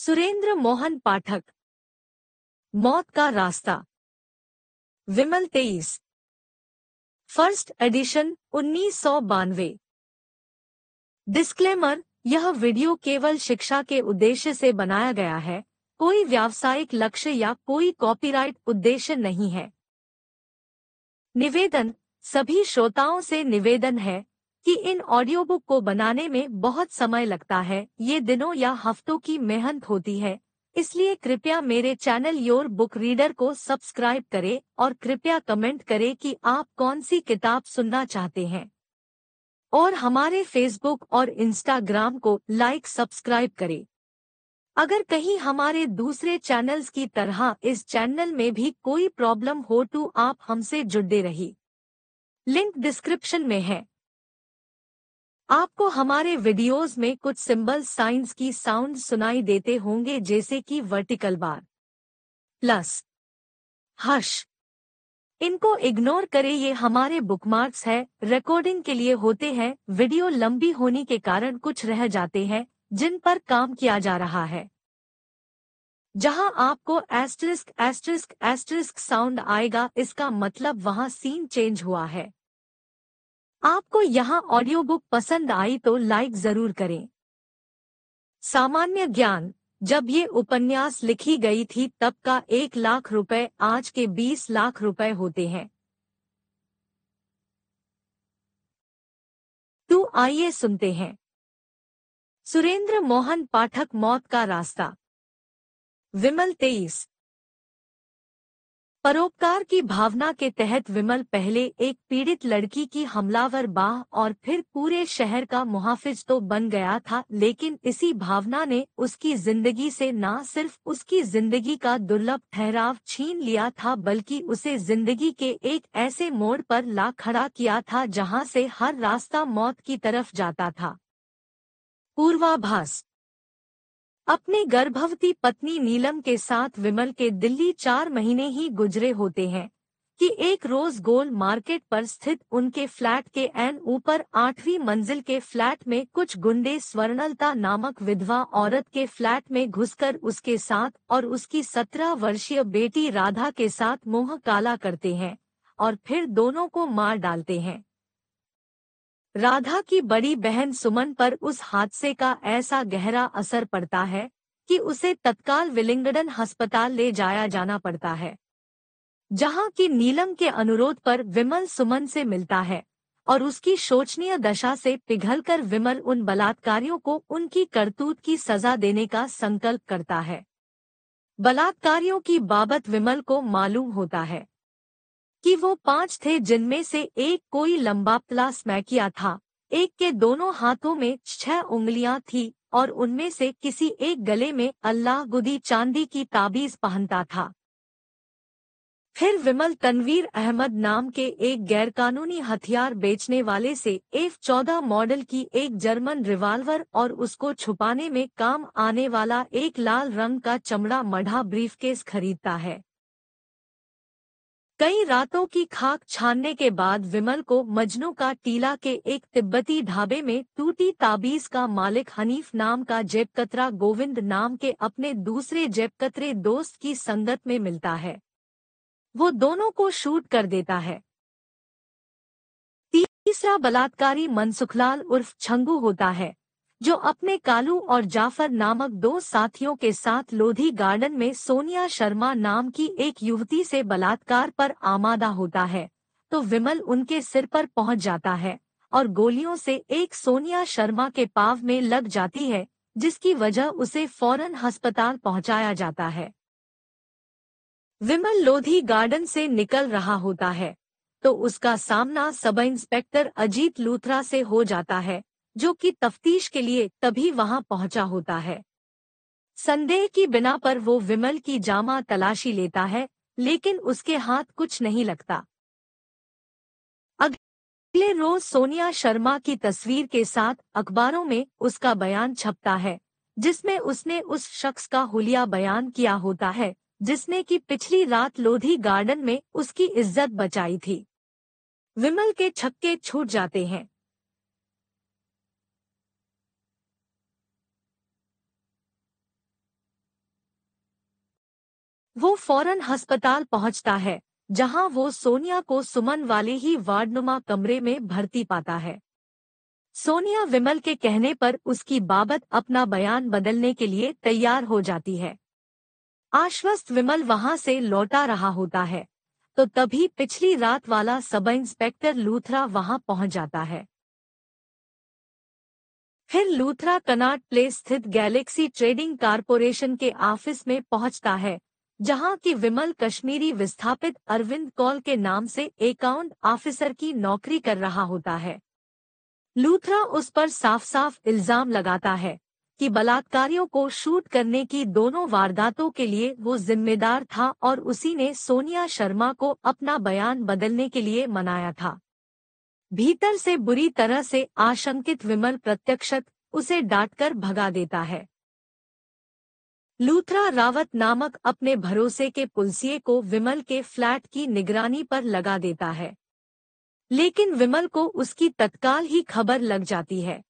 सुरेंद्र मोहन पाठक मौत का रास्ता विमल तेईस फर्स्ट एडिशन उन्नीस सौ बानवे डिस्क्लेमर यह वीडियो केवल शिक्षा के उद्देश्य से बनाया गया है कोई व्यावसायिक लक्ष्य या कोई कॉपीराइट उद्देश्य नहीं है निवेदन सभी श्रोताओं से निवेदन है कि इन ऑडियो बुक को बनाने में बहुत समय लगता है ये दिनों या हफ्तों की मेहनत होती है इसलिए कृपया मेरे चैनल योर बुक रीडर को सब्सक्राइब करें और कृपया कमेंट करें कि आप कौन सी किताब सुनना चाहते हैं और हमारे फेसबुक और इंस्टाग्राम को लाइक सब्सक्राइब करें अगर कहीं हमारे दूसरे चैनल्स की तरह इस चैनल में भी कोई प्रॉब्लम हो तो आप हमसे जुड़े रही लिंक डिस्क्रिप्शन में है आपको हमारे वीडियोस में कुछ सिंबल साइंस की साउंड सुनाई देते होंगे जैसे कि वर्टिकल बार प्लस हर्ष इनको इग्नोर करें ये हमारे बुकमार्क्स है रिकॉर्डिंग के लिए होते हैं वीडियो लंबी होने के कारण कुछ रह जाते हैं जिन पर काम किया जा रहा है जहां आपको एस्ट्रिस्क एस्ट्रिस्क एस्ट्रिस्क साउंड आएगा इसका मतलब वहां सीन चेंज हुआ है आपको यहाँ ऑडियो बुक पसंद आई तो लाइक जरूर करें सामान्य ज्ञान जब ये उपन्यास लिखी गई थी तब का एक लाख रुपए आज के बीस लाख रुपए होते हैं तो आइए सुनते हैं सुरेंद्र मोहन पाठक मौत का रास्ता विमल तेईस परोपकार की भावना के तहत विमल पहले एक पीड़ित लड़की की हमलावर बाह और फिर पूरे शहर का मुहाफिज तो बन गया था लेकिन इसी भावना ने उसकी जिंदगी से न सिर्फ उसकी जिंदगी का दुर्लभ ठहराव छीन लिया था बल्कि उसे जिंदगी के एक ऐसे मोड़ पर ला खड़ा किया था जहां से हर रास्ता मौत की तरफ जाता था पूर्वाभास अपने गर्भवती पत्नी नीलम के साथ विमल के दिल्ली चार महीने ही गुजरे होते हैं कि एक रोज गोल मार्केट पर स्थित उनके फ्लैट के एन ऊपर आठवीं मंजिल के फ्लैट में कुछ गुंडे स्वर्णलता नामक विधवा औरत के फ्लैट में घुसकर उसके साथ और उसकी सत्रह वर्षीय बेटी राधा के साथ मोह काला करते हैं और फिर दोनों को मार डालते हैं राधा की बड़ी बहन सुमन पर उस हादसे का ऐसा गहरा असर पड़ता है कि उसे तत्काल विलिंगडन अस्पताल ले जाया जाना पड़ता है जहां की नीलम के अनुरोध पर विमल सुमन से मिलता है और उसकी शोचनीय दशा से पिघलकर विमल उन बलात्कारियों को उनकी करतूत की सजा देने का संकल्प करता है बलात्कारियों की बाबत विमल को मालूम होता है कि वो पांच थे जिनमें से एक कोई लंबा प्लास्मा किया था एक के दोनों हाथों में छह उंगलियां थी और उनमें से किसी एक गले में अल्लाह गुदी चांदी की ताबीज पहनता था फिर विमल तनवीर अहमद नाम के एक गैरकानूनी हथियार बेचने वाले से एफ चौदह मॉडल की एक जर्मन रिवाल्वर और उसको छुपाने में काम आने वाला एक लाल रंग का चमड़ा मढ़ा ब्रीफकेस खरीदता है कई रातों की खाक छानने के बाद विमल को मजनू का टीला के एक तिब्बती ढाबे में टूटी ताबीज का मालिक हनीफ नाम का जेबकतरा गोविंद नाम के अपने दूसरे जेबकतरे दोस्त की संगत में मिलता है वो दोनों को शूट कर देता है तीसरा बलात्कारी मनसुखलाल उर्फ छंगू होता है जो अपने कालू और जाफर नामक दो साथियों के साथ लोधी गार्डन में सोनिया शर्मा नाम की एक युवती से बलात्कार पर आमादा होता है तो विमल उनके सिर पर पहुंच जाता है और गोलियों से एक सोनिया शर्मा के पाव में लग जाती है जिसकी वजह उसे फौरन अस्पताल पहुंचाया जाता है विमल लोधी गार्डन से निकल रहा होता है तो उसका सामना सब इंस्पेक्टर अजीत लूथरा से हो जाता है जो कि तफ्तीश के लिए तभी वहां पहुंचा होता है संदेह की बिना पर वो विमल की जामा तलाशी लेता है लेकिन उसके हाथ कुछ नहीं लगता अगले रोज सोनिया शर्मा की तस्वीर के साथ अखबारों में उसका बयान छपता है जिसमें उसने उस शख्स का हुलिया बयान किया होता है जिसने कि पिछली रात लोधी गार्डन में उसकी इज्जत बचाई थी विमल के छक्के छूट जाते हैं वो फौरन अस्पताल पहुंचता है जहां वो सोनिया को सुमन वाले ही वार्डनुमा कमरे में भर्ती पाता है सोनिया विमल के कहने पर उसकी बाबत अपना बयान बदलने के लिए तैयार हो जाती है आश्वस्त विमल वहां से लौटा रहा होता है तो तभी पिछली रात वाला सब इंस्पेक्टर लूथरा वहां पहुंच जाता है फिर लूथरा कनाट प्लेस स्थित गैलेक्सी ट्रेडिंग कारपोरेशन के ऑफिस में पहुंचता है जहां की विमल कश्मीरी विस्थापित अरविंद कौल के नाम से अकाउंट ऑफिसर की नौकरी कर रहा होता है लूथरा उस पर साफ साफ इल्जाम लगाता है कि बलात्कारियों को शूट करने की दोनों वारदातों के लिए वो जिम्मेदार था और उसी ने सोनिया शर्मा को अपना बयान बदलने के लिए मनाया था भीतर से बुरी तरह से आशंकित विमल प्रत्यक्षत उसे डांटकर भगा देता है लूथरा रावत नामक अपने भरोसे के पुलसिए को विमल के फ्लैट की निगरानी पर लगा देता है लेकिन विमल को उसकी तत्काल ही खबर लग जाती है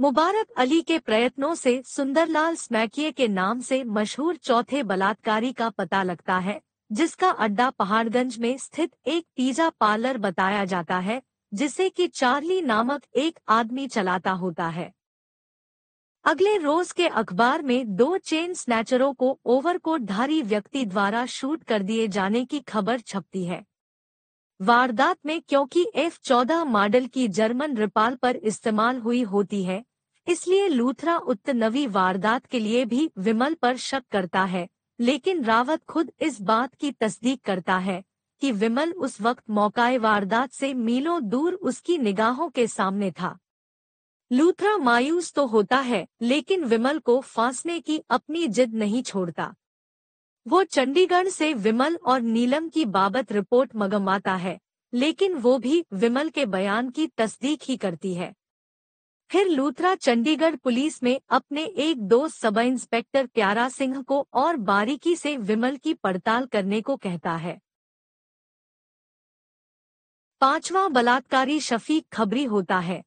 मुबारक अली के प्रयत्नों से सुंदरलाल स्मैकिये के नाम से मशहूर चौथे बलात्कारी का पता लगता है जिसका अड्डा पहाड़गंज में स्थित एक पिज्जा पार्लर बताया जाता है जिसे कि चार्ली नामक एक आदमी चलाता होता है अगले रोज के अखबार में दो चेन स्नैचरों को ओवरकोटधारी व्यक्ति द्वारा शूट कर दिए जाने की खबर छपती है वारदात में क्योंकि एफ चौदह मॉडल की जर्मन रिपाल पर इस्तेमाल हुई होती है इसलिए लूथरा उत्तनवी वारदात के लिए भी विमल पर शक करता है लेकिन रावत खुद इस बात की तस्दीक करता है कि विमल उस वक्त मौकाए वारदात से मीलों दूर उसकी निगाहों के सामने था लूथरा मायूस तो होता है लेकिन विमल को फांसने की अपनी जिद नहीं छोड़ता वो चंडीगढ़ से विमल और नीलम की बाबत रिपोर्ट मगमाता है लेकिन वो भी विमल के बयान की तस्दीक ही करती है फिर लूथरा चंडीगढ़ पुलिस में अपने एक दोस्त सब इंस्पेक्टर प्यारा सिंह को और बारीकी से विमल की पड़ताल करने को कहता है पांचवा बलात्कारी शफीक खबरी होता है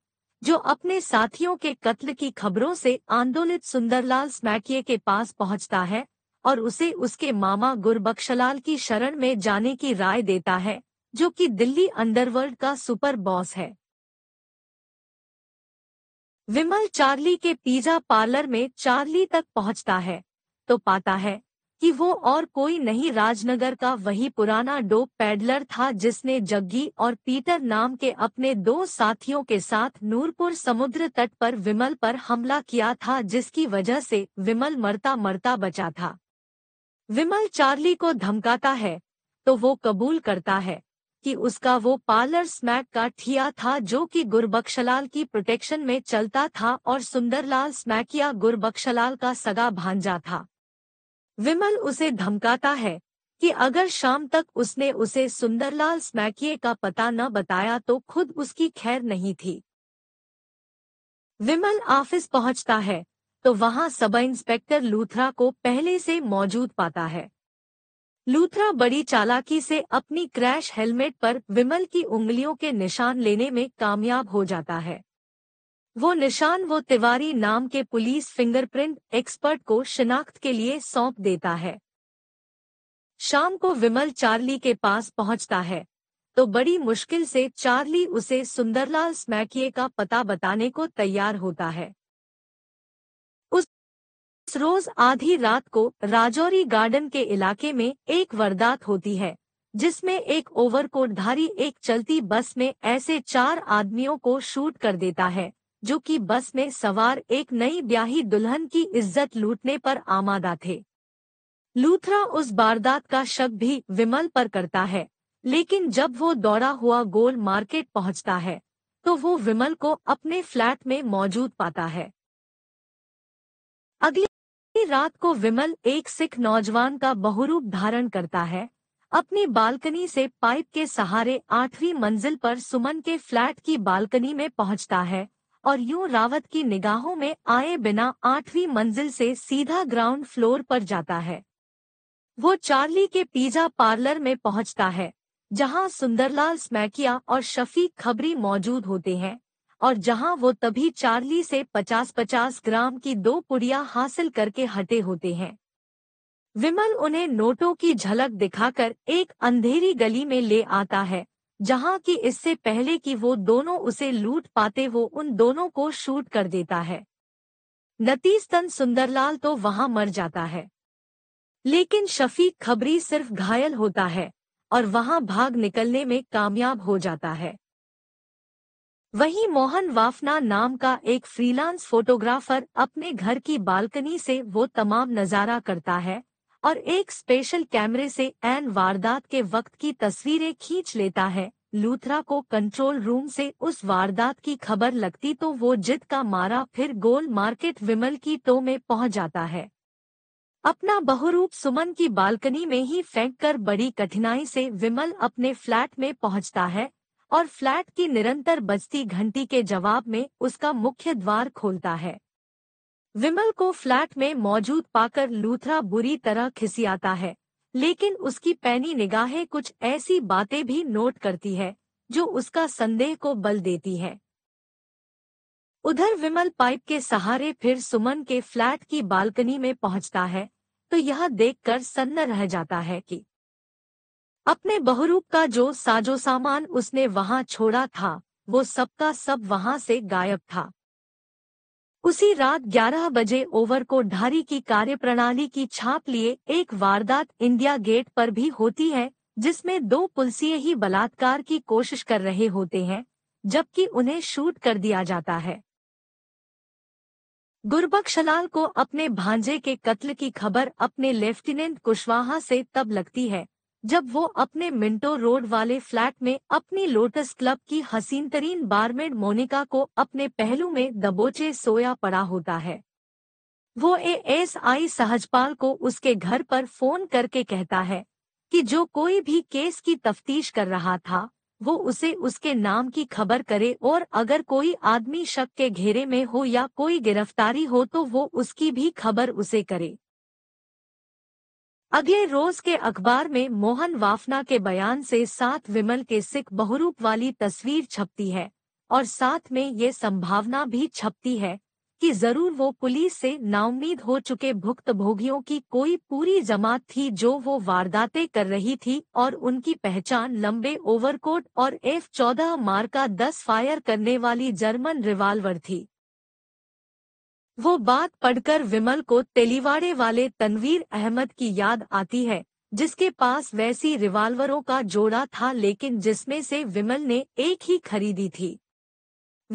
जो अपने साथियों के कत्ल की खबरों से आंदोलित सुंदरलाल स्मैकिए के पास पहुंचता है और उसे उसके मामा गुरबक्शलाल की शरण में जाने की राय देता है जो कि दिल्ली अंडरवर्ल्ड का सुपर बॉस है विमल चार्ली के पिज्जा पार्लर में चार्ली तक पहुंचता है तो पाता है कि वो और कोई नहीं राजनगर का वही पुराना डोप पैडलर था जिसने जग्गी और पीटर नाम के अपने दो साथियों के साथ नूरपुर समुद्र तट पर विमल पर हमला किया था जिसकी वजह से विमल मरता मरता बचा था विमल चार्ली को धमकाता है तो वो कबूल करता है कि उसका वो पार्लर स्मैक का ठिया था जो कि गुरबक्शलाल की प्रोटेक्शन में चलता था और सुंदरलाल स्मैकिया गुरबक्शलाल का सगा भांजा था विमल उसे धमकाता है कि अगर शाम तक उसने उसे सुंदरलाल स्मैकिए का पता न बताया तो खुद उसकी खैर नहीं थी विमल ऑफिस पहुंचता है तो वहां सब इंस्पेक्टर लूथरा को पहले से मौजूद पाता है लूथरा बड़ी चालाकी से अपनी क्रैश हेलमेट पर विमल की उंगलियों के निशान लेने में कामयाब हो जाता है वो निशान वो तिवारी नाम के पुलिस फिंगरप्रिंट एक्सपर्ट को शिनाख्त के लिए सौंप देता है शाम को विमल चार्ली के पास पहुंचता है तो बड़ी मुश्किल से चार्ली उसे सुंदरलाल स्मैकिए का पता बताने को तैयार होता है उस रोज आधी रात को राजौरी गार्डन के इलाके में एक वारदात होती है जिसमें एक ओवरकोटधारी एक चलती बस में ऐसे चार आदमियों को शूट कर देता है जो कि बस में सवार एक नई ब्याही दुल्हन की इज्जत लूटने पर आमादा थे लूथरा उस वारदात का शक भी विमल पर करता है लेकिन जब वो दौड़ा हुआ गोल मार्केट पहुंचता है तो वो विमल को अपने फ्लैट में मौजूद पाता है अगली रात को विमल एक सिख नौजवान का बहुरूप धारण करता है अपनी बालकनी से पाइप के सहारे आठवीं मंजिल पर सुमन के फ्लैट की बालकनी में पहुंचता है और यूं रावत की निगाहों में आए बिना आठवीं मंजिल से सीधा ग्राउंड फ्लोर पर जाता है वो चार्ली के पिज्जा पार्लर में पहुंचता है जहां सुंदरलाल स्मैकिया और शफीक खबरी मौजूद होते हैं और जहां वो तभी चार्ली से पचास पचास ग्राम की दो पुड़िया हासिल करके हटे होते हैं विमल उन्हें नोटों की झलक दिखाकर एक अंधेरी गली में ले आता है जहां कि इससे पहले कि वो दोनों उसे लूट पाते वो उन दोनों को शूट कर देता है नतीस्तन सुंदरलाल तो वहां मर जाता है लेकिन शफीक खबरी सिर्फ घायल होता है और वहां भाग निकलने में कामयाब हो जाता है वहीं मोहन वाफना नाम का एक फ्रीलांस फोटोग्राफर अपने घर की बालकनी से वो तमाम नज़ारा करता है और एक स्पेशल कैमरे से एन वारदात के वक्त की तस्वीरें खींच लेता है लूथरा को कंट्रोल रूम से उस वारदात की खबर लगती तो वो जिद का मारा फिर गोल मार्केट विमल की टो तो में पहुंच जाता है अपना बहुरूप सुमन की बालकनी में ही फेंक कर बड़ी कठिनाई से विमल अपने फ्लैट में पहुंचता है और फ्लैट की निरंतर बजती घंटी के जवाब में उसका मुख्य द्वार खोलता है विमल को फ्लैट में मौजूद पाकर लूथरा बुरी तरह आता है लेकिन उसकी पैनी निगाहें कुछ ऐसी बातें भी नोट करती है जो उसका संदेह को बल देती है उधर विमल पाइप के सहारे फिर सुमन के फ्लैट की बालकनी में पहुंचता है तो यह देखकर सन्न रह जाता है कि अपने बहरूप का जो साजो सामान उसने वहां छोड़ा था वो सबका सब वहां से गायब था उसी रात 11 बजे ओवर को ढारी की कार्यप्रणाली की छाप लिए एक वारदात इंडिया गेट पर भी होती है जिसमें दो पुलसीय ही बलात्कार की कोशिश कर रहे होते हैं जबकि उन्हें शूट कर दिया जाता है गुरबक्शलाल को अपने भांजे के कत्ल की खबर अपने लेफ्टिनेंट कुशवाहा से तब लगती है जब वो अपने मिंटो रोड वाले फ्लैट में अपनी लोटस क्लब की हसीन तरीन बारमेड मोनिका को अपने पहलू में दबोचे सोया पड़ा होता है वो एस आई सहजपाल को उसके घर पर फोन करके कहता है कि जो कोई भी केस की तफ्तीश कर रहा था वो उसे उसके नाम की खबर करे और अगर कोई आदमी शक के घेरे में हो या कोई गिरफ्तारी हो तो वो उसकी भी खबर उसे करे अगले रोज के अखबार में मोहन वाफना के बयान से सात विमल के सिख बहुरूप वाली तस्वीर छपती है और साथ में ये संभावना भी छपती है कि जरूर वो पुलिस से नाउमीद हो चुके भुक्तभोगियों की कोई पूरी जमात थी जो वो वारदातें कर रही थी और उनकी पहचान लंबे ओवरकोट और एफ चौदह मार्का दस फायर करने वाली जर्मन रिवाल्वर थी वो बात पढ़कर विमल को तेलीवाड़े वाले तनवीर अहमद की याद आती है जिसके पास वैसी रिवाल्वरों का जोड़ा था लेकिन जिसमें से विमल ने एक ही खरीदी थी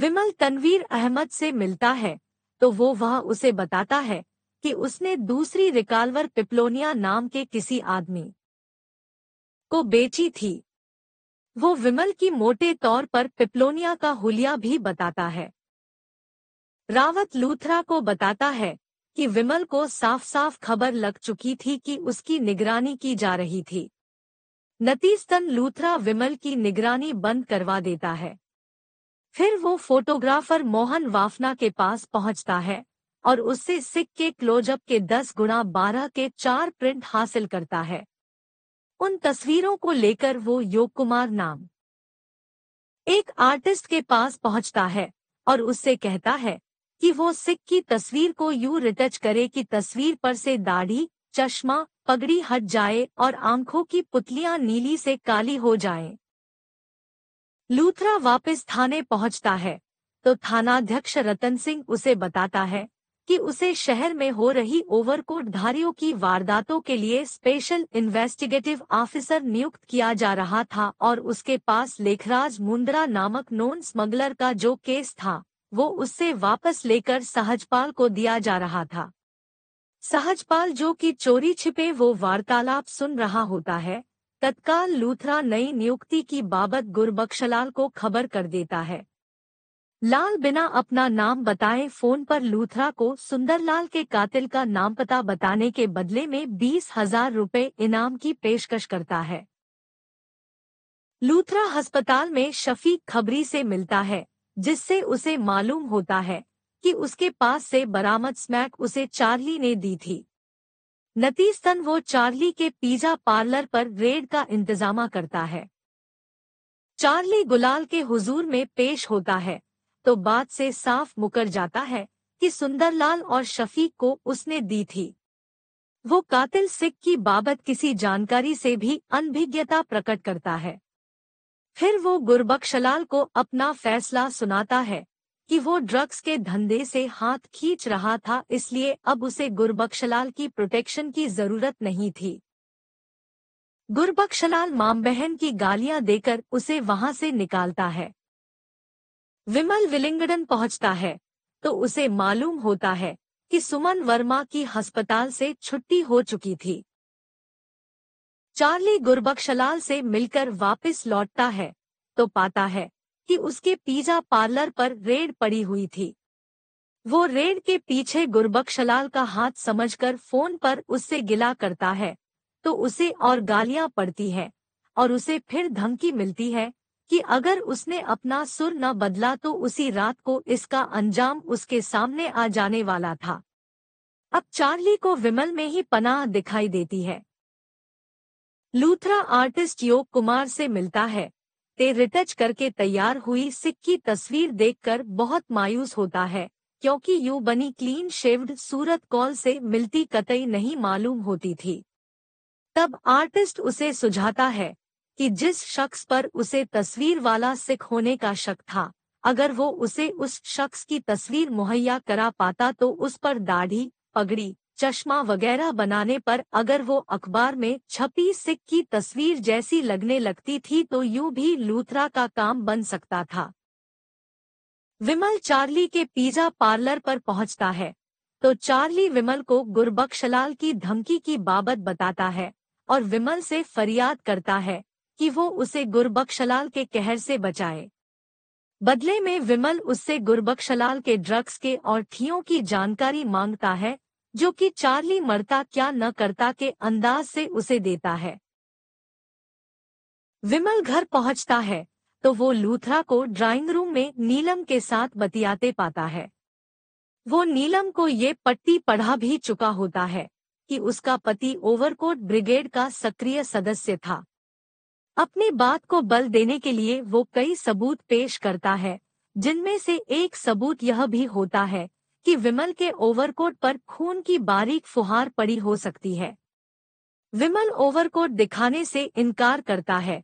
विमल तनवीर अहमद से मिलता है तो वो वह उसे बताता है कि उसने दूसरी रिकाल्वर पिपलोनिया नाम के किसी आदमी को बेची थी वो विमल की मोटे तौर पर पिपलोनिया का हुलिया भी बताता है रावत लूथरा को बताता है कि विमल को साफ साफ खबर लग चुकी थी कि उसकी निगरानी की जा रही थी नतीस्तन लूथरा विमल की निगरानी बंद करवा देता है फिर वो फोटोग्राफर मोहन वाफना के पास पहुंचता है और उससे सिक के क्लोजअप के दस गुणा बारह के चार प्रिंट हासिल करता है उन तस्वीरों को लेकर वो योग कुमार नाम एक आर्टिस्ट के पास पहुंचता है और उससे कहता है कि वो सिख की तस्वीर को यू रिटच करे कि तस्वीर पर से दाढ़ी चश्मा पगड़ी हट जाए और आंखों की पुतलियां नीली से काली हो जाएं। लूथरा वापस थाने पहुंचता है तो थानाध्यक्ष रतन सिंह उसे बताता है कि उसे शहर में हो रही धारियों की वारदातों के लिए स्पेशल इन्वेस्टिगेटिव ऑफिसर नियुक्त किया जा रहा था और उसके पास लेखराज मुंद्रा नामक नॉन स्मगलर का जो केस था वो उससे वापस लेकर सहजपाल को दिया जा रहा था सहजपाल जो कि चोरी छिपे वो वार्तालाप सुन रहा होता है तत्काल लूथरा नई नियुक्ति की बाबत गुरबक्शलाल को खबर कर देता है लाल बिना अपना नाम बताए फोन पर लूथरा को सुंदरलाल के कातिल का नाम पता बताने के बदले में बीस हजार रूपए इनाम की पेशकश करता है लूथरा अस्पताल में शफीक खबरी से मिलता है जिससे उसे मालूम होता है कि उसके पास से बरामद स्मैक उसे चार्ली ने दी थी नतीजतन वो चार्ली के पिज्जा पार्लर पर रेड का इंतजाम करता है चार्ली गुलाल के हुजूर में पेश होता है तो बात से साफ मुकर जाता है कि सुंदरलाल और शफीक को उसने दी थी वो कातिल सिख की बाबत किसी जानकारी से भी अनभिज्ञता प्रकट करता है फिर वो गुरबक्शलाल को अपना फैसला सुनाता है कि वो ड्रग्स के धंधे से हाथ खींच रहा था इसलिए अब उसे गुरबक्शलाल की प्रोटेक्शन की जरूरत नहीं थी माम मामबहन की गालियां देकर उसे वहां से निकालता है विमल विलिंगडन पहुंचता है तो उसे मालूम होता है कि सुमन वर्मा की अस्पताल से छुट्टी हो चुकी थी चार्ली गुरबक्शलाल से मिलकर वापस लौटता है तो पाता है कि उसके पिज्जा पार्लर पर रेड पड़ी हुई थी वो रेड के पीछे गुरबक्शलाल का हाथ समझकर फोन पर उससे गिला करता है तो उसे और गालियां पड़ती है और उसे फिर धमकी मिलती है कि अगर उसने अपना सुर न बदला तो उसी रात को इसका अंजाम उसके सामने आ जाने वाला था अब चार्ली को विमल में ही पनाह दिखाई देती है लूथरा आर्टिस्ट योग कुमार से मिलता है ते रिटच करके तैयार हुई सिख की तस्वीर देखकर बहुत मायूस होता है क्योंकि यू बनी क्लीन शेव्ड सूरत कॉल से मिलती कतई नहीं मालूम होती थी तब आर्टिस्ट उसे सुझाता है कि जिस शख्स पर उसे तस्वीर वाला सिख होने का शक था अगर वो उसे उस शख्स की तस्वीर मुहैया करा पाता तो उस पर दाढ़ी पगड़ी चश्मा वगैरह बनाने पर अगर वो अखबार में छपी सिख की तस्वीर जैसी लगने लगती थी तो यूं भी लूथरा का काम बन सकता था विमल चार्ली के पिज्जा पार्लर पर पहुंचता है तो चार्ली विमल को गुरबख्शलाल की धमकी की बाबत बताता है और विमल से फरियाद करता है कि वो उसे गुरबख्शलाल के कहर से बचाए बदले में विमल उससे गुरबख्शलाल के ड्रग्स के और थियों की जानकारी मांगता है जो कि चार्ली मरता क्या न करता के अंदाज से उसे देता है विमल घर पहुंचता है तो वो लूथरा को ड्राइंग रूम में नीलम के साथ बतियाते पाता है वो नीलम को ये पट्टी पढ़ा भी चुका होता है कि उसका पति ओवरकोट ब्रिगेड का सक्रिय सदस्य था अपनी बात को बल देने के लिए वो कई सबूत पेश करता है जिनमें से एक सबूत यह भी होता है कि विमल के ओवरकोट पर खून की बारीक फुहार पड़ी हो सकती है विमल ओवरकोट दिखाने से इनकार करता है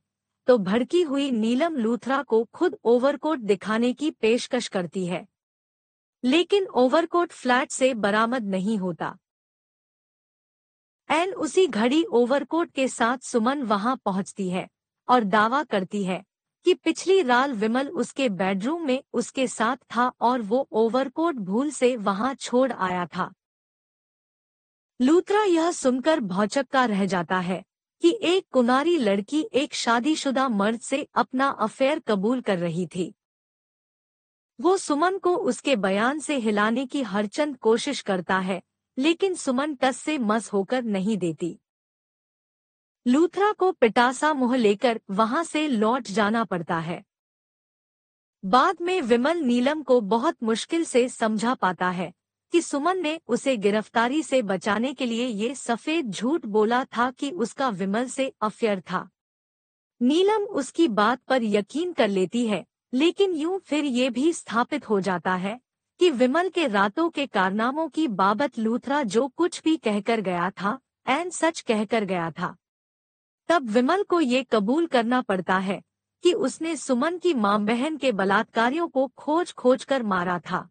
तो भड़की हुई नीलम लूथरा को खुद ओवरकोट दिखाने की पेशकश करती है लेकिन ओवरकोट फ्लैट से बरामद नहीं होता एन उसी घड़ी ओवरकोट के साथ सुमन वहां पहुंचती है और दावा करती है कि पिछली राल विमल उसके बेडरूम में उसके साथ था और वो ओवरकोट भूल से वहां छोड़ आया था लूत्रा यह सुनकर का रह जाता है कि एक कुनारी लड़की एक शादीशुदा मर्द से अपना अफेयर कबूल कर रही थी वो सुमन को उसके बयान से हिलाने की हरचंद कोशिश करता है लेकिन सुमन टस से मस होकर नहीं देती लूथरा को पिटासा मुंह लेकर वहां से लौट जाना पड़ता है बाद में विमल नीलम को बहुत मुश्किल से समझा पाता है कि सुमन ने उसे गिरफ्तारी से बचाने के लिए ये सफेद झूठ बोला था कि उसका विमल से अफेयर था नीलम उसकी बात पर यकीन कर लेती है लेकिन यूं फिर ये भी स्थापित हो जाता है कि विमल के रातों के कारनामों की बाबत लूथरा जो कुछ भी कहकर गया था एन सच कहकर गया था तब विमल को ये कबूल करना पड़ता है कि उसने सुमन की माम बहन के बलात्कारियों को खोज खोज कर मारा था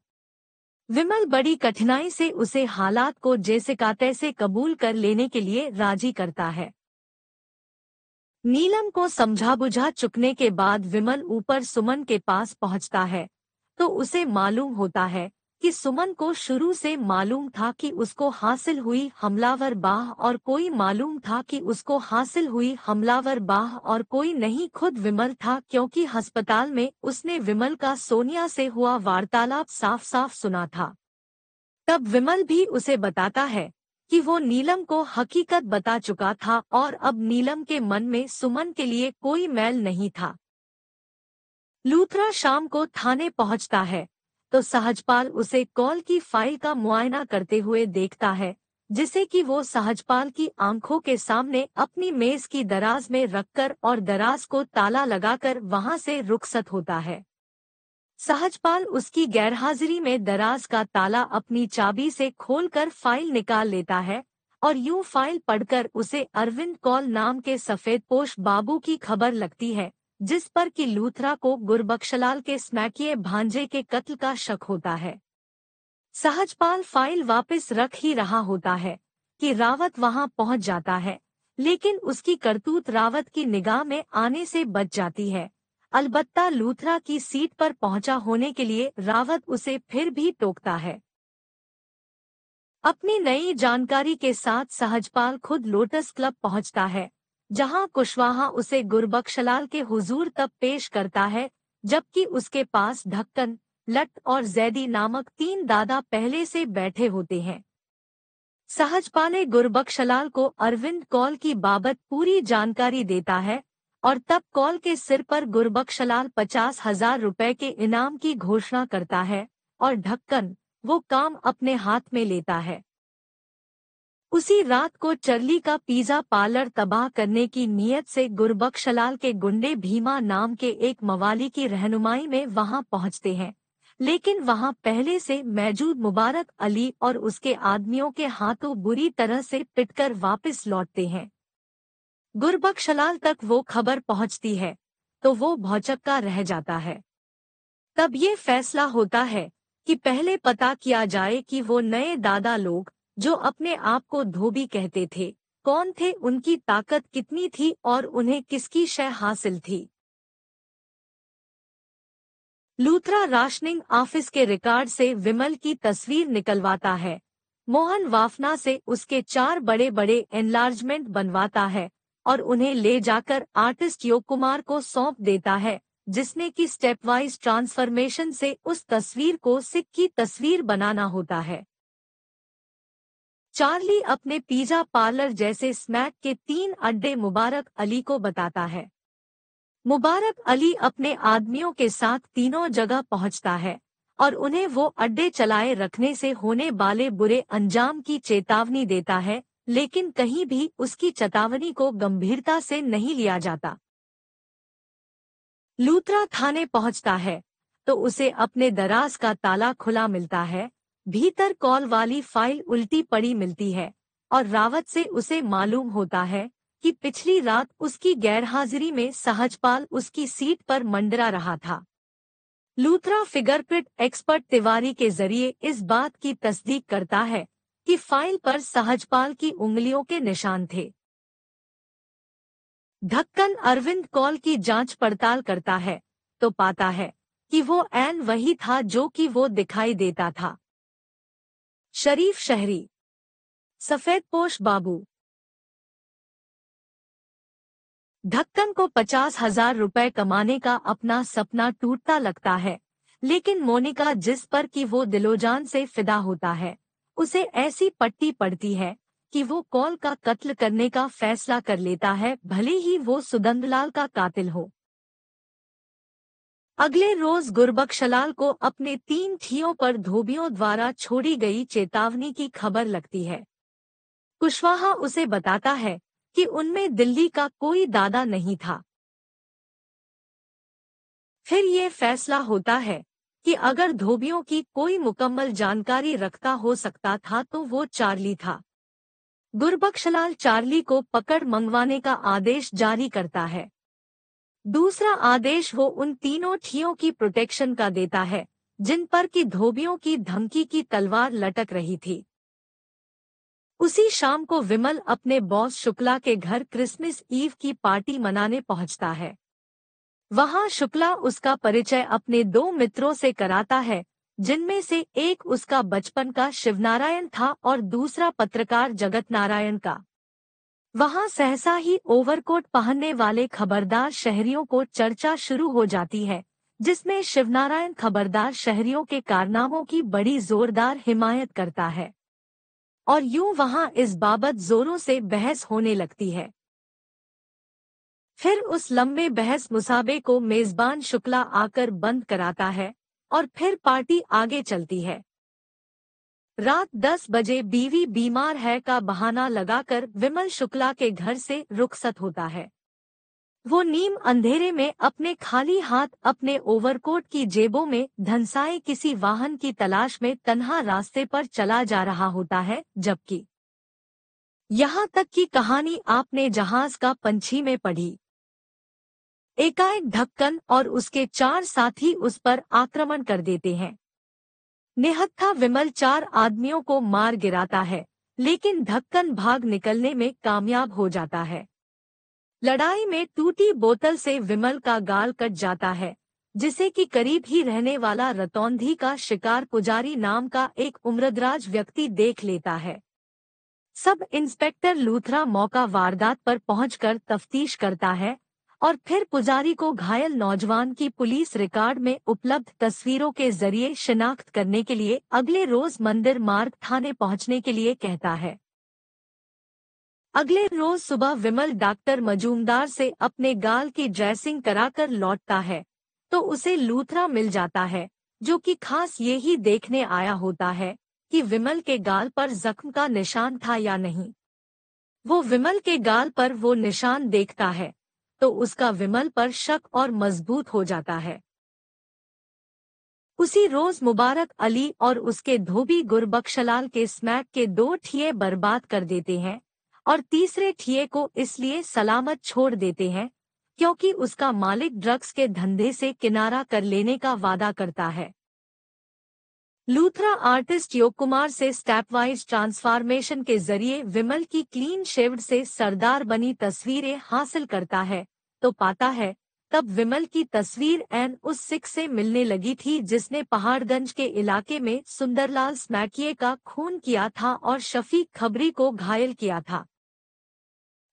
विमल बड़ी कठिनाई से उसे हालात को जैसे का तैसे कबूल कर लेने के लिए राजी करता है नीलम को समझा बुझा चुकने के बाद विमल ऊपर सुमन के पास पहुंचता है तो उसे मालूम होता है कि सुमन को शुरू से मालूम था कि उसको हासिल हुई हमलावर बाह और कोई मालूम था कि उसको हासिल हुई हमलावर बाह और कोई नहीं खुद विमल था क्योंकि अस्पताल में उसने विमल का सोनिया से हुआ वार्तालाप साफ साफ सुना था तब विमल भी उसे बताता है कि वो नीलम को हकीकत बता चुका था और अब नीलम के मन में सुमन के लिए कोई मैल नहीं था लूथरा शाम को थाने पहुंचता है तो सहजपाल उसे कॉल की फाइल का मुआयना करते हुए देखता है जिसे कि वो सहजपाल की आंखों के सामने अपनी मेज की दराज में रखकर और दराज को ताला लगाकर वहां से रुखसत होता है सहजपाल उसकी गैरहाजिरी में दराज का ताला अपनी चाबी से खोलकर फाइल निकाल लेता है और यूं फाइल पढ़कर उसे अरविंद कॉल नाम के सफेदपोश बाबू की खबर लगती है जिस पर कि लूथरा को गुरबक्शलाल के स्मैकीय भांजे के कत्ल का शक होता है सहजपाल फाइल वापस रख ही रहा होता है कि रावत वहां पहुंच जाता है लेकिन उसकी करतूत रावत की निगाह में आने से बच जाती है अलबत्ता लूथरा की सीट पर पहुंचा होने के लिए रावत उसे फिर भी टोकता है अपनी नई जानकारी के साथ सहजपाल खुद लोटस क्लब पहुंचता है जहां कुशवाहा उसे गुरबक्शलाल के हुजूर तब पेश करता है जबकि उसके पास ढक्कन लट और जैदी नामक तीन दादा पहले से बैठे होते हैं सहजपा ने गुरबक्शलाल को अरविंद कौल की बाबत पूरी जानकारी देता है और तब कौल के सिर पर गुरबक्शलाल पचास हजार रुपए के इनाम की घोषणा करता है और ढक्कन वो काम अपने हाथ में लेता है उसी रात को चर्ली का पिज्जा पार्लर तबाह करने की नीयत से गुरबख्शलाल के गुंडे भीमा नाम के एक मवाली की रहनुमाई में वहां पहुंचते हैं लेकिन वहां पहले से मैजूद मुबारक अली और उसके आदमियों के हाथों बुरी तरह से पिटकर वापस लौटते हैं गुरबख्शलाल तक वो खबर पहुंचती है तो वो भौचक्का रह जाता है तब ये फैसला होता है कि पहले पता किया जाए कि वो नए दादा लोग जो अपने आप को धोबी कहते थे कौन थे उनकी ताकत कितनी थी और उन्हें किसकी शय हासिल थी लूथरा राशनिंग ऑफिस के रिकॉर्ड से विमल की तस्वीर निकलवाता है मोहन वाफना से उसके चार बड़े बड़े एनलार्जमेंट बनवाता है और उन्हें ले जाकर आर्टिस्ट योग कुमार को सौंप देता है जिसने की स्टेपवाइज ट्रांसफॉर्मेशन से उस तस्वीर को सिख की तस्वीर बनाना होता है चार्ली अपने पिज्जा पार्लर जैसे स्नैक के तीन अड्डे मुबारक अली को बताता है मुबारक अली अपने आदमियों के साथ तीनों जगह पहुंचता है और उन्हें वो अड्डे चलाए रखने से होने वाले बुरे अंजाम की चेतावनी देता है लेकिन कहीं भी उसकी चेतावनी को गंभीरता से नहीं लिया जाता लूत्रा थाने पहुंचता है तो उसे अपने दराज का ताला खुला मिलता है भीतर कॉल वाली फाइल उल्टी पड़ी मिलती है और रावत से उसे मालूम होता है कि पिछली रात उसकी गैरहाजिरी में सहजपाल उसकी सीट पर मंडरा रहा था लूथरा फिगरप्रिंट एक्सपर्ट तिवारी के जरिए इस बात की तस्दीक करता है कि फाइल पर सहजपाल की उंगलियों के निशान थे ढक्कन अरविंद कॉल की जांच पड़ताल करता है तो पाता है कि वो एन वही था जो कि वो दिखाई देता था शरीफ शहरी सफेद पोश बाबू धक्कन को पचास हजार रुपए कमाने का अपना सपना टूटता लगता है लेकिन मोनिका जिस पर कि वो दिलोजान से फिदा होता है उसे ऐसी पट्टी पड़ती है कि वो कॉल का कत्ल करने का फैसला कर लेता है भले ही वो सुगंधलाल का कातिल हो अगले रोज गुरबक्शलाल को अपने तीन थियों पर धोबियों द्वारा छोड़ी गई चेतावनी की खबर लगती है कुशवाहा उसे बताता है कि उनमें दिल्ली का कोई दादा नहीं था फिर ये फैसला होता है कि अगर धोबियों की कोई मुकम्मल जानकारी रखता हो सकता था तो वो चार्ली था गुरबक्शलाल चार्ली को पकड़ मंगवाने का आदेश जारी करता है दूसरा आदेश वो उन तीनों ठियों की प्रोटेक्शन का देता है जिन पर की धोबियों की धमकी की तलवार लटक रही थी उसी शाम को विमल अपने बॉस शुक्ला के घर क्रिसमस ईव की पार्टी मनाने पहुंचता है वहां शुक्ला उसका परिचय अपने दो मित्रों से कराता है जिनमें से एक उसका बचपन का शिवनारायण था और दूसरा पत्रकार जगत नारायण का वहां सहसा ही ओवरकोट पहनने वाले खबरदार शहरियों को चर्चा शुरू हो जाती है जिसमें शिवनारायण खबरदार शहरियों के कारनामों की बड़ी जोरदार हिमायत करता है और यूं वहां इस बाबत जोरों से बहस होने लगती है फिर उस लंबे बहस मुसाबे को मेजबान शुक्ला आकर बंद कराता है और फिर पार्टी आगे चलती है रात 10 बजे बीवी बीमार है का बहाना लगाकर विमल शुक्ला के घर से रुखसत होता है वो नीम अंधेरे में अपने खाली हाथ अपने ओवरकोट की जेबों में धनसाए किसी वाहन की तलाश में तन्हा रास्ते पर चला जा रहा होता है जबकि यहाँ तक की कहानी आपने जहाज का पंछी में पढ़ी एकाएक ढक्कन और उसके चार साथी उस पर आक्रमण कर देते हैं निहत्था विमल चार आदमियों को मार गिराता है लेकिन धक्कन भाग निकलने में कामयाब हो जाता है लड़ाई में टूटी बोतल से विमल का गाल कट जाता है जिसे कि करीब ही रहने वाला रतौंधी का शिकार पुजारी नाम का एक उम्रदराज व्यक्ति देख लेता है सब इंस्पेक्टर लूथरा मौका वारदात पर पहुंचकर तफ्तीश करता है और फिर पुजारी को घायल नौजवान की पुलिस रिकॉर्ड में उपलब्ध तस्वीरों के जरिए शिनाख्त करने के लिए अगले रोज मंदिर मार्ग थाने पहुंचने के लिए कहता है अगले रोज सुबह विमल डॉक्टर मजूमदार से अपने गाल की ड्रेसिंग कराकर लौटता है तो उसे लूथरा मिल जाता है जो कि खास ही देखने आया होता है कि विमल के गाल पर जख्म का निशान था या नहीं वो विमल के गाल पर वो निशान देखता है तो उसका विमल पर शक और मजबूत हो जाता है उसी रोज मुबारक अली और उसके धोबी गुरबक्शलाल के स्मैक के दो ठिए बर्बाद कर देते हैं और तीसरे ठिए को इसलिए सलामत छोड़ देते हैं क्योंकि उसका मालिक ड्रग्स के धंधे से किनारा कर लेने का वादा करता है लूथरा आर्टिस्ट योग कुमार से स्टेपवाइज ट्रांसफॉर्मेशन के जरिए विमल की क्लीन शेव्ड से सरदार बनी तस्वीरें हासिल करता है तो पाता है तब विमल की तस्वीर एन उस सिख से मिलने लगी थी जिसने पहाड़गंज के इलाके में सुंदरलाल स्मैकिये का खून किया था और शफीक खबरी को घायल किया था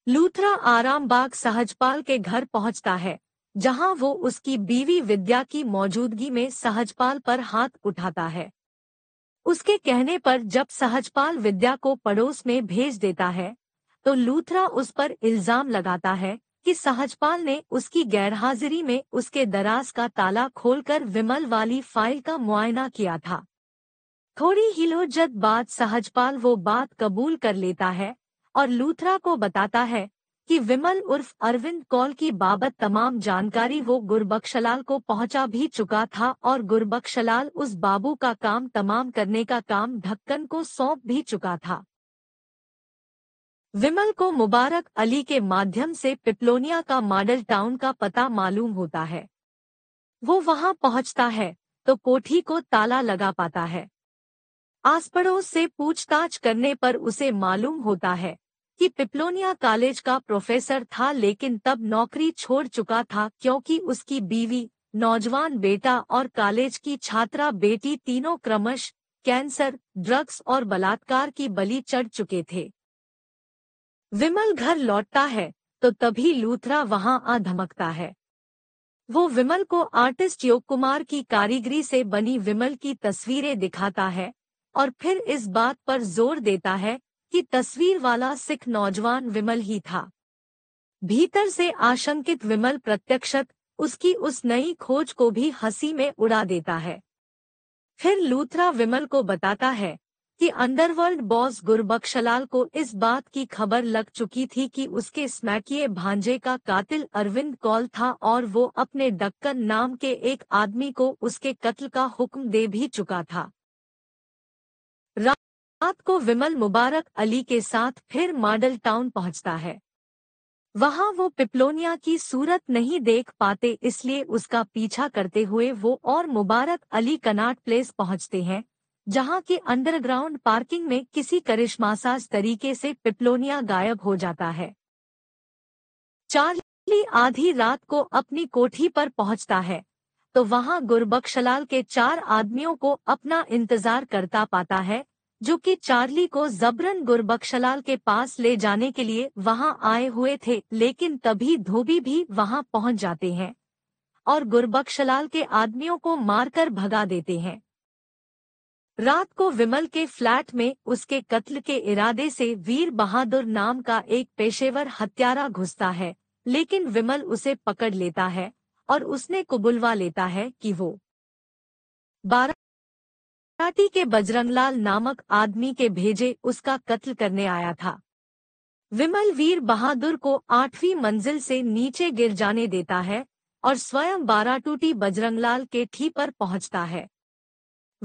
लूथरा आरामबाग सहजपाल के घर पहुंचता है जहां वो उसकी बीवी विद्या की मौजूदगी में सहजपाल पर हाथ उठाता है उसके कहने पर जब सहजपाल विद्या को पड़ोस में भेज देता है तो लूथरा उस पर इल्जाम लगाता है कि सहजपाल ने उसकी गैरहाजिरी में उसके दराज का ताला खोलकर विमल वाली फाइल का मुआयना किया था थोड़ी हिलोजत बाद सहजपाल वो बात कबूल कर लेता है और लूथरा को बताता है कि विमल उर्फ अरविंद कौल की बाबत तमाम जानकारी वो गुरबक्शलाल को पहुंचा भी चुका था और गुरबक्शलाल उस बाबू का काम तमाम करने का काम ढक्कन को सौंप भी चुका था विमल को मुबारक अली के माध्यम से पिपलोनिया का मॉडल टाउन का पता मालूम होता है वो वहां पहुंचता है तो कोठी को ताला लगा पाता है आस पड़ोस से पूछताछ करने पर उसे मालूम होता है कि पिपलोनिया कॉलेज का प्रोफेसर था लेकिन तब नौकरी छोड़ चुका था क्योंकि उसकी बीवी नौजवान बेटा और कॉलेज की छात्रा बेटी तीनों क्रमश कैंसर ड्रग्स और बलात्कार की बलि चढ़ चुके थे विमल घर लौटता है तो तभी लूथरा वहां आ धमकता है वो विमल को आर्टिस्ट योग कुमार की कारीगरी से बनी विमल की तस्वीरें दिखाता है और फिर इस बात पर जोर देता है कि तस्वीर वाला सिख नौजवान विमल ही था भीतर से आशंकित विमल प्रत्यक्षत उसकी उस नई खोज को भी हंसी में उड़ा देता है फिर लूथरा विमल को बताता है कि अंडरवर्ल्ड बॉस गुरबक्शलाल को इस बात की खबर लग चुकी थी कि उसके स्मैकीय भांजे का कातिल अरविंद कौल था और वो अपने डक्कन नाम के एक आदमी को उसके कत्ल का हुक्म दे भी चुका था रात को विमल मुबारक अली के साथ फिर मॉडल टाउन पहुंचता है वहां वो पिपलोनिया की सूरत नहीं देख पाते इसलिए उसका पीछा करते हुए वो और मुबारक अली कनाट प्लेस पहुंचते हैं जहां की अंडरग्राउंड पार्किंग में किसी करिश्मासाज तरीके से पिपलोनिया गायब हो जाता है चार्ली आधी रात को अपनी कोठी पर पहुंचता है तो वहां गुरबक्शलाल के चार आदमियों को अपना इंतजार करता पाता है जो कि चार्ली को जबरन गुरबक्शलाल के पास ले जाने के लिए वहां आए हुए थे लेकिन तभी धोबी भी वहां पहुंच जाते हैं और गुरबक्शलाल के आदमियों को मारकर भगा देते हैं रात को विमल के फ्लैट में उसके कत्ल के इरादे से वीर बहादुर नाम का एक पेशेवर हत्यारा घुसता है लेकिन विमल उसे पकड़ लेता है और उसने कुबुलवा लेता है कि वो बाराटी के बजरंगलाल नामक आदमी के भेजे उसका कत्ल करने आया था विमल वीर बहादुर को आठवीं मंजिल से नीचे गिर जाने देता है और स्वयं बाराटूटी बजरंगलाल के ठी पर पहुंचता है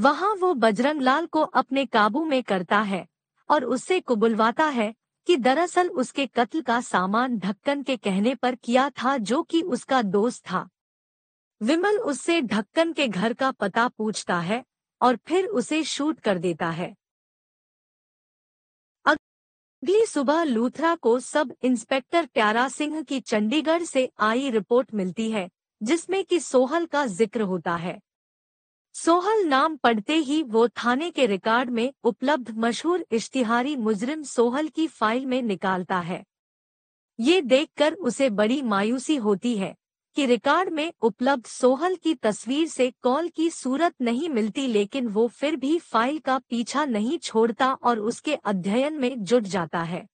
वहां वो बजरंग लाल को अपने काबू में करता है और उससे कुबुलवाता है कि दरअसल उसके कत्ल का सामान ढक्कन के कहने पर किया था जो कि उसका दोस्त था विमल उससे ढक्कन के घर का पता पूछता है और फिर उसे शूट कर देता है अगली सुबह लूथरा को सब इंस्पेक्टर प्यारा सिंह की चंडीगढ़ से आई रिपोर्ट मिलती है जिसमें कि सोहल का जिक्र होता है सोहल नाम पढ़ते ही वो थाने के रिकॉर्ड में उपलब्ध मशहूर इश्तिहारी मुजरिम सोहल की फाइल में निकालता है ये देखकर उसे बड़ी मायूसी होती है कि रिकॉर्ड में उपलब्ध सोहल की तस्वीर से कॉल की सूरत नहीं मिलती लेकिन वो फिर भी फाइल का पीछा नहीं छोड़ता और उसके अध्ययन में जुट जाता है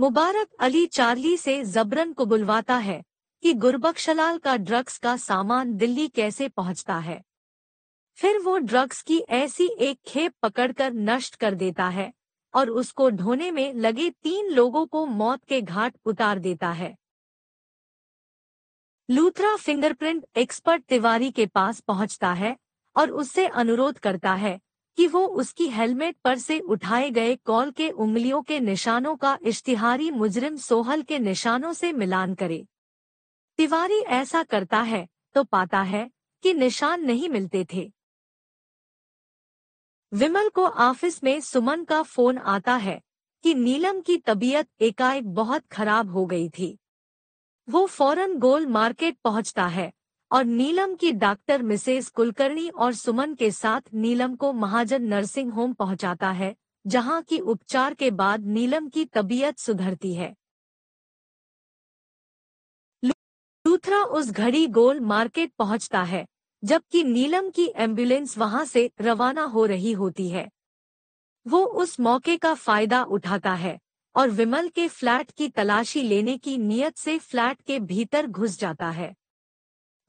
मुबारक अली चार्ली से जबरन को बुलवाता है कि गुरबक्शलाल का ड्रग्स का सामान दिल्ली कैसे पहुंचता है फिर वो ड्रग्स की ऐसी एक खेप पकड़कर नष्ट कर देता है और उसको ढोने में लगे तीन लोगों को मौत के घाट उतार देता है लूथरा फिंगरप्रिंट एक्सपर्ट तिवारी के पास पहुंचता है और उससे अनुरोध करता है कि वो उसकी हेलमेट पर से उठाए गए कॉल के उंगलियों के निशानों का इश्तिहारी मुजरिम सोहल के निशानों से मिलान करे तिवारी ऐसा करता है तो पाता है कि निशान नहीं मिलते थे विमल को ऑफिस में सुमन का फोन आता है कि नीलम की तबीयत एकाएक बहुत खराब हो गई थी वो फौरन गोल मार्केट पहुंचता है और नीलम की डॉक्टर मिसेस कुलकर्णी और सुमन के साथ नीलम को महाजन नर्सिंग होम पहुंचाता है जहां की उपचार के बाद नीलम की तबीयत सुधरती है दूसरा उस घड़ी गोल मार्केट पहुंचता है जबकि नीलम की एम्बुलेंस वहां से रवाना हो रही होती है वो उस मौके का फायदा उठाता है और विमल के फ्लैट की तलाशी लेने की नीयत से फ्लैट के भीतर घुस जाता है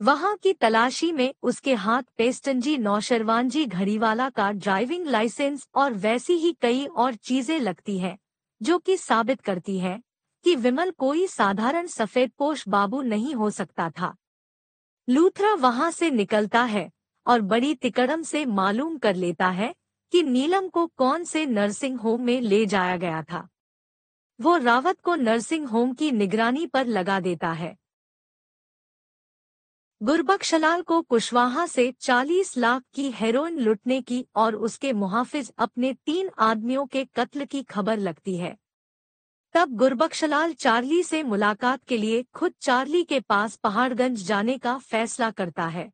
वहां की तलाशी में उसके हाथ पेस्टनजी नौशरवानजी घड़ीवाला का ड्राइविंग लाइसेंस और वैसी ही कई और चीजें लगती हैं जो कि साबित करती हैं कि विमल कोई साधारण सफेदपोश बाबू नहीं हो सकता था लूथरा वहां से निकलता है और बड़ी तिकड़म से मालूम कर लेता है कि नीलम को कौन से नर्सिंग होम में ले जाया गया था वो रावत को नर्सिंग होम की निगरानी पर लगा देता है गुरबक्शलाल को कुशवाहा से 40 लाख की हेरोइन लुटने की और उसके मुहाफिज अपने तीन आदमियों के कत्ल की खबर लगती है तब गुरबक्शलाल चार्ली से मुलाकात के लिए खुद चार्ली के पास पहाड़गंज जाने का फैसला करता है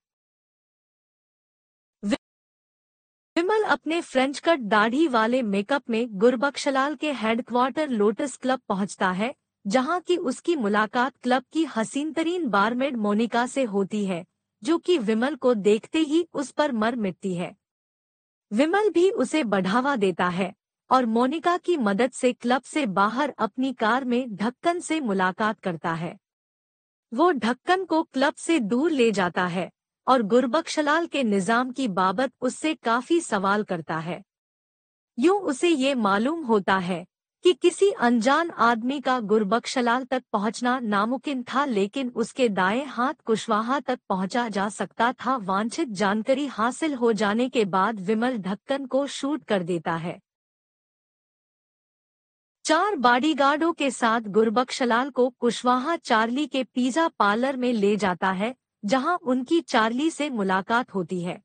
विमल अपने फ्रेंच कट दाढ़ी वाले मेकअप में गुरबक्शलाल के हेडक्वार्टर लोटस क्लब पहुंचता है जहां की उसकी मुलाकात क्लब की हसीन तरीन बारमेड मोनिका से होती है जो कि विमल को देखते ही उस पर मर मिटती है विमल भी उसे बढ़ावा देता है और मोनिका की मदद से क्लब से बाहर अपनी कार में ढक्कन से मुलाकात करता है वो ढक्कन को क्लब से दूर ले जाता है और गुरबक्शलाल के निज़ाम की बाबत उससे काफ़ी सवाल करता है यूं उसे ये मालूम होता है कि किसी अनजान आदमी का गुरबक्शलाल तक पहुंचना नामुमकिन था लेकिन उसके दाएं हाथ कुशवाहा तक पहुंचा जा सकता था वांछित जानकारी हासिल हो जाने के बाद विमल ढक्कन को शूट कर देता है चार बॉडीगार्डों के साथ गुरबक्शलाल को कुशवाहा चार्ली के पिज्जा पार्लर में ले जाता है जहां उनकी चार्ली से मुलाकात होती है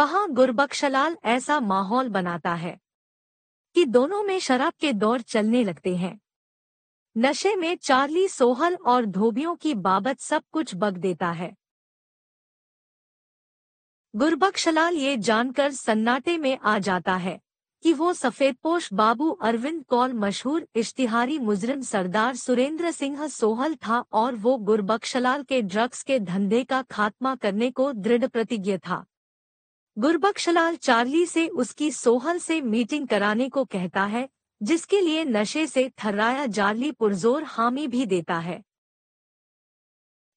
वहां गुरबक्शलाल ऐसा माहौल बनाता है कि दोनों में शराब के दौर चलने लगते हैं नशे में चार्ली सोहल और धोबियों की बाबत सब कुछ बग देता है गुरबक्शलाल ये जानकर सन्नाटे में आ जाता है कि वो सफेदपोश बाबू अरविंद कौल मशहूर इश्तिहारी मुजरिम सरदार सुरेंद्र सिंह सोहल था और वो गुरबक्शलाल के ड्रग्स के धंधे का खात्मा करने को दृढ़ प्रतिज्ञ था गुरबक्शलाल चार्ली से उसकी सोहल से मीटिंग कराने को कहता है जिसके लिए नशे से थर्राया जार्ली पुरजोर हामी भी देता है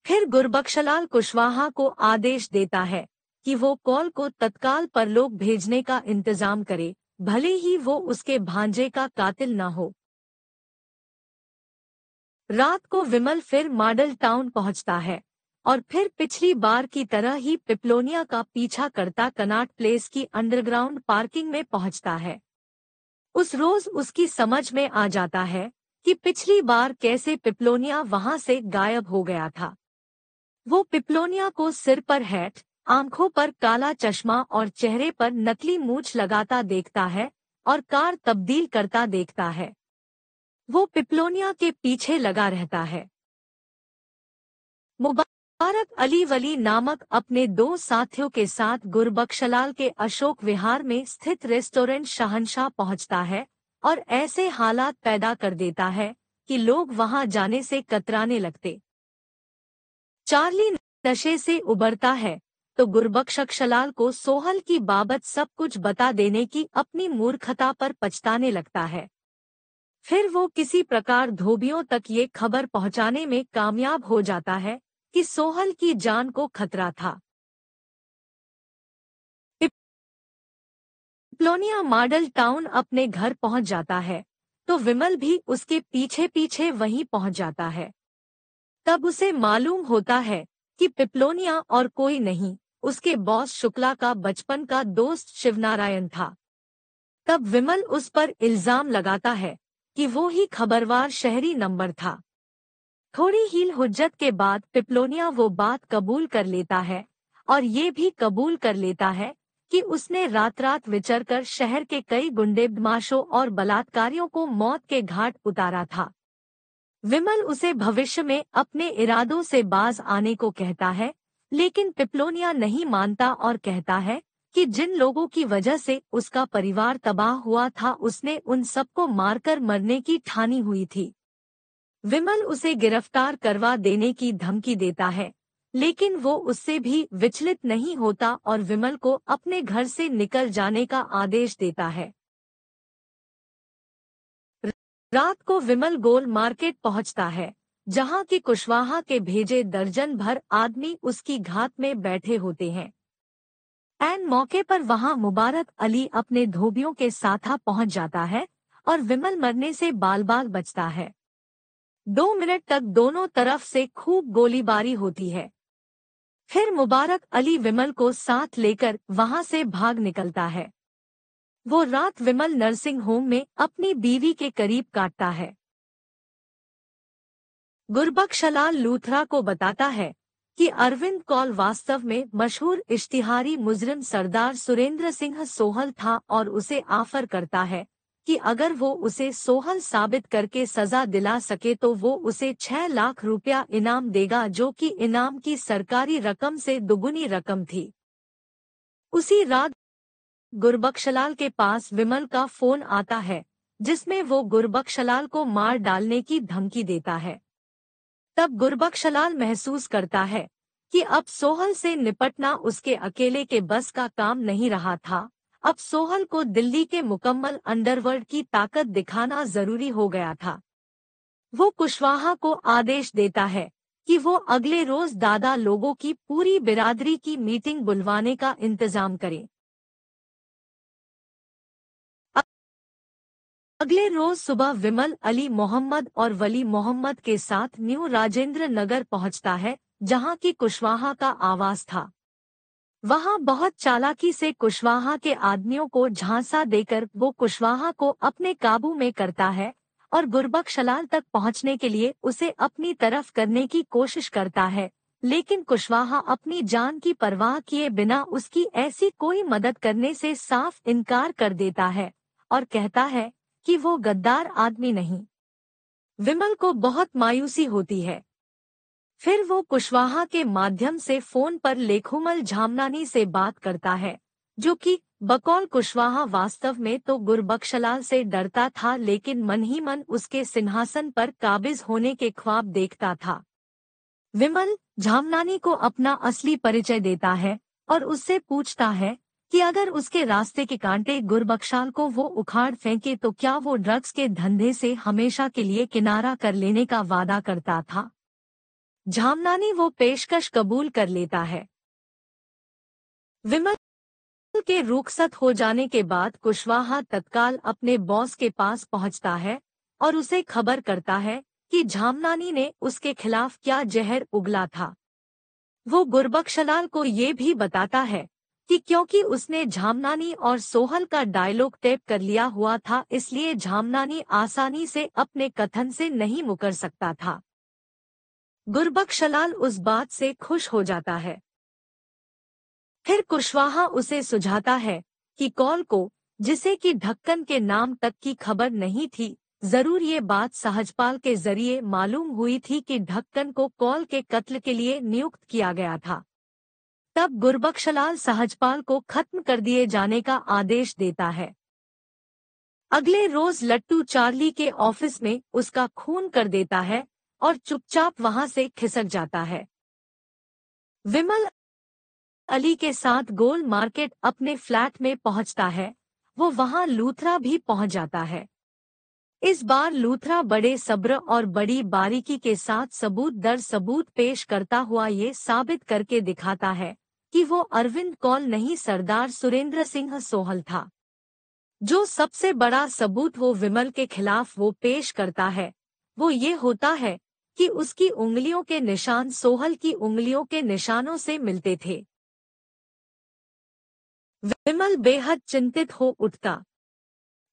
फिर गुरबक्शलाल कुशवाहा को आदेश देता है कि वो कॉल को तत्काल परलोक भेजने का इंतजाम करे भले ही वो उसके भांजे का कातिल ना हो रात को विमल फिर मॉडल टाउन पहुंचता है और फिर पिछली बार की तरह ही पिपलोनिया का पीछा करता कनाट प्लेस की अंडरग्राउंड पार्किंग में पहुंचता है उस रोज उसकी समझ में आ जाता है कि पिछली बार कैसे पिपलोनिया वहां से गायब हो गया था वो पिपलोनिया को सिर पर हैट आंखों पर काला चश्मा और चेहरे पर नकली मूछ लगाता देखता है और कार तब्दील करता देखता है वो पिपलोनिया के पीछे लगा रहता है मुबारक अली वली नामक अपने दो साथियों के साथ गुरबक्शलाल के अशोक विहार में स्थित रेस्टोरेंट शहनशाह पहुंचता है और ऐसे हालात पैदा कर देता है कि लोग वहां जाने से कतराने लगते चार्ली नशे से उबरता है तो गुरबख्शक शलाल को सोहल की बाबत सब कुछ बता देने की अपनी मूर्खता पर पछताने लगता है फिर वो किसी प्रकार धोबियों तक ये खबर पहुंचाने में कामयाब हो जाता है कि सोहल की जान को खतरा था प्लोनिया मॉडल टाउन अपने घर पहुंच जाता है तो विमल भी उसके पीछे पीछे वहीं पहुंच जाता है तब उसे मालूम होता है कि पिपलोनिया और कोई नहीं उसके बॉस शुक्ला का बचपन का दोस्त शिवनारायण था तब विमल उस पर इल्जाम लगाता है कि वो ही खबरवार शहरी नंबर था थोड़ी ही हुज्जत के बाद पिपलोनिया वो बात कबूल कर लेता है और ये भी कबूल कर लेता है कि उसने रात रात विचर कर शहर के कई गुंडे बदमाशों और बलात्कारियों को मौत के घाट उतारा था विमल उसे भविष्य में अपने इरादों से बाज आने को कहता है लेकिन पिप्लोनिया नहीं मानता और कहता है कि जिन लोगों की वजह से उसका परिवार तबाह हुआ था उसने उन सबको मारकर मरने की ठानी हुई थी विमल उसे गिरफ्तार करवा देने की धमकी देता है लेकिन वो उससे भी विचलित नहीं होता और विमल को अपने घर से निकल जाने का आदेश देता है रात को विमल गोल मार्केट पहुंचता है जहां की कुशवाहा के भेजे दर्जन भर आदमी उसकी घात में बैठे होते हैं एन मौके पर वहां मुबारक अली अपने धोबियों के साथा पहुंच जाता है और विमल मरने से बाल बाल बचता है दो मिनट तक दोनों तरफ से खूब गोलीबारी होती है फिर मुबारक अली विमल को साथ लेकर वहां से भाग निकलता है वो रात विमल नर्सिंग होम में अपनी बीवी के करीब काटता है गुरबक्शलाल लूथरा को बताता है कि अरविंद कौल वास्तव में मशहूर इश्तिहारी मुजरिम सरदार सुरेंद्र सिंह सोहल था और उसे आफर करता है कि अगर वो उसे सोहल साबित करके सजा दिला सके तो वो उसे छह लाख रुपया इनाम देगा जो कि इनाम की सरकारी रकम से दुगुनी रकम थी उसी रात गुरबक्शलाल के पास विमल का फोन आता है जिसमें वो गुरबक्शलाल को मार डालने की धमकी देता है तब गुरबक्शलाल महसूस करता है कि अब सोहल से निपटना उसके अकेले के बस का काम नहीं रहा था अब सोहल को दिल्ली के मुकम्मल अंडरवर्ल्ड की ताकत दिखाना जरूरी हो गया था वो कुशवाहा को आदेश देता है कि वो अगले रोज दादा लोगों की पूरी बिरादरी की मीटिंग बुलवाने का इंतजाम करें अगले रोज सुबह विमल अली मोहम्मद और वली मोहम्मद के साथ न्यू राजेंद्र नगर पहुंचता है जहां की कुशवाहा का आवास था वहां बहुत चालाकी से कुशवाहा के आदमियों को झांसा देकर वो कुशवाहा को अपने काबू में करता है और शलाल तक पहुंचने के लिए उसे अपनी तरफ करने की कोशिश करता है लेकिन कुशवाहा अपनी जान की परवाह किए बिना उसकी ऐसी कोई मदद करने से साफ इनकार कर देता है और कहता है कि वो गद्दार आदमी नहीं विमल को बहुत मायूसी होती है फिर वो कुशवाहा के माध्यम से फोन पर लेखुमल झामनानी से बात करता है जो कि बकौल कुशवाहा वास्तव में तो गुरबक्शलाल से डरता था लेकिन मन ही मन उसके सिंहासन पर काबिज होने के ख्वाब देखता था विमल झामनानी को अपना असली परिचय देता है और उससे पूछता है कि अगर उसके रास्ते के कांटे गुरबक्शाल को वो उखाड़ फेंके तो क्या वो ड्रग्स के धंधे से हमेशा के लिए किनारा कर लेने का वादा करता था झामनानी वो पेशकश कबूल कर लेता है विमल के रुखसत हो जाने के बाद कुशवाहा तत्काल अपने बॉस के पास पहुंचता है और उसे खबर करता है कि झामनानी ने उसके खिलाफ क्या जहर उगला था वो गुरबक्शलाल को ये भी बताता है कि क्योंकि उसने झामनानी और सोहल का डायलॉग टेप कर लिया हुआ था इसलिए झामनानी आसानी से अपने कथन से नहीं मुकर सकता था गुरबख्शलाल उस बात से खुश हो जाता है फिर कुशवाहा उसे सुझाता है कि कॉल को जिसे कि ढक्कन के नाम तक की खबर नहीं थी जरूर ये बात सहजपाल के जरिए मालूम हुई थी कि ढक्कन को कॉल के कत्ल के लिए नियुक्त किया गया था तब गुरबक्शलाल सहजपाल को खत्म कर दिए जाने का आदेश देता है अगले रोज लट्टू चार्ली के ऑफिस में उसका खून कर देता है और चुपचाप वहां से खिसक जाता है विमल अली के साथ गोल मार्केट अपने फ्लैट में पहुंचता है वो वहां लूथरा भी पहुंच जाता है इस बार लूथरा बड़े सब्र और बड़ी बारीकी के साथ सबूत दर सबूत पेश करता हुआ ये साबित करके दिखाता है कि वो अरविंद कौल नहीं सरदार सुरेंद्र सिंह सोहल था जो सबसे बड़ा सबूत वो विमल के खिलाफ वो पेश करता है वो ये होता है कि उसकी उंगलियों के निशान सोहल की उंगलियों के निशानों से मिलते थे विमल बेहद चिंतित हो उठता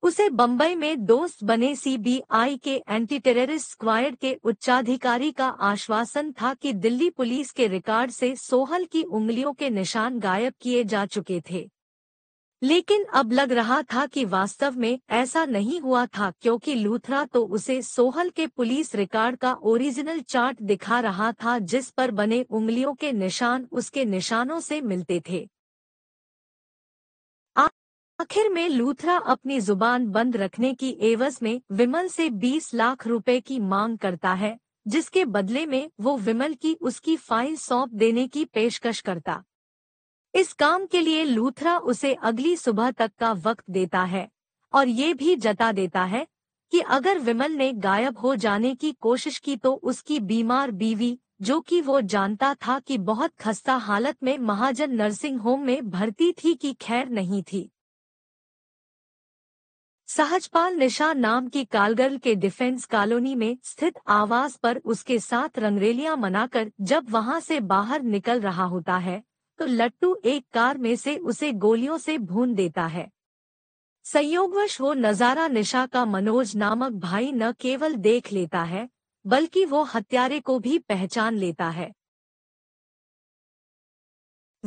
उसे बम्बई में दोस्त बने सीबीआई के एंटी टेररिस्ट स्क्वाड के उच्चाधिकारी का आश्वासन था कि दिल्ली पुलिस के रिकॉर्ड से सोहल की उंगलियों के निशान गायब किए जा चुके थे लेकिन अब लग रहा था कि वास्तव में ऐसा नहीं हुआ था क्योंकि लूथरा तो उसे सोहल के पुलिस रिकॉर्ड का ओरिजिनल चार्ट दिखा रहा था जिस पर बने उंगलियों के निशान उसके निशानों से मिलते थे आखिर में लूथरा अपनी जुबान बंद रखने की एवज में विमल से 20 लाख रुपए की मांग करता है जिसके बदले में वो विमल की उसकी फाइल सौंप देने की पेशकश करता इस काम के लिए लूथरा उसे अगली सुबह तक का वक्त देता है और ये भी जता देता है कि अगर विमल ने गायब हो जाने की कोशिश की तो उसकी बीमार बीवी जो कि वो जानता था कि बहुत खस्ता हालत में महाजन नर्सिंग होम में भर्ती थी कि खैर नहीं थी सहजपाल निशा नाम की कालगर्ल के डिफेंस कॉलोनी में स्थित आवास पर उसके साथ रंगरेलियां मनाकर जब वहां से बाहर निकल रहा होता है तो लट्टू एक कार में से उसे गोलियों से भून देता है संयोगवश वो नजारा निशा का मनोज नामक भाई न केवल देख लेता है बल्कि वो हत्यारे को भी पहचान लेता है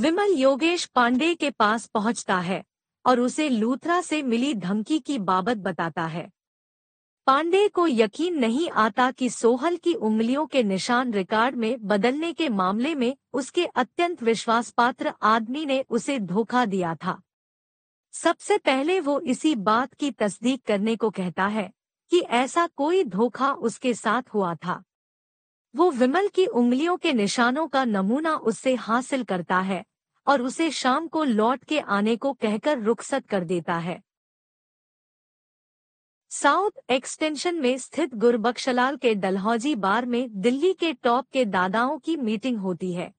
विमल योगेश पांडे के पास पहुंचता है और उसे लूथरा से मिली धमकी की बाबत बताता है पांडे को यकीन नहीं आता कि सोहल की उंगलियों के निशान रिकॉर्ड में बदलने के मामले में उसके अत्यंत विश्वासपात्र आदमी ने उसे धोखा दिया था सबसे पहले वो इसी बात की तस्दीक करने को कहता है कि ऐसा कोई धोखा उसके साथ हुआ था वो विमल की उंगलियों के निशानों का नमूना उससे हासिल करता है और उसे शाम को लौट के आने को कहकर रुखसत कर देता है साउथ एक्सटेंशन में स्थित गुरबक्शलाल के डलहौजी बार में दिल्ली के टॉप के दादाओं की मीटिंग होती है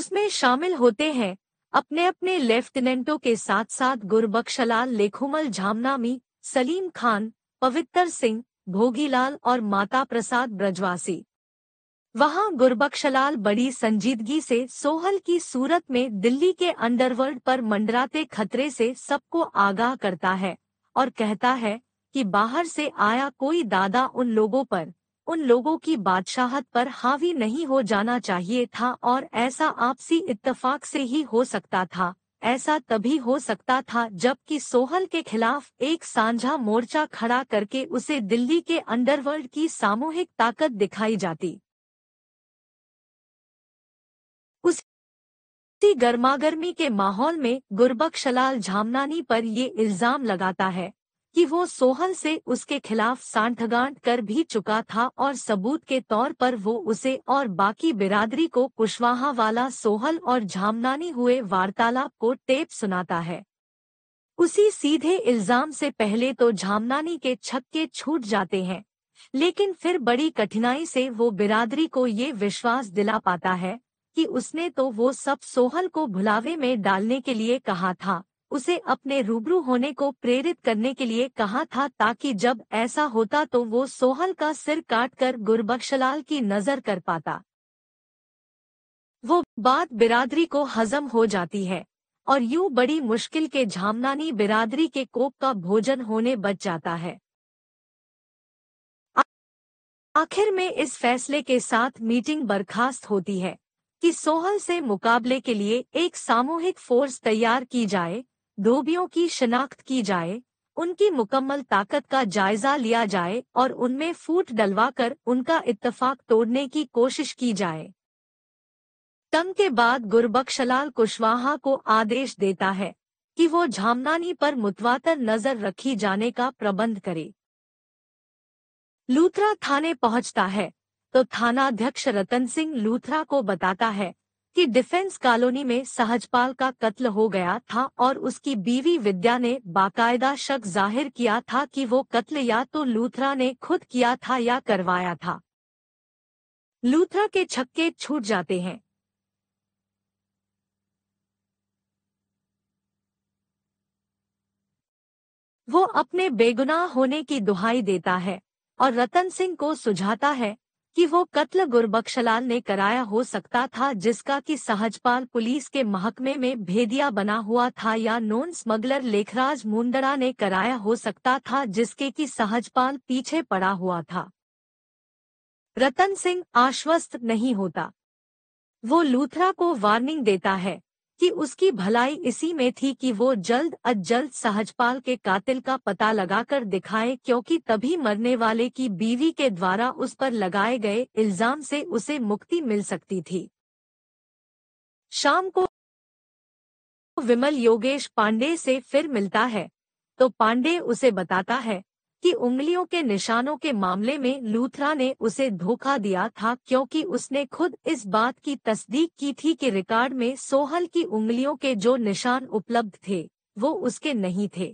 उसमें शामिल होते हैं अपने अपने लेफ्टिनेंटों के साथ साथ गुरबक्शलाल लेखुमल झामनामी सलीम खान पवित्र सिंह भोगीलाल और माता प्रसाद ब्रजवासी वहां गुरबक्शलाल बड़ी संजीदगी से सोहल की सूरत में दिल्ली के अंडरवर्ल्ड पर मंडराते खतरे से सबको आगाह करता है और कहता है कि बाहर से आया कोई दादा उन लोगों पर उन लोगों की बादशाहत पर हावी नहीं हो जाना चाहिए था और ऐसा आपसी इत्तफाक से ही हो सकता था ऐसा तभी हो सकता था जब सोहल के खिलाफ एक साझा मोर्चा खड़ा करके उसे दिल्ली के अंडरवर्ल्ड की सामूहिक ताकत दिखाई जाती इतनी गर्मागर्मी के माहौल में गुरबख्शलाल झामनानी पर ये इल्जाम लगाता है कि वो सोहल से उसके खिलाफ सांठगांठ कर भी चुका था और सबूत के तौर पर वो उसे और बाकी बिरादरी को कुशवाहा वाला सोहल और झामनानी हुए वार्तालाप को टेप सुनाता है उसी सीधे इल्जाम से पहले तो झामनानी के छक्के छूट जाते हैं लेकिन फिर बड़ी कठिनाई से वो बिरादरी को ये विश्वास दिला पाता है कि उसने तो वो सब सोहल को भुलावे में डालने के लिए कहा था उसे अपने रूबरू होने को प्रेरित करने के लिए कहा था ताकि जब ऐसा होता तो वो सोहल का सिर काटकर गुरबख्शलाल की नजर कर पाता वो बात बिरादरी को हजम हो जाती है और यूं बड़ी मुश्किल के झामनानी बिरादरी के कोप का भोजन होने बच जाता है आखिर में इस फैसले के साथ मीटिंग बर्खास्त होती है कि सोहल से मुकाबले के लिए एक सामूहिक फोर्स तैयार की जाए धोबियों की शनाख्त की जाए उनकी मुकम्मल ताकत का जायजा लिया जाए और उनमें फूट डलवाकर उनका इतफाक तोड़ने की कोशिश की जाए तंग के बाद गुरबख्शलाल कुशवाहा को आदेश देता है कि वो झामनानी पर मुतवातर नजर रखी जाने का प्रबंध करे लूथरा थाने पहुंचता है तो थानाध्यक्ष रतन सिंह लूथरा को बताता है कि डिफेंस कॉलोनी में सहजपाल का कत्ल हो गया था और उसकी बीवी विद्या ने बाकायदा शक जाहिर किया था कि वो कत्ल या तो लूथरा ने खुद किया था या करवाया था लूथरा के छक्के छूट जाते हैं वो अपने बेगुनाह होने की दुहाई देता है और रतन सिंह को सुझाता है कि वो कत्ल गुरबक्शलाल ने कराया हो सकता था जिसका कि सहजपाल पुलिस के महकमे में भेदिया बना हुआ था या नॉन स्मगलर लेखराज मुंदड़ा ने कराया हो सकता था जिसके कि सहजपाल पीछे पड़ा हुआ था रतन सिंह आश्वस्त नहीं होता वो लूथरा को वार्निंग देता है कि उसकी भलाई इसी में थी कि वो जल्द अज जल्द सहजपाल के कातिल का पता लगाकर दिखाए क्योंकि तभी मरने वाले की बीवी के द्वारा उस पर लगाए गए इल्जाम से उसे मुक्ति मिल सकती थी शाम को विमल योगेश पांडे से फिर मिलता है तो पांडे उसे बताता है कि उंगलियों के निशानों के मामले में लूथरा ने उसे धोखा दिया था क्योंकि उसने खुद इस बात की तस्दीक की थी कि रिकॉर्ड में सोहल की उंगलियों के जो निशान उपलब्ध थे वो उसके नहीं थे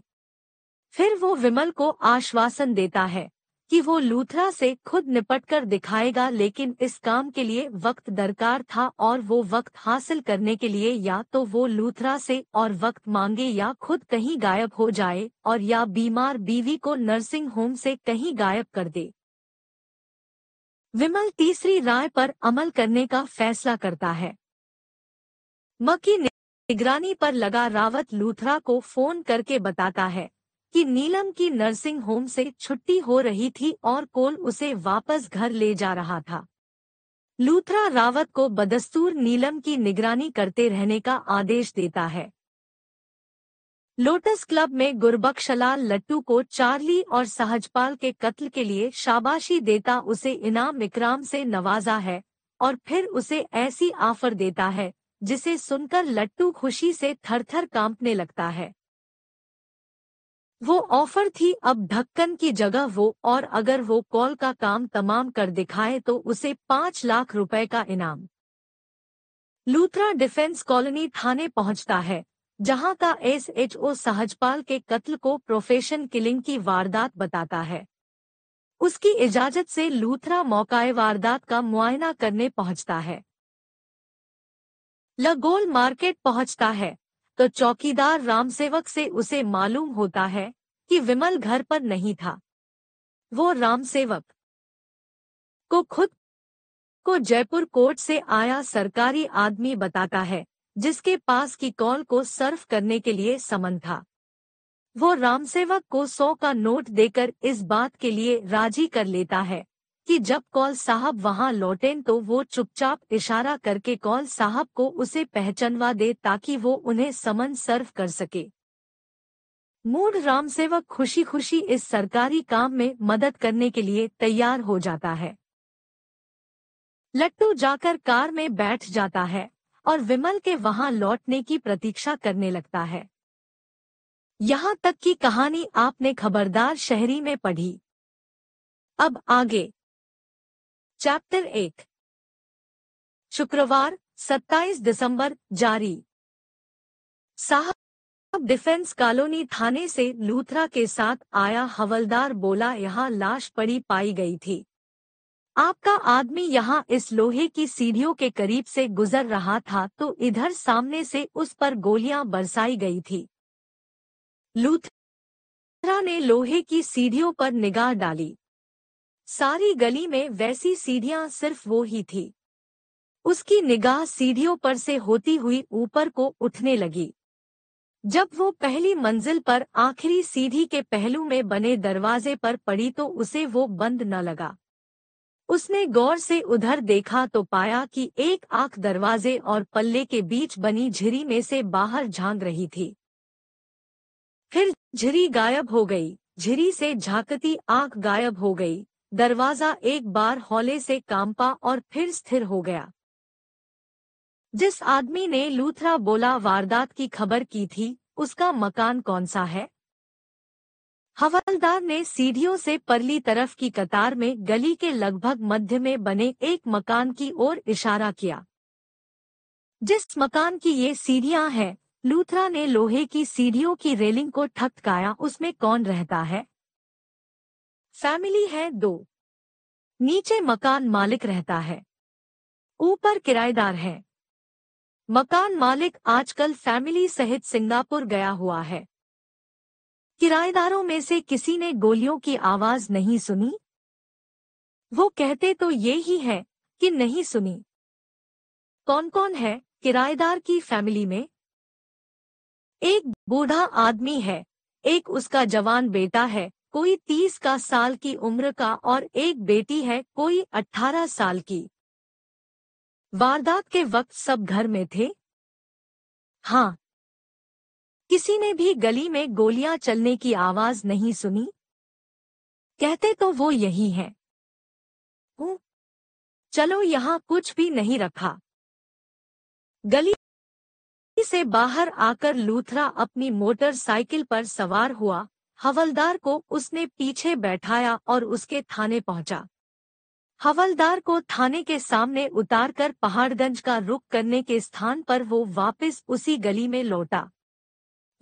फिर वो विमल को आश्वासन देता है कि वो लूथरा से खुद निपटकर दिखाएगा लेकिन इस काम के लिए वक्त दरकार था और वो वक्त हासिल करने के लिए या तो वो लूथरा से और वक्त मांगे या खुद कहीं गायब हो जाए और या बीमार बीवी को नर्सिंग होम से कहीं गायब कर दे विमल तीसरी राय पर अमल करने का फैसला करता है मकी निगरानी पर लगा रावत लूथरा को फोन करके बताता है कि नीलम की नर्सिंग होम से छुट्टी हो रही थी और कोल उसे वापस घर ले जा रहा था लूथरा रावत को बदस्तूर नीलम की निगरानी करते रहने का आदेश देता है लोटस क्लब में गुरबक्शलाल लट्टू को चार्ली और सहजपाल के कत्ल के लिए शाबाशी देता उसे इनाम इकराम से नवाजा है और फिर उसे ऐसी ऑफर देता है जिसे सुनकर लट्टू खुशी से थरथर कांपने लगता है वो ऑफर थी अब ढक्कन की जगह वो और अगर वो कॉल का काम तमाम कर दिखाए तो उसे पांच लाख रुपए का इनाम लूथरा डिफेंस कॉलोनी थाने पहुंचता है जहां का एसएचओ सहजपाल के कत्ल को प्रोफेशन किलिंग की वारदात बताता है उसकी इजाजत से लूथरा मौकाए वारदात का मुआयना करने पहुंचता है लगोल मार्केट पहुंचता है तो चौकीदार रामसेवक से उसे मालूम होता है कि विमल घर पर नहीं था वो रामसेवक को खुद को जयपुर कोर्ट से आया सरकारी आदमी बताता है जिसके पास की कॉल को सर्व करने के लिए समन था वो रामसेवक को सौ का नोट देकर इस बात के लिए राजी कर लेता है कि जब कौल साहब वहां लौटे तो वो चुपचाप इशारा करके कौल साहब को उसे पहचानवा दे ताकि वो उन्हें समन सर्व कर सके मूड रामसेवक खुशी खुशी इस सरकारी काम में मदद करने के लिए तैयार हो जाता है लट्टू जाकर कार में बैठ जाता है और विमल के वहां लौटने की प्रतीक्षा करने लगता है यहाँ तक की कहानी आपने खबरदार शहरी में पढ़ी अब आगे चैप्टर एक शुक्रवार 27 दिसंबर जारी साहब डिफेंस कॉलोनी थाने से लूथरा के साथ आया हवलदार बोला यहाँ लाश पड़ी पाई गई थी आपका आदमी यहाँ इस लोहे की सीढ़ियों के करीब से गुजर रहा था तो इधर सामने से उस पर गोलियां बरसाई गई थी लूथरा ने लोहे की सीढ़ियों पर निगाह डाली सारी गली में वैसी सीढ़ियां सिर्फ वो ही थी उसकी निगाह सीढ़ियों पर से होती हुई ऊपर को उठने लगी जब वो पहली मंजिल पर आखिरी सीढ़ी के पहलू में बने दरवाजे पर पड़ी तो उसे वो बंद न लगा उसने गौर से उधर देखा तो पाया कि एक आंख दरवाजे और पल्ले के बीच बनी झिरी में से बाहर झांक रही थी फिर झिरी गायब हो गई झिरी से झांकती आंख गायब हो गई दरवाजा एक बार हौले से कांपा और फिर स्थिर हो गया जिस आदमी ने लूथरा बोला वारदात की खबर की थी उसका मकान कौन सा है हवलदार ने सीढ़ियों से परली तरफ की कतार में गली के लगभग मध्य में बने एक मकान की ओर इशारा किया जिस मकान की ये सीढ़ियां हैं लूथरा ने लोहे की सीढ़ियों की रेलिंग को ठपकाया उसमें कौन रहता है फैमिली है दो नीचे मकान मालिक रहता है ऊपर किराएदार है मकान मालिक आजकल फैमिली सहित सिंगापुर गया हुआ है किराएदारों में से किसी ने गोलियों की आवाज नहीं सुनी वो कहते तो ये ही है कि नहीं सुनी कौन कौन है किराएदार की फैमिली में एक बूढ़ा आदमी है एक उसका जवान बेटा है कोई तीस का साल की उम्र का और एक बेटी है कोई अठारह साल की वारदात के वक्त सब घर में थे हाँ किसी ने भी गली में गोलियां चलने की आवाज नहीं सुनी कहते तो वो यही है चलो यहाँ कुछ भी नहीं रखा गली से बाहर आकर लूथरा अपनी मोटरसाइकिल पर सवार हुआ हवलदार को उसने पीछे बैठाया और उसके थाने पहुंचा हवलदार को थाने के सामने उतारकर पहाड़गंज का रुख करने के स्थान पर वो वापस उसी गली में लौटा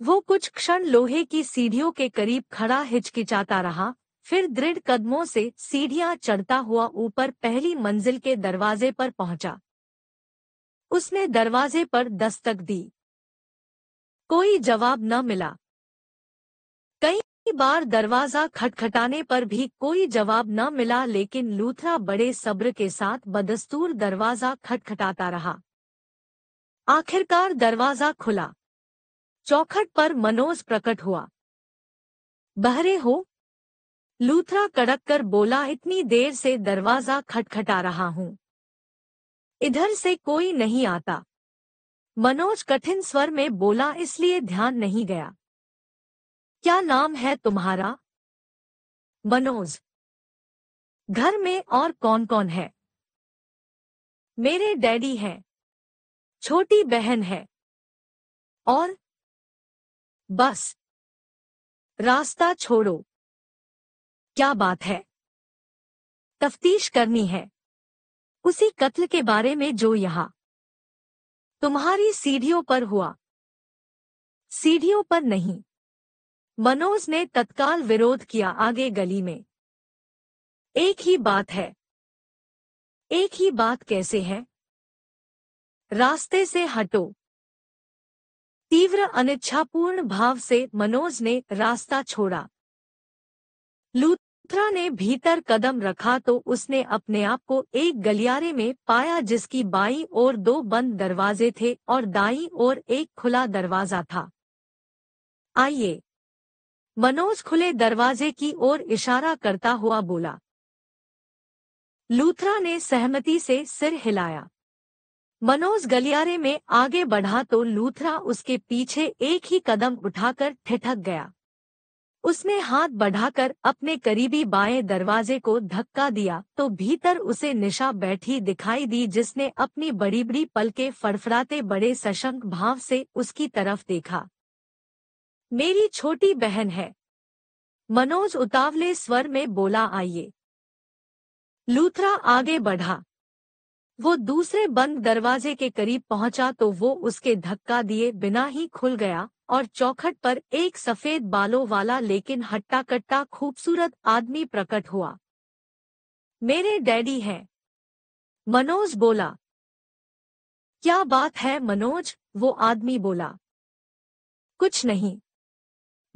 वो कुछ क्षण लोहे की सीढ़ियों के करीब खड़ा हिचकिचाता रहा फिर दृढ़ कदमों से सीढ़ियां चढ़ता हुआ ऊपर पहली मंजिल के दरवाजे पर पहुंचा उसने दरवाजे पर दस्तक दी कोई जवाब न मिला बार दरवाजा खटखटाने पर भी कोई जवाब न मिला लेकिन लूथरा बड़े सब्र के साथ बदस्तूर दरवाजा खटखटाता रहा आखिरकार दरवाजा खुला चौखट पर मनोज प्रकट हुआ बहरे हो लूथरा कड़क कर बोला इतनी देर से दरवाजा खटखटा रहा हूं इधर से कोई नहीं आता मनोज कठिन स्वर में बोला इसलिए ध्यान नहीं गया क्या नाम है तुम्हारा मनोज घर में और कौन कौन है मेरे डैडी हैं छोटी बहन है और बस रास्ता छोड़ो क्या बात है तफ्तीश करनी है उसी कत्ल के बारे में जो यहां तुम्हारी सीढ़ियों पर हुआ सीढ़ियों पर नहीं मनोज ने तत्काल विरोध किया आगे गली में एक ही बात है एक ही बात कैसे है रास्ते से हटो तीव्र अनिच्छापूर्ण भाव से मनोज ने रास्ता छोड़ा लूथरा ने भीतर कदम रखा तो उसने अपने आप को एक गलियारे में पाया जिसकी बाई ओर दो बंद दरवाजे थे और दाई ओर एक खुला दरवाजा था आइए मनोज खुले दरवाजे की ओर इशारा करता हुआ बोला लूथरा ने सहमति से सिर हिलाया मनोज गलियारे में आगे बढ़ा तो लूथरा उसके पीछे एक ही कदम उठाकर ठिठक गया उसने हाथ बढ़ाकर अपने करीबी बाएं दरवाजे को धक्का दिया तो भीतर उसे निशा बैठी दिखाई दी जिसने अपनी बड़ी बड़ी पलके फड़फड़ाते बड़े सशंक भाव से उसकी तरफ देखा मेरी छोटी बहन है मनोज उतावले स्वर में बोला आइए लूथरा आगे बढ़ा वो दूसरे बंद दरवाजे के करीब पहुंचा तो वो उसके धक्का दिए बिना ही खुल गया और चौखट पर एक सफेद बालों वाला लेकिन हट्टा कट्टा खूबसूरत आदमी प्रकट हुआ मेरे डैडी हैं मनोज बोला क्या बात है मनोज वो आदमी बोला कुछ नहीं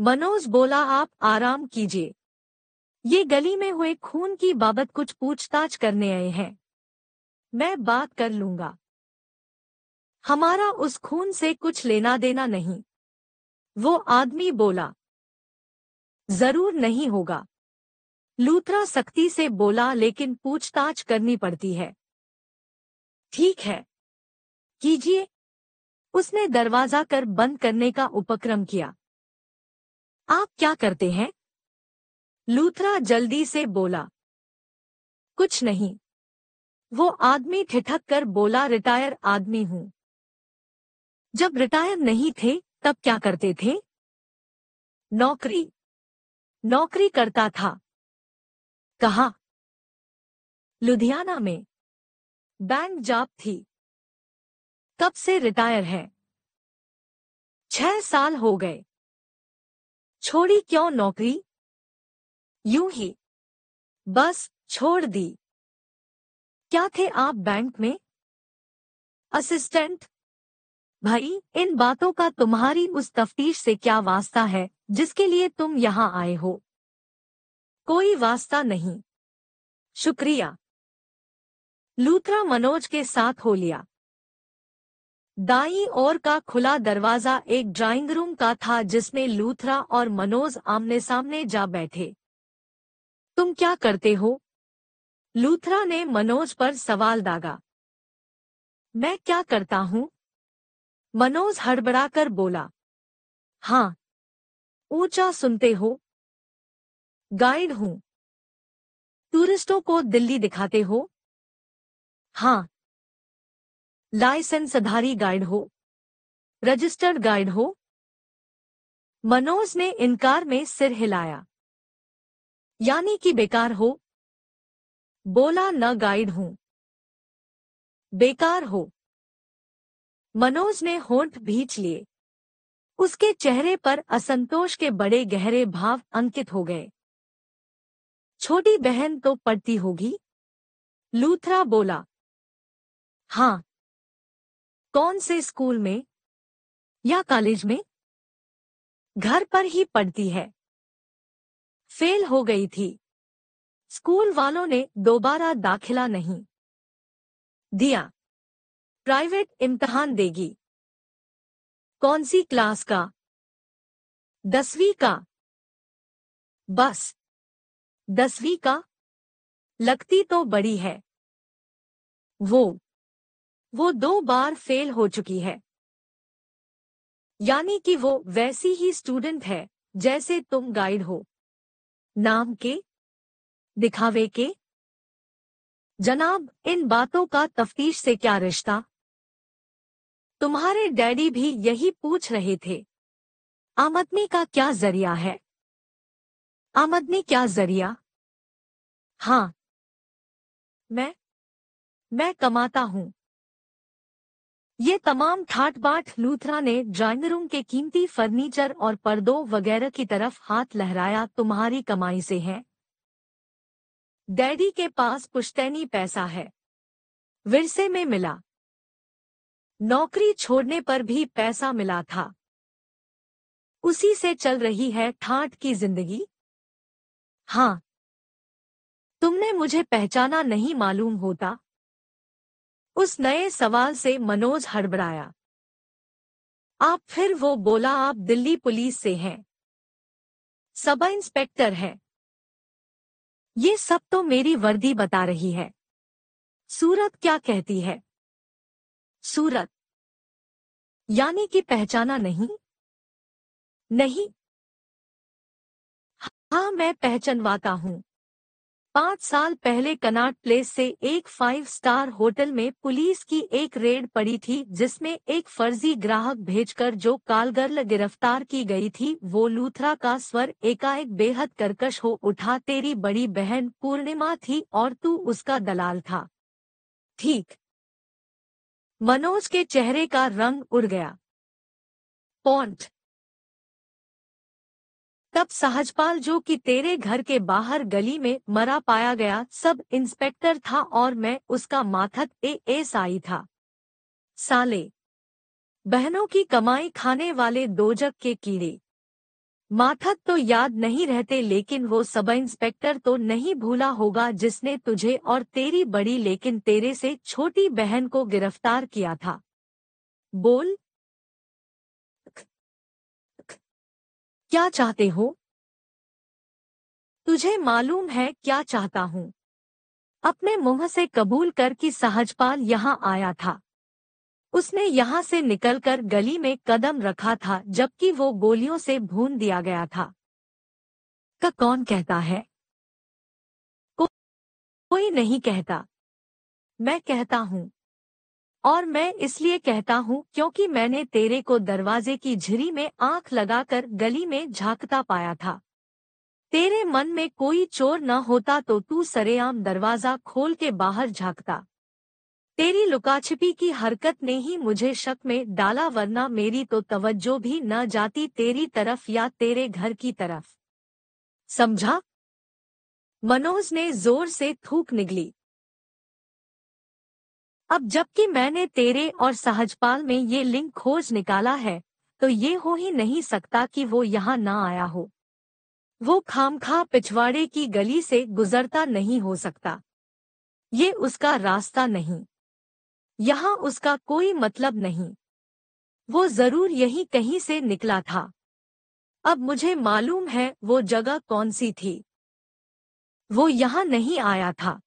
मनोज बोला आप आराम कीजिए ये गली में हुए खून की बाबत कुछ पूछताछ करने आए हैं मैं बात कर लूंगा हमारा उस खून से कुछ लेना देना नहीं वो आदमी बोला जरूर नहीं होगा लूथरा सख्ती से बोला लेकिन पूछताछ करनी पड़ती है ठीक है कीजिए उसने दरवाजा कर बंद करने का उपक्रम किया आप क्या करते हैं लूथरा जल्दी से बोला कुछ नहीं वो आदमी ठिठक कर बोला रिटायर आदमी हूं जब रिटायर नहीं थे तब क्या करते थे नौकरी नौकरी करता था कहा लुधियाना में बैंक जॉब थी कब से रिटायर है छह साल हो गए छोड़ी क्यों नौकरी यूं ही बस छोड़ दी क्या थे आप बैंक में असिस्टेंट भाई इन बातों का तुम्हारी उस तफ्तीश से क्या वास्ता है जिसके लिए तुम यहाँ आए हो कोई वास्ता नहीं शुक्रिया लूथरा मनोज के साथ हो लिया दाई ओर का खुला दरवाजा एक ड्राइंग रूम का था जिसमें लूथरा और मनोज आमने सामने जा बैठे तुम क्या करते हो लूथरा ने मनोज पर सवाल दागा मैं क्या करता हूं मनोज हड़बड़ाकर बोला हाँ ऊंचा सुनते हो गाइड हूं टूरिस्टों को दिल्ली दिखाते हो हाँ लाइसेंसधारी गाइड हो रजिस्टर्ड गाइड हो मनोज ने इनकार में सिर हिलाया यानी कि बेकार हो बोला न गाइड हूं बेकार हो मनोज ने होंठ भींच लिए उसके चेहरे पर असंतोष के बड़े गहरे भाव अंकित हो गए छोटी बहन तो पढ़ती होगी लूथरा बोला हाँ कौन से स्कूल में या कॉलेज में घर पर ही पढ़ती है फेल हो गई थी स्कूल वालों ने दोबारा दाखिला नहीं दिया प्राइवेट इम्तहान देगी कौन सी क्लास का दसवीं का बस दसवीं का लगती तो बड़ी है वो वो दो बार फेल हो चुकी है यानी कि वो वैसी ही स्टूडेंट है जैसे तुम गाइड हो नाम के दिखावे के जनाब इन बातों का तफ्तीश से क्या रिश्ता तुम्हारे डैडी भी यही पूछ रहे थे आमदनी का क्या जरिया है आमदनी क्या जरिया हाँ मैं मैं कमाता हूं ये तमाम ठाट बाट लूथरा ने ड्राइंग रूम के कीमती फर्नीचर और पर्दों वगैरह की तरफ हाथ लहराया तुम्हारी कमाई से है डैडी के पास पुश्तैनी पैसा है विरसे में मिला नौकरी छोड़ने पर भी पैसा मिला था उसी से चल रही है ठाट की जिंदगी हाँ तुमने मुझे पहचाना नहीं मालूम होता उस नए सवाल से मनोज हड़बड़ाया आप फिर वो बोला आप दिल्ली पुलिस से हैं सब इंस्पेक्टर हैं ये सब तो मेरी वर्दी बता रही है सूरत क्या कहती है सूरत यानी कि पहचाना नहीं नहीं हाँ मैं पहचानवाता हूं पाँच साल पहले कनाट प्लेस से एक फाइव स्टार होटल में पुलिस की एक रेड पड़ी थी जिसमें एक फर्जी ग्राहक भेजकर जो कालगर्ल गिरफ्तार की गई थी वो लूथरा का स्वर एकाएक बेहद करकश हो उठा तेरी बड़ी बहन पूर्णिमा थी और तू उसका दलाल था ठीक मनोज के चेहरे का रंग उड़ गया पॉन्ट तब सहजपाल जो कि तेरे घर के बाहर गली में मरा पाया गया सब इंस्पेक्टर था और मैं उसका माथक ए एस आई था साले बहनों की कमाई खाने वाले दोजक के कीड़े माथक तो याद नहीं रहते लेकिन वो सब इंस्पेक्टर तो नहीं भूला होगा जिसने तुझे और तेरी बड़ी लेकिन तेरे से छोटी बहन को गिरफ्तार किया था बोल क्या चाहते हो तुझे मालूम है क्या चाहता हूँ अपने मुंह से कबूल कर कि सहजपाल यहाँ आया था उसने यहाँ से निकलकर गली में कदम रखा था जबकि वो गोलियों से भून दिया गया था का कौन कहता है को, कोई नहीं कहता मैं कहता हूँ और मैं इसलिए कहता हूँ क्योंकि मैंने तेरे को दरवाजे की झिरी में आंख लगाकर गली में झांकता पाया था तेरे मन में कोई चोर न होता तो तू सरेआम दरवाजा खोल के बाहर झांकता तेरी लुकाछिपी की हरकत ने ही मुझे शक में डाला वरना मेरी तो तवज्जो भी न जाती तेरी तरफ या तेरे घर की तरफ समझा मनोज ने जोर से थूक निगली अब जबकि मैंने तेरे और सहजपाल में ये लिंक खोज निकाला है तो ये हो ही नहीं सकता कि वो यहाँ ना आया हो वो खामखा पिछवाड़े की गली से गुजरता नहीं हो सकता ये उसका रास्ता नहीं यहाँ उसका कोई मतलब नहीं वो जरूर यहीं कहीं से निकला था अब मुझे मालूम है वो जगह कौन सी थी वो यहाँ नहीं आया था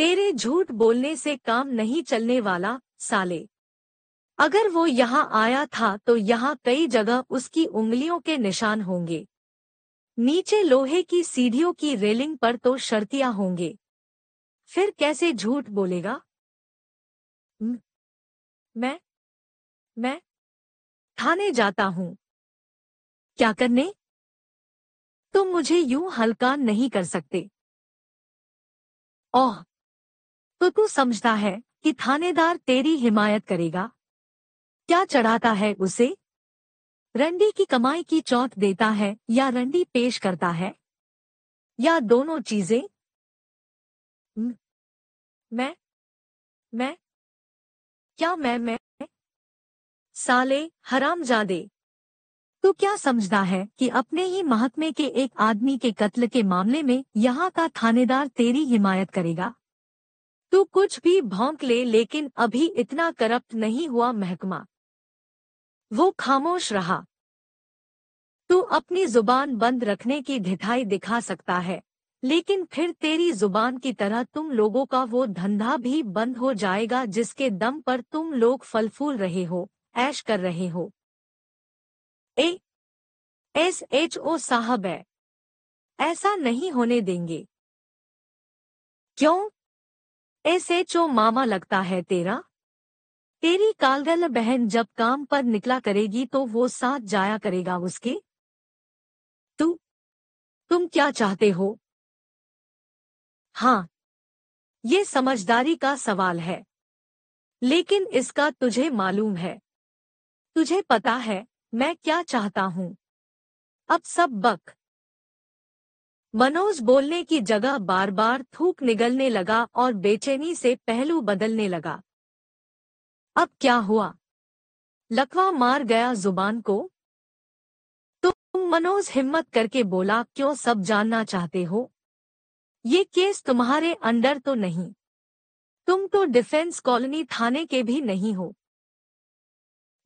तेरे झूठ बोलने से काम नहीं चलने वाला साले अगर वो यहाँ आया था तो यहाँ कई जगह उसकी उंगलियों के निशान होंगे नीचे लोहे की सीढ़ियों की रेलिंग पर तो शर्तियां होंगे फिर कैसे झूठ बोलेगा मैं मैं थाने जाता हूँ क्या करने तुम मुझे यूं हल्का नहीं कर सकते ओह तो तू समझता है कि थानेदार तेरी हिमायत करेगा क्या चढ़ाता है उसे रंडी की कमाई की चौथ देता है या रंडी पेश करता है या दोनों चीजें मैं मैं क्या मैं मैं साले दे तू क्या समझता है कि अपने ही महात्मे के एक आदमी के कत्ल के मामले में यहाँ का थानेदार तेरी हिमायत करेगा तू कुछ भी भौंक ले लेकिन अभी इतना करप्ट नहीं हुआ महकमा वो खामोश रहा तू अपनी जुबान बंद रखने की ढिठाई दिखा सकता है लेकिन फिर तेरी जुबान की तरह तुम लोगों का वो धंधा भी बंद हो जाएगा जिसके दम पर तुम लोग फल फूल रहे हो ऐश कर रहे हो ए एस एच ओ साहब है ऐसा नहीं होने देंगे क्यों चो मामा लगता है तेरा तेरी कालगल बहन जब काम पर निकला करेगी तो वो साथ जाया करेगा उसके तू तुम क्या चाहते हो हाँ ये समझदारी का सवाल है लेकिन इसका तुझे मालूम है तुझे पता है मैं क्या चाहता हूँ अब सब बक मनोज बोलने की जगह बार बार थूक निगलने लगा और बेचैनी से पहलू बदलने लगा अब क्या हुआ लकवा मार गया जुबान को तुम मनोज हिम्मत करके बोला क्यों सब जानना चाहते हो ये केस तुम्हारे अंडर तो नहीं तुम तो डिफेंस कॉलोनी थाने के भी नहीं हो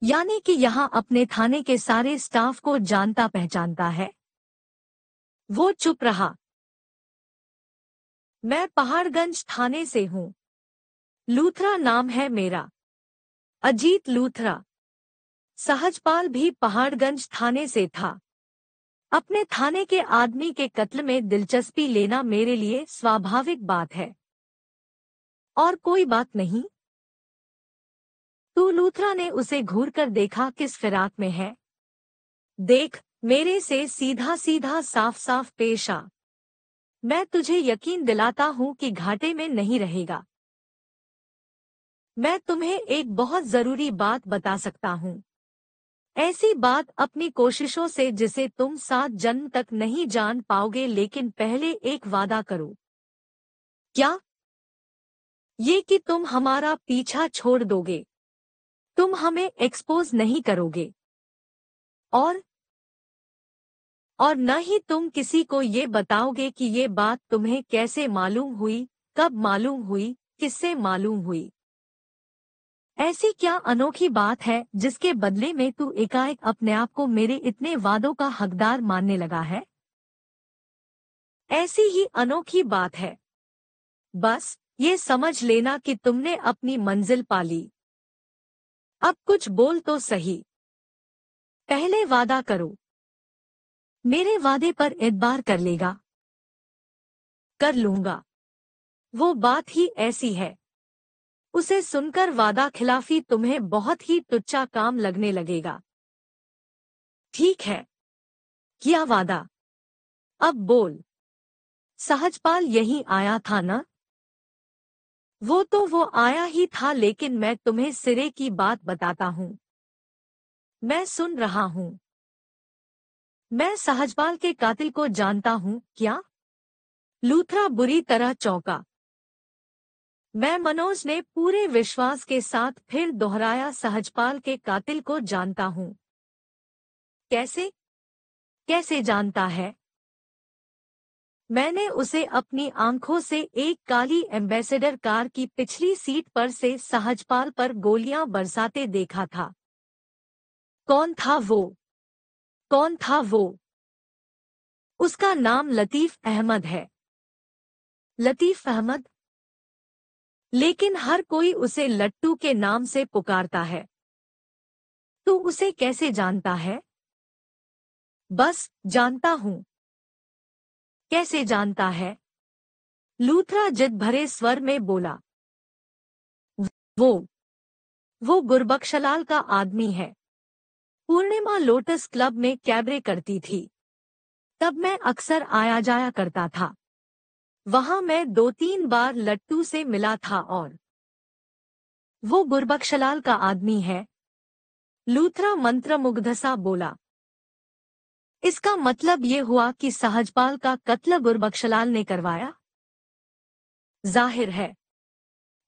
यानी कि यहाँ अपने थाने के सारे स्टाफ को जानता पहचानता है वो चुप रहा मैं पहाड़गंज थाने से हूं लूथरा नाम है मेरा अजीत लूथरा सहजपाल भी पहाड़गंज थाने से था अपने थाने के आदमी के कत्ल में दिलचस्पी लेना मेरे लिए स्वाभाविक बात है और कोई बात नहीं तू लूथरा ने उसे घूर कर देखा किस फिराक में है देख मेरे से सीधा सीधा साफ साफ पेश आ मैं तुझे यकीन दिलाता हूँ कि घाटे में नहीं रहेगा मैं तुम्हें एक बहुत जरूरी बात बता सकता हूँ ऐसी बात अपनी कोशिशों से जिसे तुम सात जन्म तक नहीं जान पाओगे लेकिन पहले एक वादा करो क्या ये कि तुम हमारा पीछा छोड़ दोगे तुम हमें एक्सपोज नहीं करोगे और और न ही तुम किसी को ये बताओगे कि ये बात तुम्हें कैसे मालूम हुई कब मालूम हुई किससे मालूम हुई ऐसी क्या अनोखी बात है जिसके बदले में तू एकाएक अपने आप को मेरे इतने वादों का हकदार मानने लगा है ऐसी ही अनोखी बात है बस ये समझ लेना कि तुमने अपनी मंजिल पाली अब कुछ बोल तो सही पहले वादा करो मेरे वादे पर एतबार कर लेगा कर लूंगा वो बात ही ऐसी है उसे सुनकर वादा खिलाफी तुम्हें बहुत ही तुच्छा काम लगने लगेगा ठीक है किया वादा अब बोल सहजपाल यहीं आया था ना वो तो वो आया ही था लेकिन मैं तुम्हें सिरे की बात बताता हूं मैं सुन रहा हूँ मैं सहजपाल के कातिल को जानता हूँ क्या लूथरा बुरी तरह चौंका मैं मनोज ने पूरे विश्वास के साथ फिर दोहराया सहजपाल के कातिल को जानता हूं कैसे कैसे जानता है मैंने उसे अपनी आंखों से एक काली एम्बेसडर कार की पिछली सीट पर से सहजपाल पर गोलियां बरसाते देखा था कौन था वो कौन था वो उसका नाम लतीफ अहमद है लतीफ अहमद लेकिन हर कोई उसे लट्टू के नाम से पुकारता है तू उसे कैसे जानता है बस जानता हूं कैसे जानता है लूथरा जिद भरे स्वर में बोला वो वो गुरबक्शलाल का आदमी है पूर्णिमा लोटस क्लब में कैबरे करती थी तब मैं अक्सर आया जाया करता था वहां मैं दो तीन बार लट्टू से मिला था और वो बुरबक्षलाल का आदमी है लूथरा मंत्र मुग्धसा बोला इसका मतलब ये हुआ कि सहजपाल का कत्ल बुरबक्षलाल ने करवाया जाहिर है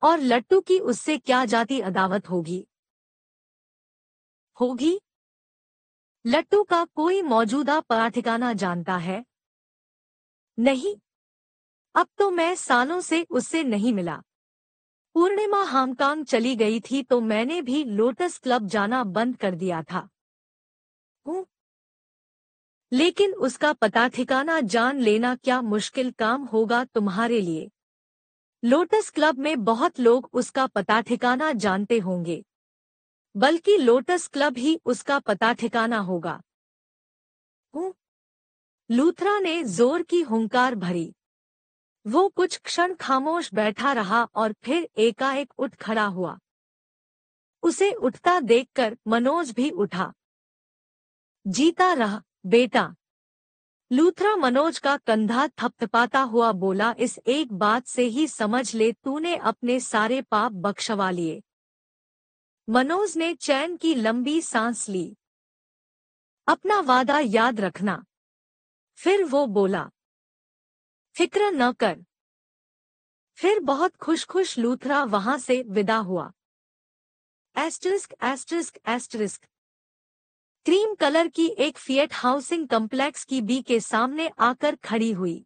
और लट्टू की उससे क्या जाती अदावत होगी होगी लट्टू का कोई मौजूदा पता ठिकाना जानता है नहीं अब तो मैं सालों से उससे नहीं मिला पूर्णिमा हांगकांग चली गई थी तो मैंने भी लोटस क्लब जाना बंद कर दिया था हूँ लेकिन उसका पता ठिकाना जान लेना क्या मुश्किल काम होगा तुम्हारे लिए लोटस क्लब में बहुत लोग उसका पता ठिकाना जानते होंगे बल्कि लोटस क्लब ही उसका पता ठिकाना होगा लूथरा ने जोर की हुंकार भरी वो कुछ क्षण खामोश बैठा रहा और फिर एकाएक उठ खड़ा हुआ उसे उठता देखकर मनोज भी उठा जीता रहा बेटा लूथरा मनोज का कंधा थपथपाता हुआ बोला इस एक बात से ही समझ ले तूने अपने सारे पाप बख्शवा लिए मनोज ने चैन की लंबी सांस ली अपना वादा याद रखना फिर वो बोला फिक्र न कर फिर बहुत खुश खुश लूथरा वहां से विदा हुआ asterisk asterisk asterisk cream colour की एक फिएट हाउसिंग कॉम्प्लेक्स की बी के सामने आकर खड़ी हुई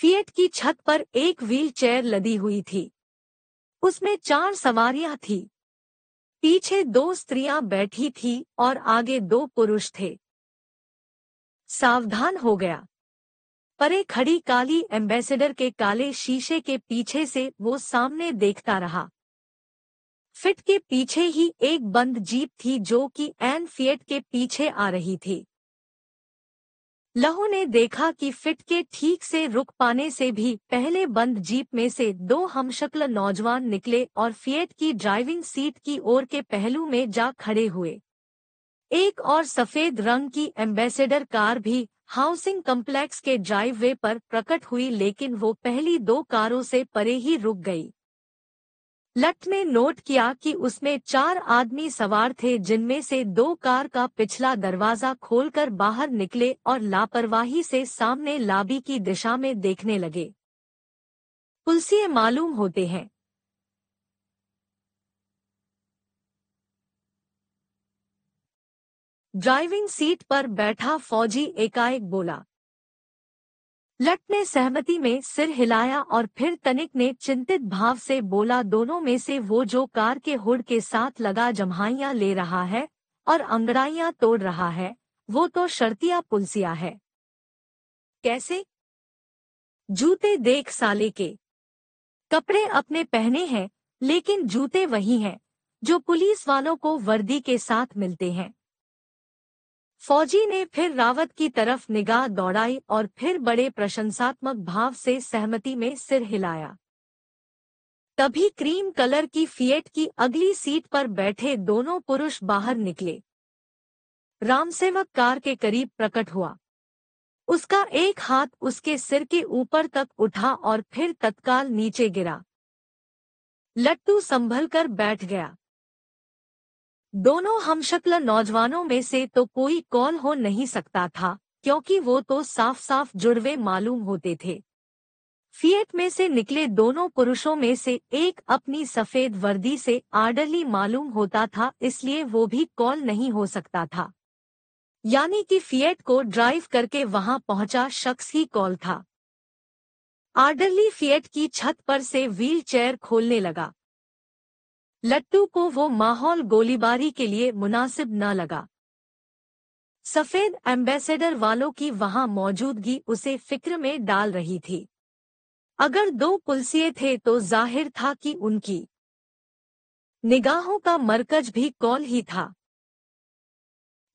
फिएट की छत पर एक व्हील चेयर लदी हुई थी उसमें चार सवारियां थी पीछे दो स्त्रियां बैठी थी और आगे दो पुरुष थे सावधान हो गया परे खड़ी काली एम्बेसडर के काले शीशे के पीछे से वो सामने देखता रहा फिट के पीछे ही एक बंद जीप थी जो कि एन फिएट के पीछे आ रही थी लहू ने देखा कि फिट के ठीक से रुक पाने से भी पहले बंद जीप में से दो हमशक्ल नौजवान निकले और फिएट की ड्राइविंग सीट की ओर के पहलू में जा खड़े हुए एक और सफेद रंग की एम्बेसडर कार भी हाउसिंग कम्प्लेक्स के ड्राइववे पर प्रकट हुई लेकिन वो पहली दो कारों से परे ही रुक गई लट ने नोट किया कि उसमें चार आदमी सवार थे जिनमें से दो कार का पिछला दरवाजा खोलकर बाहर निकले और लापरवाही से सामने लाबी की दिशा में देखने लगे पुलसिए मालूम होते हैं ड्राइविंग सीट पर बैठा फौजी एकाएक बोला लट ने सहमति में सिर हिलाया और फिर तनिक ने चिंतित भाव से बोला दोनों में से वो जो कार के हुड के साथ लगा जम्हाइयाँ ले रहा है और अंगड़ाइया तोड़ रहा है वो तो शर्तिया पुलसिया है कैसे जूते देख साले के कपड़े अपने पहने हैं लेकिन जूते वही हैं जो पुलिस वालों को वर्दी के साथ मिलते हैं फौजी ने फिर रावत की तरफ निगाह दौड़ाई और फिर बड़े प्रशंसात्मक भाव से सहमति में सिर हिलाया तभी क्रीम कलर की फिएट की अगली सीट पर बैठे दोनों पुरुष बाहर निकले रामसेवक कार के करीब प्रकट हुआ उसका एक हाथ उसके सिर के ऊपर तक उठा और फिर तत्काल नीचे गिरा लट्टू संभल कर बैठ गया दोनों हमशक्ल नौजवानों में से तो कोई कौन हो नहीं सकता था क्योंकि वो तो साफ साफ जुड़वे मालूम होते थे फिएट में से निकले दोनों पुरुषों में से एक अपनी सफेद वर्दी से आर्डरली मालूम होता था इसलिए वो भी कॉल नहीं हो सकता था यानी कि फिएट को ड्राइव करके वहां पहुंचा शख्स ही कॉल था आर्डरली फिएट की छत पर से व्हील चेयर खोलने लगा लट्टू को वो माहौल गोलीबारी के लिए मुनासिब न लगा सफेद एम्बेसडर वालों की वहां मौजूदगी उसे फिक्र में डाल रही थी अगर दो पुलसिए थे तो जाहिर था कि उनकी निगाहों का मरकज भी कॉल ही था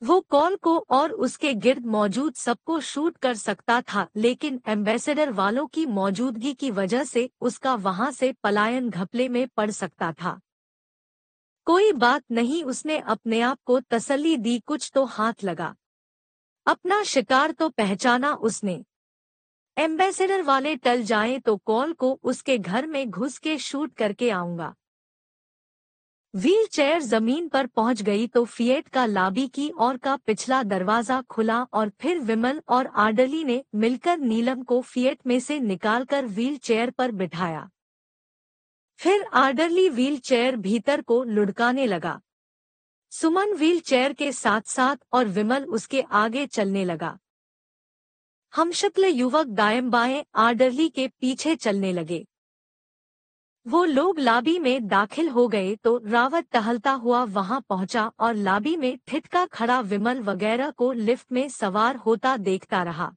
वो कॉल को और उसके गिर्द मौजूद सबको शूट कर सकता था लेकिन एम्बेसडर वालों की मौजूदगी की वजह से उसका वहां से पलायन घपले में पड़ सकता था कोई बात नहीं उसने अपने आप को तसल्ली दी कुछ तो हाथ लगा अपना शिकार तो पहचाना उसने एम्बेसडर वाले टल जाए तो कॉल को उसके घर में घुस के शूट करके आऊंगा व्हीलचेयर जमीन पर पहुंच गई तो फिएट का लाबी की ओर का पिछला दरवाजा खुला और फिर विमल और आडली ने मिलकर नीलम को फिएट में से निकालकर व्हीलचेयर पर बिठाया फिर आर्डरली व्हीलचेयर भीतर को लुढ़काने लगा सुमन व्हीलचेयर के साथ साथ और विमल उसके आगे चलने लगा हमशक्ल युवक दायम बाएं आर्डरली के पीछे चलने लगे वो लोग लाबी में दाखिल हो गए तो रावत टहलता हुआ वहां पहुंचा और लाबी में ठिटका खड़ा विमल वगैरह को लिफ्ट में सवार होता देखता रहा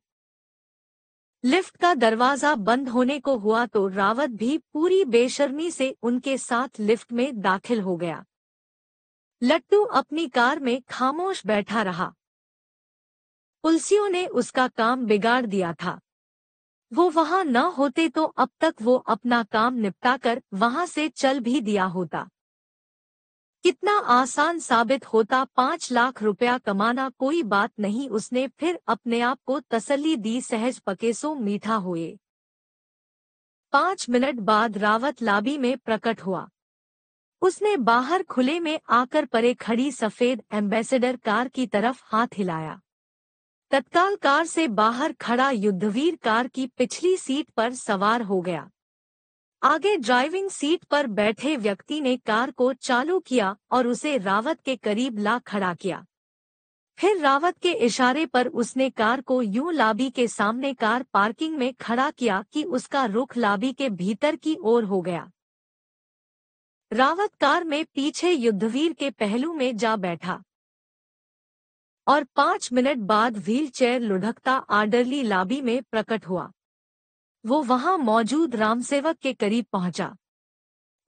लिफ्ट का दरवाजा बंद होने को हुआ तो रावत भी पूरी बेशर्मी से उनके साथ लिफ्ट में दाखिल हो गया लट्टू अपनी कार में खामोश बैठा रहा पुलसियों ने उसका काम बिगाड़ दिया था वो वहां न होते तो अब तक वो अपना काम निपटाकर वहां से चल भी दिया होता कितना आसान साबित होता पाँच लाख रुपया कमाना कोई बात नहीं उसने फिर अपने आप को तसल्ली दी सहज पके सो मीठा हुए पाँच मिनट बाद रावत लाबी में प्रकट हुआ उसने बाहर खुले में आकर परे खड़ी सफेद एम्बेसडर कार की तरफ हाथ हिलाया तत्काल कार से बाहर खड़ा युद्धवीर कार की पिछली सीट पर सवार हो गया आगे ड्राइविंग सीट पर बैठे व्यक्ति ने कार को चालू किया और उसे रावत के करीब ला खड़ा किया फिर रावत के इशारे पर उसने कार को यूं लाबी के सामने कार पार्किंग में खड़ा किया कि उसका रुख लाबी के भीतर की ओर हो गया रावत कार में पीछे युद्धवीर के पहलू में जा बैठा और पांच मिनट बाद व्हील चेयर लुढ़कता आर्डरली लाबी में प्रकट हुआ वो वहां मौजूद रामसेवक के करीब पहुंचा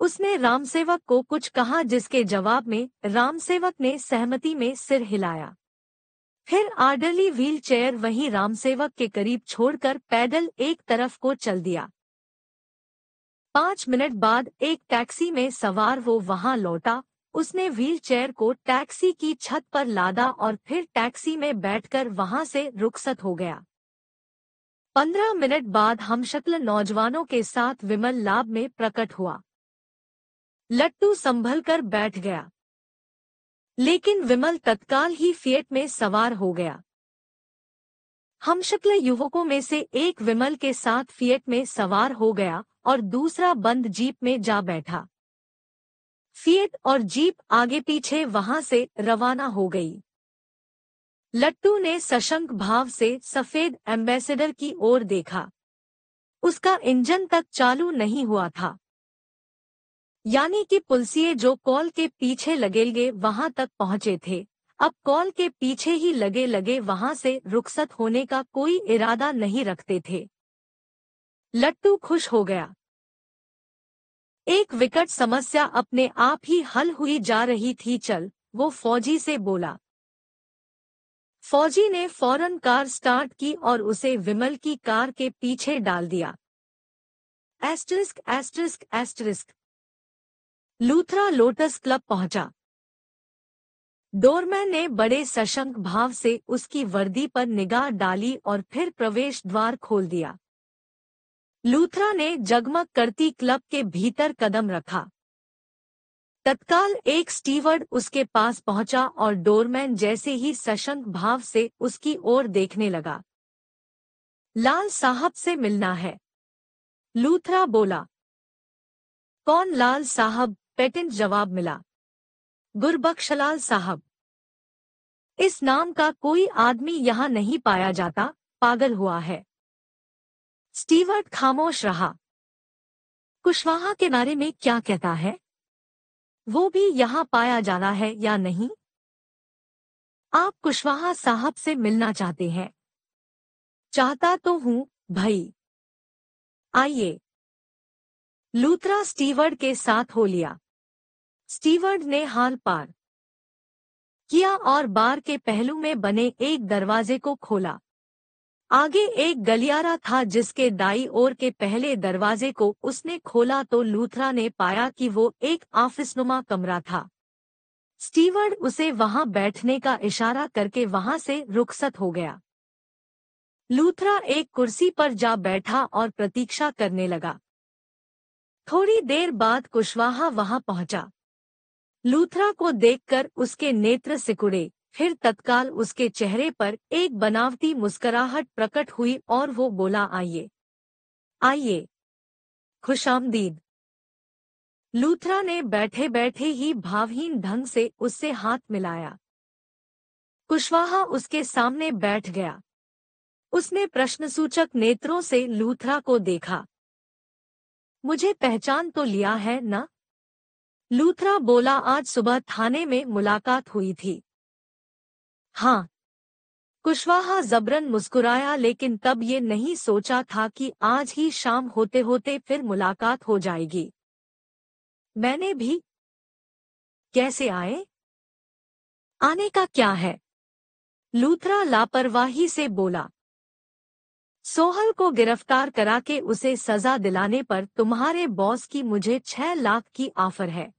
उसने रामसेवक को कुछ कहा जिसके जवाब में रामसेवक ने सहमति में सिर हिलाया फिर आर्डरली व्हील चेयर वहीं रामसेवक के करीब छोड़कर पैदल एक तरफ को चल दिया पांच मिनट बाद एक टैक्सी में सवार वो वहां लौटा उसने व्हील चेयर को टैक्सी की छत पर लादा और फिर टैक्सी में बैठकर वहां से रुखसत हो गया पंद्रह मिनट बाद हमशक्ल नौजवानों के साथ विमल लाभ में प्रकट हुआ लट्टू संभल कर बैठ गया लेकिन विमल तत्काल ही फिएट में सवार हो गया हमशक्ल युवकों में से एक विमल के साथ फिएट में सवार हो गया और दूसरा बंद जीप में जा बैठा फिएट और जीप आगे पीछे वहां से रवाना हो गई लट्टू ने सशंक भाव से सफेद एम्बेसडर की ओर देखा उसका इंजन तक चालू नहीं हुआ था यानी कि पुलसिए जो कॉल के पीछे लगे लगे वहां तक पहुंचे थे अब कॉल के पीछे ही लगे लगे वहां से रुखसत होने का कोई इरादा नहीं रखते थे लट्टू खुश हो गया एक विकट समस्या अपने आप ही हल हुई जा रही थी चल वो फौजी से बोला फौजी ने फौरन कार स्टार्ट की और उसे विमल की कार के पीछे डाल दिया asterisk asterisk asterisk Luthra lotus club पहुंचा डोरमैन ने बड़े सशंक भाव से उसकी वर्दी पर निगाह डाली और फिर प्रवेश द्वार खोल दिया लूथरा ने जगमग करती क्लब के भीतर कदम रखा तत्काल एक स्टीवर्ड उसके पास पहुंचा और डोरमैन जैसे ही सशंक भाव से उसकी ओर देखने लगा लाल साहब से मिलना है लूथरा बोला कौन लाल साहब पेटेंट जवाब मिला गुरबक्शलाल साहब इस नाम का कोई आदमी यहां नहीं पाया जाता पागल हुआ है स्टीवर्ट खामोश रहा कुशवाहा किनारे में क्या कहता है वो भी यहाँ पाया जाना है या नहीं आप कुशवाहा साहब से मिलना चाहते हैं चाहता तो हूँ भाई आइए लूथरा स्टीवर्ड के साथ हो लिया स्टीवर्ड ने हाल पार किया और बार के पहलू में बने एक दरवाजे को खोला आगे एक गलियारा था जिसके दाई ओर के पहले दरवाजे को उसने खोला तो लूथरा ने पाया कि वो एक ऑफिसनुमा कमरा था स्टीवर्ड उसे वहां बैठने का इशारा करके वहां से रुखसत हो गया लूथरा एक कुर्सी पर जा बैठा और प्रतीक्षा करने लगा थोड़ी देर बाद कुशवाहा वहां पहुंचा लूथरा को देखकर उसके नेत्र सिकुड़े फिर तत्काल उसके चेहरे पर एक बनावटी मुस्कराहट प्रकट हुई और वो बोला आइए आइए खुशामदीद लूथरा ने बैठे बैठे ही भावहीन ढंग से उससे हाथ मिलाया कुशवाहा उसके सामने बैठ गया उसने प्रश्नसूचक नेत्रों से लूथरा को देखा मुझे पहचान तो लिया है ना? लूथरा बोला आज सुबह थाने में मुलाकात हुई थी हाँ कुशवाहा जबरन मुस्कुराया लेकिन तब ये नहीं सोचा था कि आज ही शाम होते होते फिर मुलाकात हो जाएगी मैंने भी कैसे आए आने का क्या है लूथरा लापरवाही से बोला सोहल को गिरफ्तार करा के उसे सजा दिलाने पर तुम्हारे बॉस की मुझे छह लाख की ऑफर है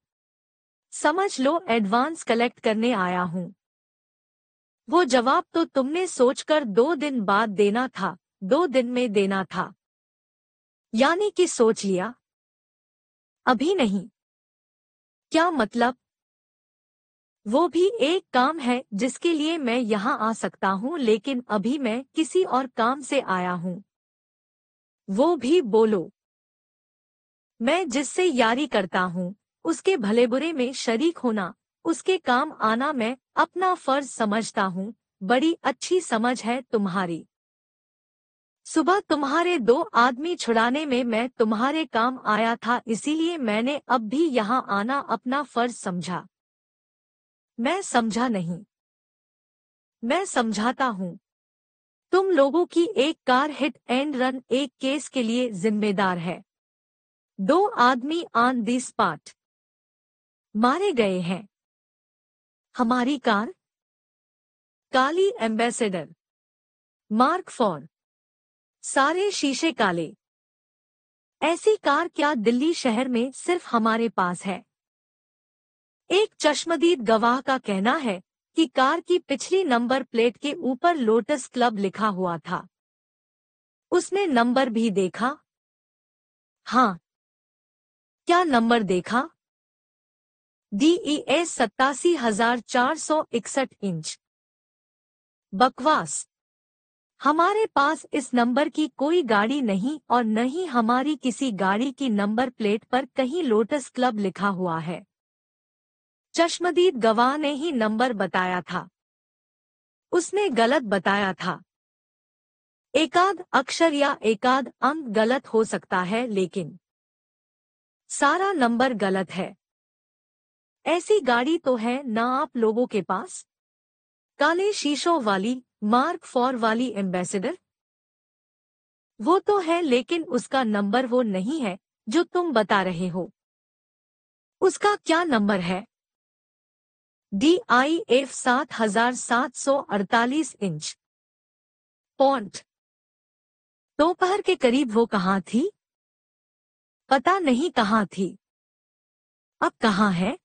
समझ लो एडवांस कलेक्ट करने आया हूँ वो जवाब तो तुमने सोचकर दो दिन बाद देना था दो दिन में देना था यानी कि सोच लिया अभी नहीं क्या मतलब वो भी एक काम है जिसके लिए मैं यहाँ आ सकता हूँ लेकिन अभी मैं किसी और काम से आया हूँ वो भी बोलो मैं जिससे यारी करता हूँ उसके भले बुरे में शरीक होना उसके काम आना मैं अपना फर्ज समझता हूँ बड़ी अच्छी समझ है तुम्हारी सुबह तुम्हारे दो आदमी छुड़ाने में मैं तुम्हारे काम आया था इसीलिए मैंने अब भी यहाँ आना अपना फर्ज समझा मैं समझा नहीं मैं समझाता हूँ तुम लोगों की एक कार हिट एंड रन एक केस के लिए जिम्मेदार है दो आदमी ऑन दी स्पॉट मारे गए हैं हमारी कार काली एम्बेसडर मार्क फोर सारे शीशे काले ऐसी कार क्या दिल्ली शहर में सिर्फ हमारे पास है एक चश्मदीद गवाह का कहना है कि कार की पिछली नंबर प्लेट के ऊपर लोटस क्लब लिखा हुआ था उसने नंबर भी देखा हाँ क्या नंबर देखा डी एस e सत्तासी हजार चार सौ इकसठ इंच बकवास हमारे पास इस नंबर की कोई गाड़ी नहीं और न ही हमारी किसी गाड़ी की नंबर प्लेट पर कहीं लोटस क्लब लिखा हुआ है चश्मदीद गवाह ने ही नंबर बताया था उसने गलत बताया था एकाद अक्षर या एकाध अंक गलत हो सकता है लेकिन सारा नंबर गलत है ऐसी गाड़ी तो है ना आप लोगों के पास काले शीशों वाली मार्क फॉर वाली एम्बेसडर वो तो है लेकिन उसका नंबर वो नहीं है जो तुम बता रहे हो उसका क्या नंबर है डी आई एफ सात हजार सात सौ अड़तालीस इंच पॉन्ट दोपहर तो के करीब वो कहाँ थी पता नहीं कहाँ थी अब कहाँ है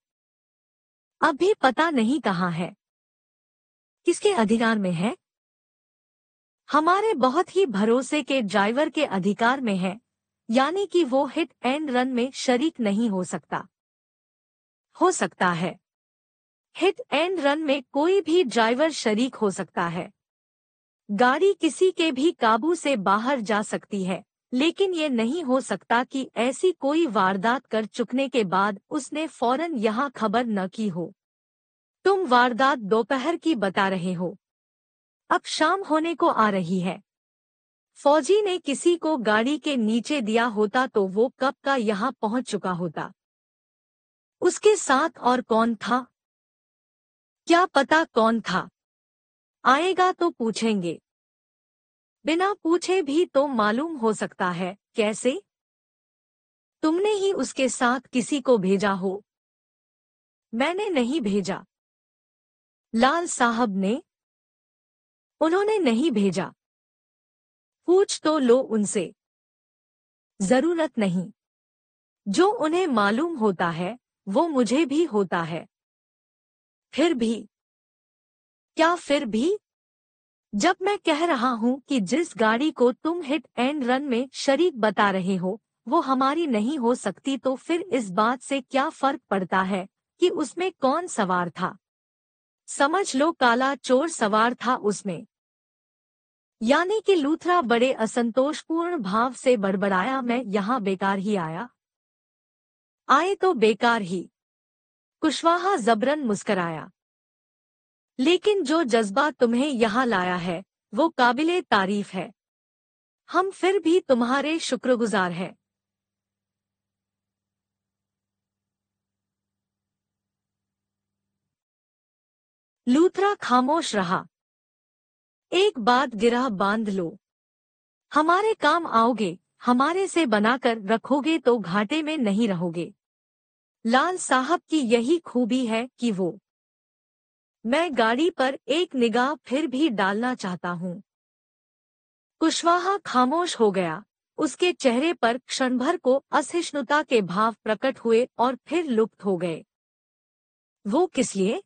अब भी पता नहीं कहाँ है किसके अधिकार में है हमारे बहुत ही भरोसे के ड्राइवर के अधिकार में है यानी कि वो हिट एंड रन में शरीक नहीं हो सकता हो सकता है हिट एंड रन में कोई भी ड्राइवर शरीक हो सकता है गाड़ी किसी के भी काबू से बाहर जा सकती है लेकिन ये नहीं हो सकता कि ऐसी कोई वारदात कर चुकने के बाद उसने फौरन यहाँ खबर न की हो तुम वारदात दोपहर की बता रहे हो अब शाम होने को आ रही है फौजी ने किसी को गाड़ी के नीचे दिया होता तो वो कब का यहाँ पहुंच चुका होता उसके साथ और कौन था क्या पता कौन था आएगा तो पूछेंगे बिना पूछे भी तो मालूम हो सकता है कैसे तुमने ही उसके साथ किसी को भेजा हो मैंने नहीं भेजा लाल साहब ने उन्होंने नहीं भेजा पूछ तो लो उनसे जरूरत नहीं जो उन्हें मालूम होता है वो मुझे भी होता है फिर भी क्या फिर भी जब मैं कह रहा हूं कि जिस गाड़ी को तुम हिट एंड रन में शरीक बता रहे हो वो हमारी नहीं हो सकती तो फिर इस बात से क्या फर्क पड़ता है कि उसमें कौन सवार था समझ लो काला चोर सवार था उसमें यानी कि लूथरा बड़े असंतोषपूर्ण भाव से बड़बड़ाया मैं यहाँ बेकार ही आया आए तो बेकार ही कुशवाहा जबरन मुस्कराया लेकिन जो जज्बा तुम्हें यहाँ लाया है वो काबिल तारीफ है हम फिर भी तुम्हारे शुक्रगुजार हैं लूथरा खामोश रहा एक बात गिरा बांध लो हमारे काम आओगे हमारे से बनाकर रखोगे तो घाटे में नहीं रहोगे लाल साहब की यही खूबी है कि वो मैं गाड़ी पर एक निगाह फिर भी डालना चाहता हूँ कुशवाहा खामोश हो गया उसके चेहरे पर क्षणभर को असहिष्णुता के भाव प्रकट हुए और फिर लुप्त हो गए वो किस लिए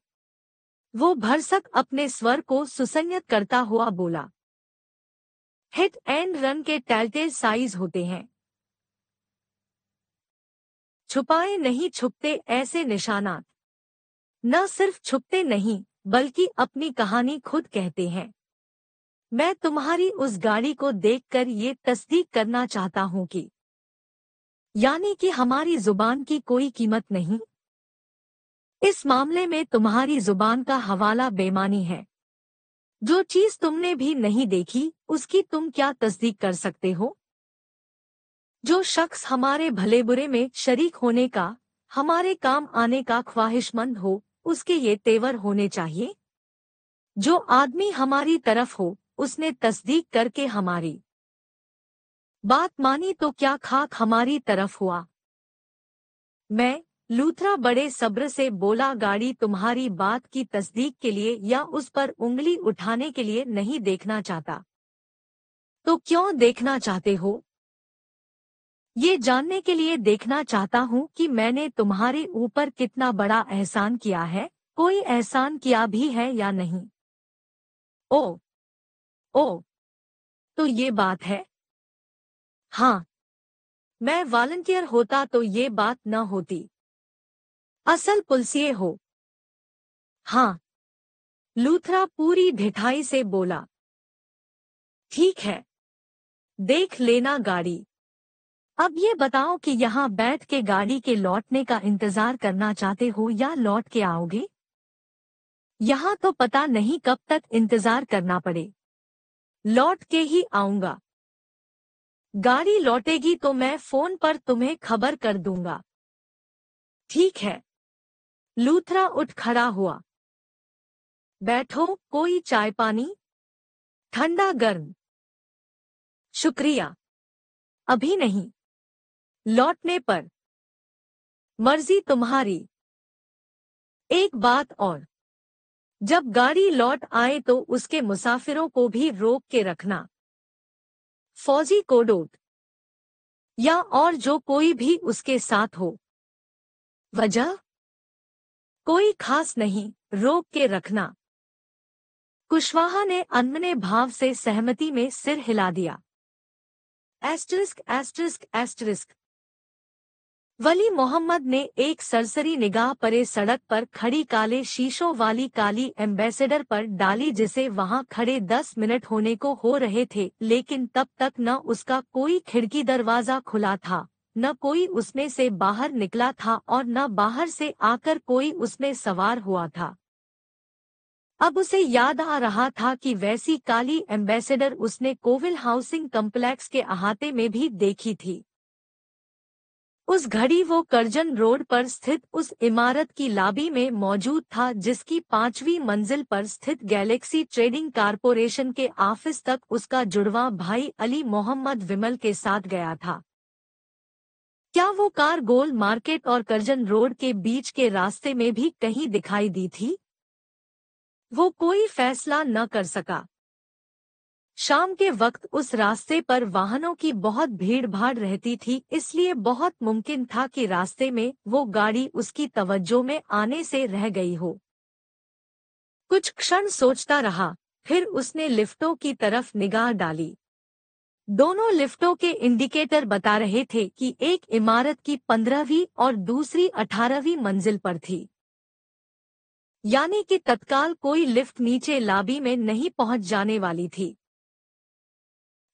वो भरसक अपने स्वर को सुसंयत करता हुआ बोला हिट एंड रन के टैलते साइज होते हैं छुपाए नहीं छुपते ऐसे निशानात न सिर्फ छुपते नहीं बल्कि अपनी कहानी खुद कहते हैं मैं तुम्हारी उस गाड़ी को देखकर ये तस्दीक करना चाहता हूँ कि यानी कि हमारी जुबान की कोई कीमत नहीं इस मामले में तुम्हारी जुबान का हवाला बेमानी है जो चीज तुमने भी नहीं देखी उसकी तुम क्या तस्दीक कर सकते हो जो शख्स हमारे भले बुरे में शरीक होने का हमारे काम आने का ख्वाहिशमंद हो उसके ये तेवर होने चाहिए जो आदमी हमारी तरफ हो उसने तस्दीक करके हमारी बात मानी तो क्या खाक हमारी तरफ हुआ मैं लूथरा बड़े सब्र से बोला गाड़ी तुम्हारी बात की तस्दीक के लिए या उस पर उंगली उठाने के लिए नहीं देखना चाहता तो क्यों देखना चाहते हो ये जानने के लिए देखना चाहता हूँ कि मैंने तुम्हारे ऊपर कितना बड़ा एहसान किया है कोई एहसान किया भी है या नहीं ओ ओ तो ये बात है हाँ मैं वॉलंटियर होता तो ये बात न होती असल पुलसिए हो हाँ लूथरा पूरी ढिठाई से बोला ठीक है देख लेना गाड़ी अब ये बताओ कि यहाँ बैठ के गाड़ी के लौटने का इंतजार करना चाहते हो या लौट के आओगे यहाँ तो पता नहीं कब तक इंतजार करना पड़े लौट के ही आऊंगा गाड़ी लौटेगी तो मैं फोन पर तुम्हें खबर कर दूंगा ठीक है लूथरा उठ खड़ा हुआ बैठो कोई चाय पानी ठंडा गर्म शुक्रिया अभी नहीं लौटने पर मर्जी तुम्हारी एक बात और जब गाड़ी लौट आए तो उसके मुसाफिरों को भी रोक के रखना फौजी कोडोट या और जो कोई भी उसके साथ हो वजह कोई खास नहीं रोक के रखना कुशवाहा ने अनमने भाव से सहमति में सिर हिला दिया asterisk asterisk asterisk Wali Mohammad ने एक सरसरी निगाह परे सड़क पर खड़ी काले शीशों वाली काली एम्बेसडर पर डाली जिसे वहां खड़े दस मिनट होने को हो रहे थे लेकिन तब तक न उसका कोई खिड़की दरवाजा खुला था न कोई उसमें से बाहर निकला था और न बाहर से आकर कोई उसमें सवार हुआ था अब उसे याद आ रहा था कि वैसी काली एम्बेसडर उसने कोविल हाउसिंग कम्प्लेक्स के अहाते में भी देखी थी उस घड़ी वो करजन रोड पर स्थित उस इमारत की लाबी में मौजूद था जिसकी पांचवी मंजिल पर स्थित गैलेक्सी ट्रेडिंग कारपोरेशन के ऑफिस तक उसका जुड़वा भाई अली मोहम्मद विमल के साथ गया था क्या वो कार गोल मार्केट और करजन रोड के बीच के रास्ते में भी कहीं दिखाई दी थी वो कोई फैसला न कर सका शाम के वक्त उस रास्ते पर वाहनों की बहुत भीड़ भाड़ रहती थी इसलिए बहुत मुमकिन था कि रास्ते में वो गाड़ी उसकी तवज्जो में आने से रह गई हो कुछ क्षण सोचता रहा फिर उसने लिफ्टों की तरफ निगाह डाली दोनों लिफ्टों के इंडिकेटर बता रहे थे कि एक इमारत की पंद्रहवीं और दूसरी अठारहवीं मंजिल पर थी यानी कि तत्काल कोई लिफ्ट नीचे लाबी में नहीं पहुंच जाने वाली थी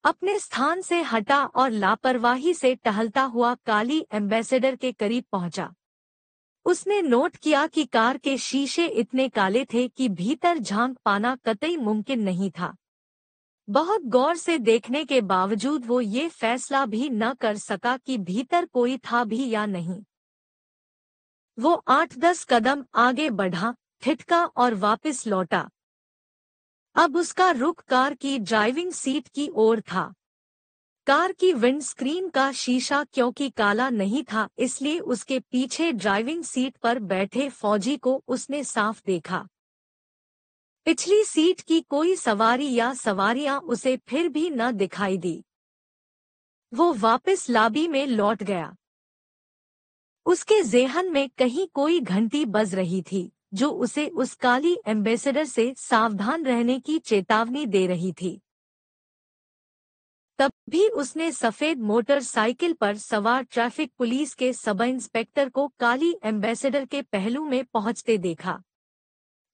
अपने स्थान से हटा और लापरवाही से टहलता हुआ काली एम्बेसडर के करीब पहुंचा उसने नोट किया कि कार के शीशे इतने काले थे कि भीतर झांक पाना कतई मुमकिन नहीं था बहुत गौर से देखने के बावजूद वो ये फैसला भी न कर सका कि भीतर कोई था भी या नहीं वो आठ दस कदम आगे बढ़ा ठिठका और वापस लौटा अब उसका रुख कार की ड्राइविंग सीट की ओर था कार की विंडस्क्रीन का शीशा क्योंकि काला नहीं था इसलिए उसके पीछे ड्राइविंग सीट पर बैठे फौजी को उसने साफ देखा पिछली सीट की कोई सवारी या सवारियां उसे फिर भी न दिखाई दी वो वापस लाबी में लौट गया उसके जेहन में कहीं कोई घंटी बज रही थी जो उसे उस काली एम्बेसडर से सावधान रहने की चेतावनी दे रही थी तब भी उसने सफेद मोटरसाइकिल पर सवार ट्रैफिक पुलिस के सब इंस्पेक्टर को काली एम्बेसडर के पहलू में पहुंचते देखा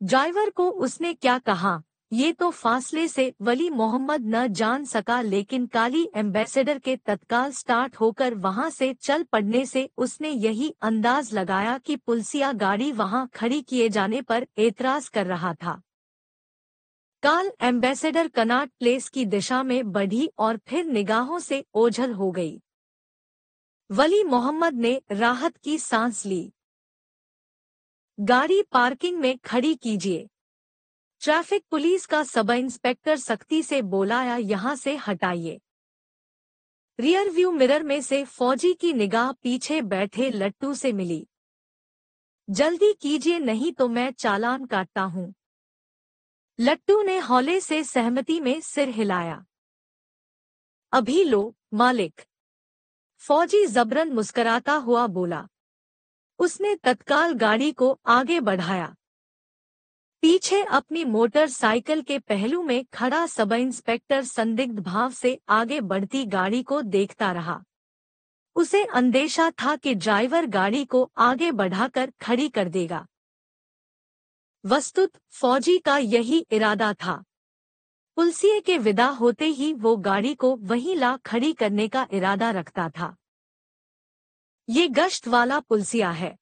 ड्राइवर को उसने क्या कहा ये तो फासले से वली मोहम्मद न जान सका लेकिन काली एम्बेसडर के तत्काल स्टार्ट होकर वहां से चल पड़ने से उसने यही अंदाज लगाया कि पुलसिया गाड़ी वहां खड़ी किए जाने पर एतराज कर रहा था काल एम्बेसडर कनाट प्लेस की दिशा में बढ़ी और फिर निगाहों से ओझल हो गई वली मोहम्मद ने राहत की सांस ली गाड़ी पार्किंग में खड़ी कीजिए ट्रैफिक पुलिस का सब इंस्पेक्टर सख्ती से बोलाया यहाँ से हटाइए रियर व्यू मिरर में से फौजी की निगाह पीछे बैठे लट्टू से मिली जल्दी कीजिए नहीं तो मैं चालान काटता हूँ लट्टू ने हौले से सहमति में सिर हिलाया अभी लो मालिक फौजी जबरन मुस्कराता हुआ बोला उसने तत्काल गाड़ी को आगे बढ़ाया पीछे अपनी मोटरसाइकिल के पहलू में खड़ा सब इंस्पेक्टर संदिग्ध भाव से आगे बढ़ती गाड़ी को देखता रहा उसे अंदेशा था कि ड्राइवर गाड़ी को आगे बढ़ाकर खड़ी कर देगा वस्तुत फौजी का यही इरादा था पुलसिए के विदा होते ही वो गाड़ी को वहीं ला खड़ी करने का इरादा रखता था ये गश्त वाला पुलसिया है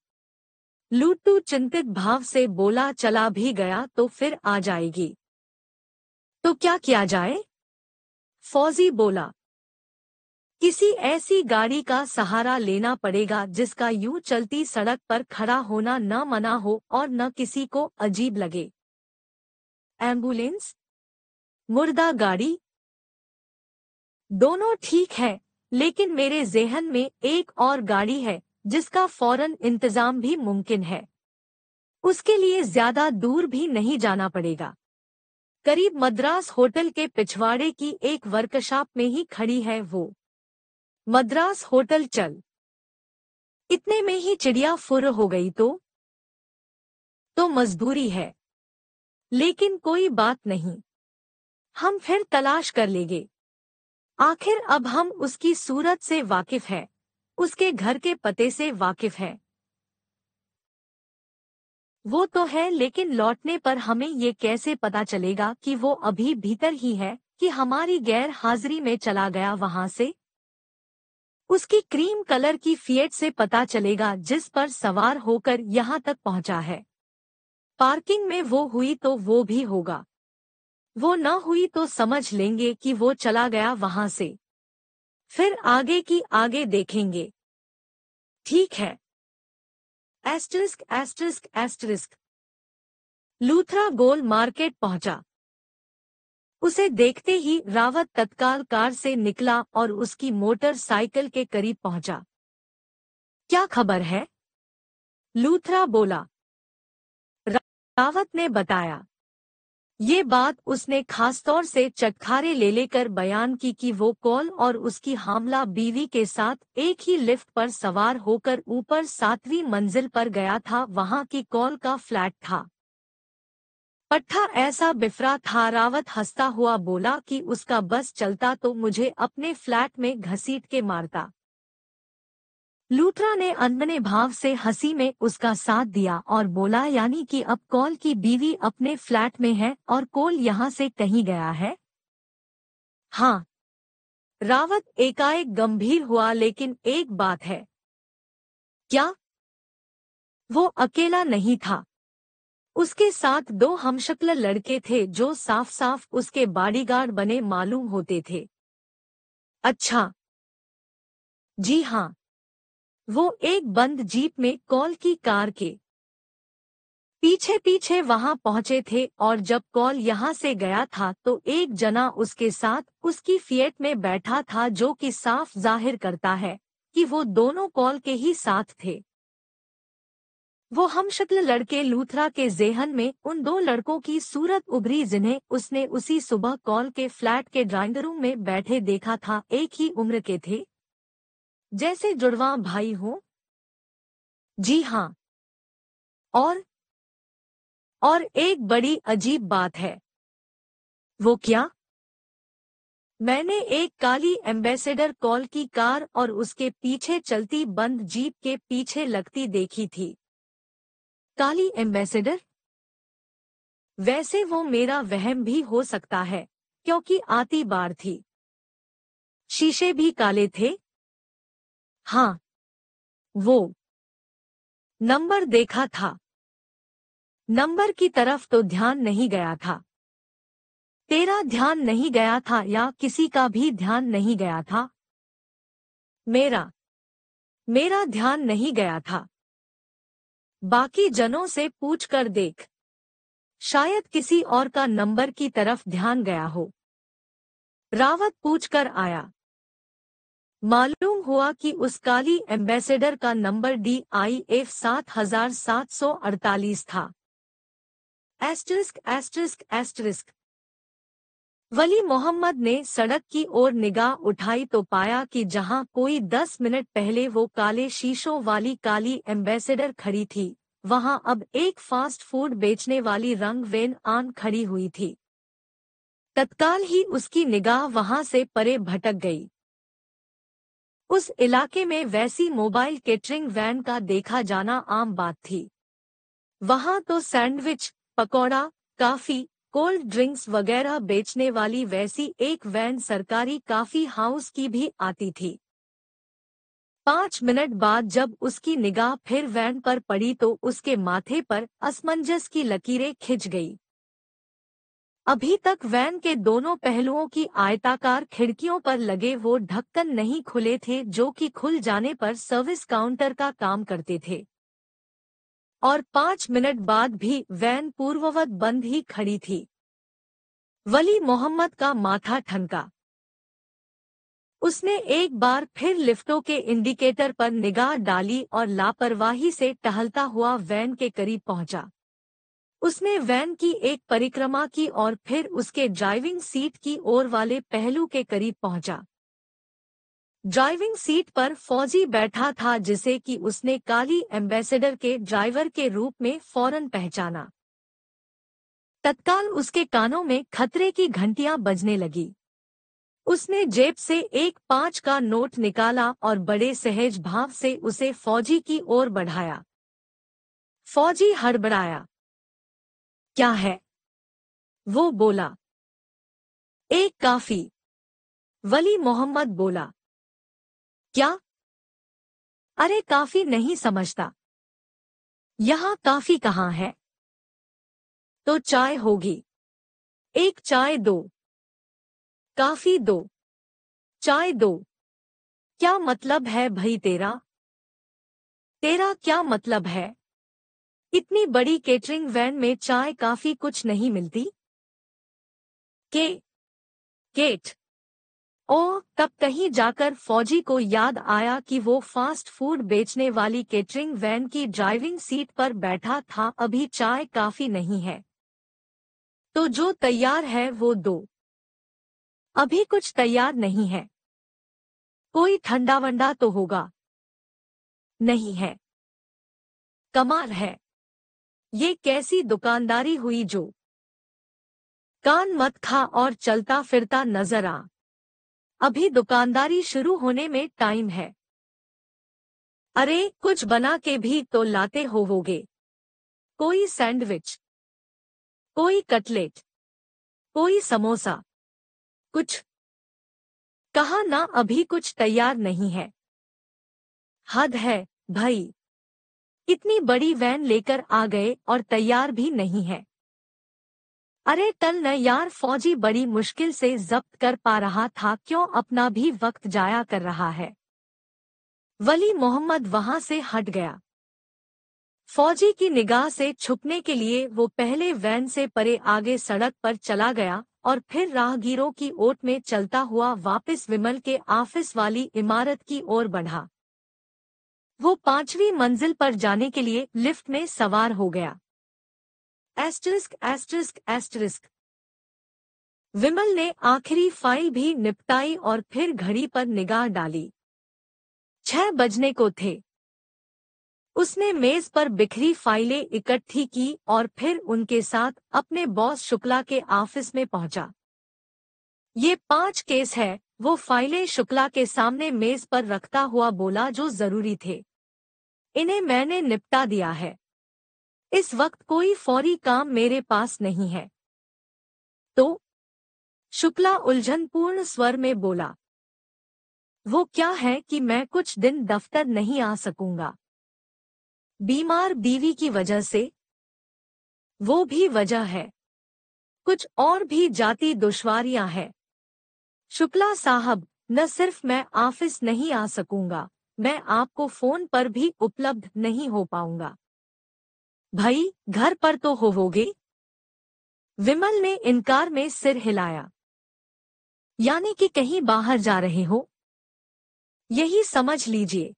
लूटू चिंतित भाव से बोला चला भी गया तो फिर आ जाएगी तो क्या किया जाए फौजी बोला किसी ऐसी गाड़ी का सहारा लेना पड़ेगा जिसका यूं चलती सड़क पर खड़ा होना न मना हो और न किसी को अजीब लगे एम्बुलेंस मुर्दा गाड़ी दोनों ठीक है लेकिन मेरे जेहन में एक और गाड़ी है जिसका फौरन इंतजाम भी मुमकिन है उसके लिए ज्यादा दूर भी नहीं जाना पड़ेगा करीब मद्रास होटल के पिछवाड़े की एक वर्कशॉप में ही खड़ी है वो मद्रास होटल चल इतने में ही चिड़िया फुर हो गई तो तो मजबूरी है लेकिन कोई बात नहीं हम फिर तलाश कर लेंगे आखिर अब हम उसकी सूरत से वाकिफ हैं उसके घर के पते से वाकिफ है वो तो है लेकिन लौटने पर हमें ये कैसे पता चलेगा कि वो अभी भीतर ही है कि हमारी गैर हाजिरी में चला गया वहां से उसकी क्रीम कलर की फियट से पता चलेगा जिस पर सवार होकर यहाँ तक पहुंचा है पार्किंग में वो हुई तो वो भी होगा वो न हुई तो समझ लेंगे कि वो चला गया वहां से फिर आगे की आगे देखेंगे ठीक है asterisk asterisk asterisk Luthra Gol Market पहुंचा उसे देखते ही रावत तत्काल कार से निकला और उसकी मोटर साइकिल के करीब पहुंचा क्या खबर है लूथरा बोला रावत ने बताया ये बात उसने खासतौर से चटखारे ले लेकर बयान की कि वो कॉल और उसकी हामला बीवी के साथ एक ही लिफ्ट पर सवार होकर ऊपर सातवीं मंजिल पर गया था वहां की कॉल का फ्लैट था पट्ठा ऐसा बिफरा था रावत हंसता हुआ बोला कि उसका बस चलता तो मुझे अपने फ्लैट में घसीट के मारता लूथरा ने अनबने भाव से हंसी में उसका साथ दिया और बोला यानी कि अब कॉल की बीवी अपने फ्लैट में है और कोल यहाँ से कहीं गया है हाँ रावत एकाएक गंभीर हुआ लेकिन एक बात है क्या वो अकेला नहीं था उसके साथ दो हमशक्ल लड़के थे जो साफ साफ उसके बॉडीगार्ड बने मालूम होते थे अच्छा जी हाँ वो एक बंद जीप में कॉल की कार के पीछे पीछे वहां पहुंचे थे और जब कॉल यहां से गया था तो एक जना उसके साथ उसकी फियट में बैठा था जो कि साफ जाहिर करता है कि वो दोनों कॉल के ही साथ थे वो हमशक्ल लड़के लूथरा के जेहन में उन दो लड़कों की सूरत उभरी जिन्हें उसने उसी सुबह कॉल के फ्लैट के ड्राइंग रूम में बैठे देखा था एक ही उम्र के थे जैसे जुड़वा भाई हो जी हाँ और और एक बड़ी अजीब बात है वो क्या मैंने एक काली एम्बेसडर कॉल की कार और उसके पीछे चलती बंद जीप के पीछे लगती देखी थी काली एम्बेसडर वैसे वो मेरा वहम भी हो सकता है क्योंकि आती बार थी शीशे भी काले थे हाँ वो नंबर देखा था नंबर की तरफ तो ध्यान नहीं गया था तेरा ध्यान नहीं गया था या किसी का भी ध्यान नहीं गया था मेरा मेरा ध्यान नहीं गया था बाकी जनों से पूछ कर देख शायद किसी और का नंबर की तरफ ध्यान गया हो रावत पूछ कर आया मालूम हुआ कि उस काली एम्बेसडर का नंबर डी आई एफ सात हजार सात सौ अड़तालीस था asterisk asterisk asterisk Wali Mohammad ने सड़क की ओर निगाह उठाई तो पाया कि जहां कोई दस मिनट पहले वो काले शीशों वाली काली एम्बेसडर खड़ी थी वहां अब एक फास्ट फूड बेचने वाली रंग वेन आन खड़ी हुई थी तत्काल ही उसकी निगाह वहां से परे भटक गई उस इलाके में वैसी मोबाइल केटरिंग वैन का देखा जाना आम बात थी वहां तो सैंडविच पकौड़ा काफी कोल्ड ड्रिंक्स वगैरह बेचने वाली वैसी एक वैन सरकारी काफी हाउस की भी आती थी पांच मिनट बाद जब उसकी निगाह फिर वैन पर पड़ी तो उसके माथे पर असमंजस की लकीरें खिंच गई अभी तक वैन के दोनों पहलुओं की आयताकार खिड़कियों पर लगे वो ढक्कन नहीं खुले थे जो कि खुल जाने पर सर्विस काउंटर का काम करते थे और पांच मिनट बाद भी वैन पूर्ववत बंद ही खड़ी थी वली मोहम्मद का माथा ठनका उसने एक बार फिर लिफ्टों के इंडिकेटर पर निगाह डाली और लापरवाही से टहलता हुआ वैन के करीब पहुंचा उसने वैन की एक परिक्रमा की और फिर उसके ड्राइविंग सीट की ओर वाले पहलू के करीब पहुंचा ड्राइविंग सीट पर फौजी बैठा था जिसे कि उसने काली एम्बेसडर के ड्राइवर के रूप में फौरन पहचाना तत्काल उसके कानों में खतरे की घंटियां बजने लगी उसने जेब से एक पांच का नोट निकाला और बड़े सहज भाव से उसे फौजी की ओर बढ़ाया फौजी हड़बड़ाया क्या है वो बोला एक काफी वली मोहम्मद बोला क्या अरे काफी नहीं समझता यहां काफी कहाँ है तो चाय होगी एक चाय दो काफी दो चाय दो क्या मतलब है भाई तेरा तेरा क्या मतलब है इतनी बड़ी केटरिंग वैन में चाय काफी कुछ नहीं मिलती के केट ओ तब कहीं जाकर फौजी को याद आया कि वो फास्ट फूड बेचने वाली केटरिंग वैन की ड्राइविंग सीट पर बैठा था अभी चाय काफी नहीं है तो जो तैयार है वो दो अभी कुछ तैयार नहीं है कोई ठंडा वंडा तो होगा नहीं है कमाल है ये कैसी दुकानदारी हुई जो कान मत खा और चलता फिरता नजर आ अभी दुकानदारी शुरू होने में टाइम है अरे कुछ बना के भी तो लाते होवोगे कोई सैंडविच कोई कटलेट कोई समोसा कुछ कहा ना अभी कुछ तैयार नहीं है हद है भाई इतनी बड़ी वैन लेकर आ गए और तैयार भी नहीं है अरे तल न यार फौजी बड़ी मुश्किल से जब्त कर पा रहा था क्यों अपना भी वक्त जाया कर रहा है वली मोहम्मद वहां से हट गया फौजी की निगाह से छुपने के लिए वो पहले वैन से परे आगे सड़क पर चला गया और फिर राहगीरों की ओट में चलता हुआ वापस विमल के ऑफिस वाली इमारत की ओर बढ़ा वो पांचवी मंजिल पर जाने के लिए लिफ्ट में सवार हो गया एस्टरिस्क एस्टरिस्क एस्टरिस्क विमल ने आखिरी फाइल भी निपटाई और फिर घड़ी पर निगाह डाली छह बजने को थे उसने मेज पर बिखरी फाइलें इकट्ठी की और फिर उनके साथ अपने बॉस शुक्ला के ऑफिस में पहुंचा ये पांच केस है वो फाइलें शुक्ला के सामने मेज पर रखता हुआ बोला जो जरूरी थे इन्हें मैंने निपटा दिया है इस वक्त कोई फौरी काम मेरे पास नहीं है तो शुक्ला उलझनपूर्ण स्वर में बोला वो क्या है कि मैं कुछ दिन दफ्तर नहीं आ सकूंगा बीमार बीवी की वजह से वो भी वजह है कुछ और भी जाति दुश्वारियां हैं शुक्ला साहब न सिर्फ मैं ऑफिस नहीं आ सकूंगा मैं आपको फोन पर भी उपलब्ध नहीं हो पाऊंगा भाई घर पर तो होोगे विमल ने इनकार में सिर हिलाया यानी कि कहीं बाहर जा रहे हो यही समझ लीजिए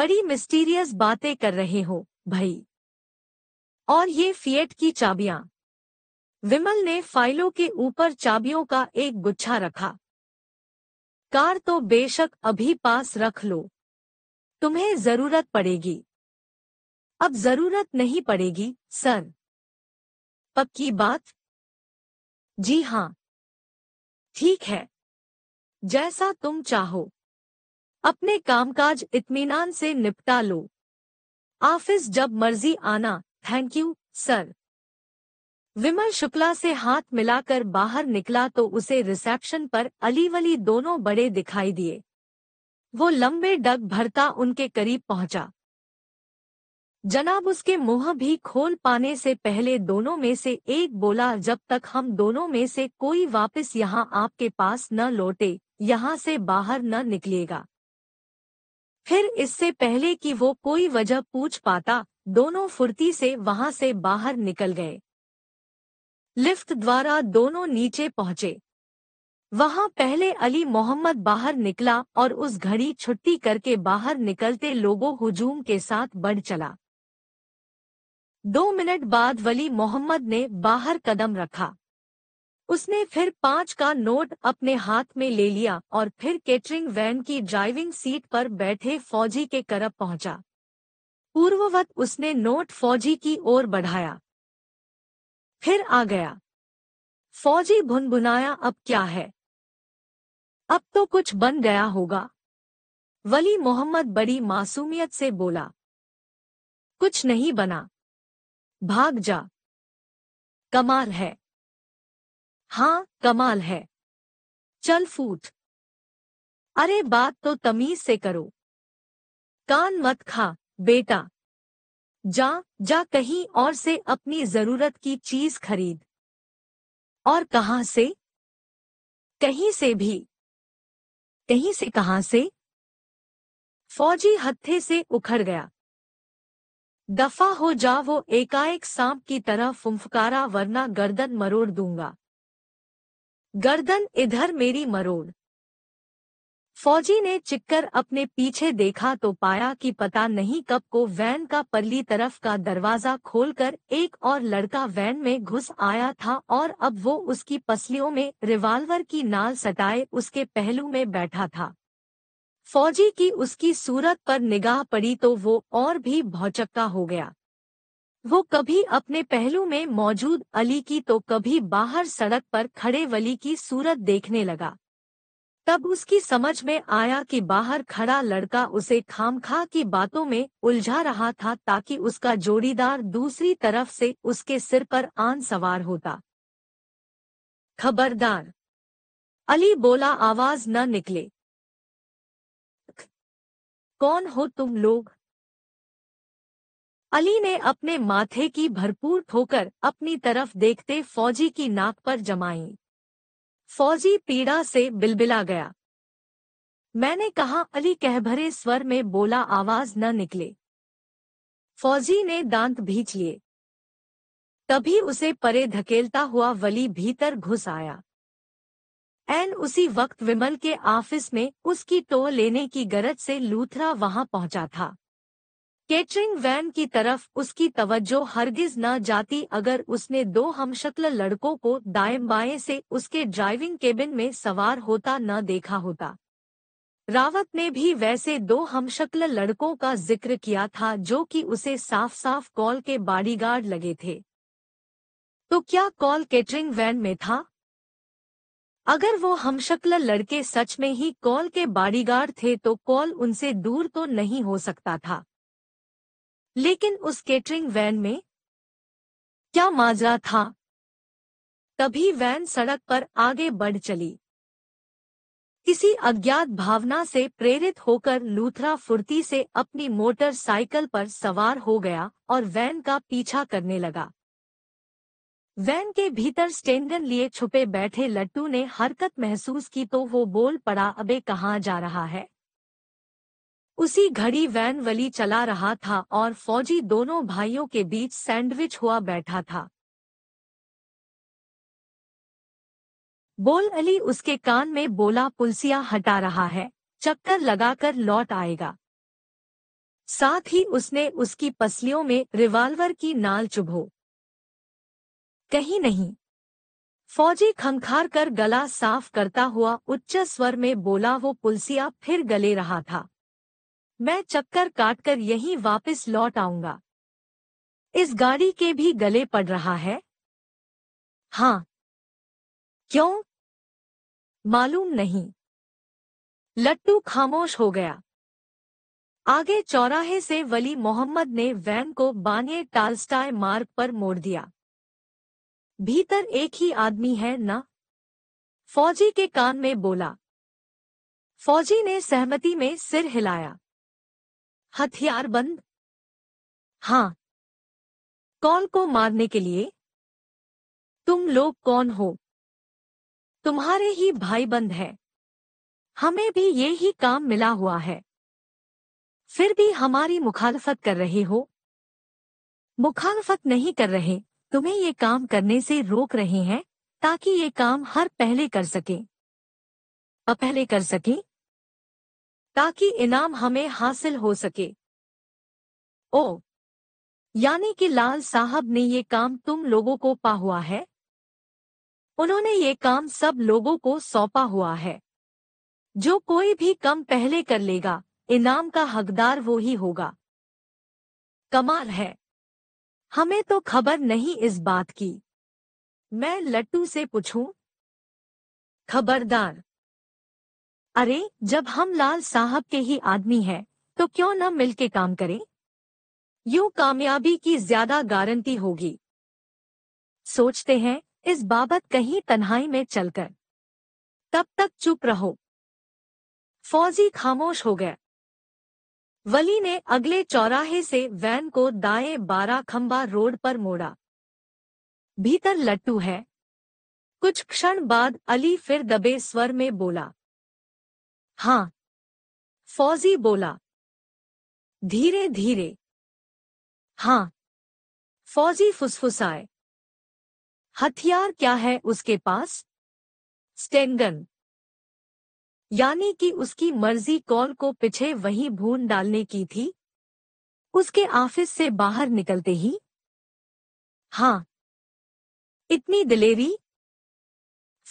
बड़ी मिस्टीरियस बातें कर रहे हो भाई और ये फिएट की चाबियां विमल ने फाइलों के ऊपर चाबियों का एक गुच्छा रखा कार तो बेशक अभी पास रख लो तुम्हें जरूरत पड़ेगी अब जरूरत नहीं पड़ेगी सर पक्की बात जी हाँ ठीक है जैसा तुम चाहो अपने कामकाज इत्मीनान से निपटा लो ऑफिस जब मर्जी आना thank you sir Vimal Shukla से हाथ मिलाकर बाहर निकला तो उसे रिसेप्शन पर अली वली दोनों बड़े दिखाई दिए वो लंबे डग भरता उनके करीब पहुंचा जनाब उसके मुंह भी खोल पाने से पहले दोनों में से एक बोला जब तक हम दोनों में से कोई वापस यहाँ आपके पास न लौटे यहाँ से बाहर न निकलेगा फिर इससे पहले कि वो कोई वजह पूछ पाता दोनों फुर्ती से वहां से बाहर निकल गए लिफ्ट द्वारा दोनों नीचे पहुंचे वहां पहले अली मोहम्मद बाहर निकला और उस घड़ी छुट्टी करके बाहर निकलते लोगों हुजूम के साथ बढ़ चला दो मिनट बाद वली मोहम्मद ने बाहर कदम रखा उसने फिर पांच का नोट अपने हाथ में ले लिया और फिर केटरिंग वैन की ड्राइविंग सीट पर बैठे फौजी के करब पहुंचा पूर्ववत उसने नोट फौजी की ओर बढ़ाया फिर आ गया फौजी भुनभुनाया अब क्या है अब तो कुछ बन गया होगा वली मोहम्मद बड़ी मासूमियत से बोला कुछ नहीं बना भाग जा कमाल है हाँ कमाल है चल फूट अरे बात तो तमीज से करो कान मत खा बेटा जा जा कहीं और से अपनी जरूरत की चीज खरीद और कहां से कहीं से भी कहीं से कहां से फौजी हत्थे से उखड़ गया दफा हो जा वो एकाएक सांप की तरह फुंफकारा वरना गर्दन मरोड़ दूंगा गर्दन इधर मेरी मरोड़ फौजी ने चिक्कर अपने पीछे देखा तो पाया कि पता नहीं कब को वैन का परली तरफ का दरवाजा खोलकर एक और लड़का वैन में घुस आया था और अब वो उसकी पसलियों में रिवाल्वर की नाल सटाए उसके पहलू में बैठा था फौजी की उसकी सूरत पर निगाह पड़ी तो वो और भी भौचक्का हो गया वो कभी अपने पहलू में मौजूद अली की तो कभी बाहर सड़क पर खड़े वली की सूरत देखने लगा तब उसकी समझ में आया कि बाहर खड़ा लड़का उसे खामखा की बातों में उलझा रहा था ताकि उसका जोड़ीदार दूसरी तरफ से उसके सिर पर आन सवार होता खबरदार अली बोला आवाज न निकले कौन हो तुम लोग अली ने अपने माथे की भरपूर ठोकर अपनी तरफ देखते फौजी की नाक पर जमाई फौजी पीड़ा से बिलबिला गया मैंने कहा अली कहभरे स्वर में बोला आवाज न निकले फौजी ने दांत भींच लिए तभी उसे परे धकेलता हुआ वली भीतर घुस आया एन उसी वक्त विमल के ऑफिस में उसकी टो लेने की गरज से लूथरा वहां पहुंचा था केटरिंग वैन की तरफ उसकी तवज्जो हरगिज न जाती अगर उसने दो हमशक्ल लड़कों को दाएं बाएं से उसके ड्राइविंग केबिन में सवार होता न देखा होता रावत ने भी वैसे दो हमशक्ल लड़कों का जिक्र किया था जो कि उसे साफ साफ कॉल के बॉडीगार्ड लगे थे तो क्या कॉल केटरिंग वैन में था अगर वो हमशक्ल लड़के सच में ही कॉल के बॉडीगार्ड थे तो कॉल उनसे दूर तो नहीं हो सकता था लेकिन उस केटरिंग वैन में क्या माजरा था तभी वैन सड़क पर आगे बढ़ चली किसी अज्ञात भावना से प्रेरित होकर लूथरा फुर्ती से अपनी मोटरसाइकिल पर सवार हो गया और वैन का पीछा करने लगा वैन के भीतर स्टेंडन लिए छुपे बैठे लट्टू ने हरकत महसूस की तो वो बोल पड़ा अबे कहाँ जा रहा है उसी घड़ी वैन वली चला रहा था और फौजी दोनों भाइयों के बीच सैंडविच हुआ बैठा था बोल अली उसके कान में बोला पुलसिया हटा रहा है चक्कर लगाकर लौट आएगा साथ ही उसने उसकी पसलियों में रिवाल्वर की नाल चुभो कहीं नहीं फौजी खंखार कर गला साफ करता हुआ उच्च स्वर में बोला वो पुलसिया फिर गले रहा था मैं चक्कर काटकर यहीं वापस लौट आऊंगा इस गाड़ी के भी गले पड़ रहा है हाँ क्यों मालूम नहीं लट्टू खामोश हो गया आगे चौराहे से वली मोहम्मद ने वैन को बानिए टालस्टाय मार्ग पर मोड़ दिया भीतर एक ही आदमी है न फौजी के कान में बोला फौजी ने सहमति में सिर हिलाया हथियार बंद हाँ कौन को मारने के लिए तुम लोग कौन हो तुम्हारे ही भाई बंद है हमें भी ये ही काम मिला हुआ है फिर भी हमारी मुखालफत कर रहे हो मुखालफत नहीं कर रहे तुम्हें ये काम करने से रोक रहे हैं ताकि ये काम हर पहले कर सके अपहले कर सके ताकि इनाम हमें हासिल हो सके ओ यानी कि लाल साहब ने ये काम तुम लोगों को पा हुआ है उन्होंने ये काम सब लोगों को सौंपा हुआ है जो कोई भी कम पहले कर लेगा इनाम का हकदार वो ही होगा कमाल है हमें तो खबर नहीं इस बात की मैं लट्टू से पूछूं खबरदार अरे जब हम लाल साहब के ही आदमी हैं, तो क्यों न मिलके काम करें यू कामयाबी की ज्यादा गारंटी होगी सोचते हैं इस बाबत कहीं तन्हाई में चलकर तब तक चुप रहो फौजी खामोश हो गए वली ने अगले चौराहे से वैन को दाएं बारा खंबा रोड पर मोड़ा भीतर लट्टू है कुछ क्षण बाद अली फिर दबे स्वर में बोला हाँ फौजी बोला धीरे धीरे हाँ फौजी फुसफुसाए हथियार क्या है उसके पास स्टेनगन यानी कि उसकी मर्जी कॉल को पीछे वही भून डालने की थी उसके ऑफिस से बाहर निकलते ही हाँ इतनी दिलेरी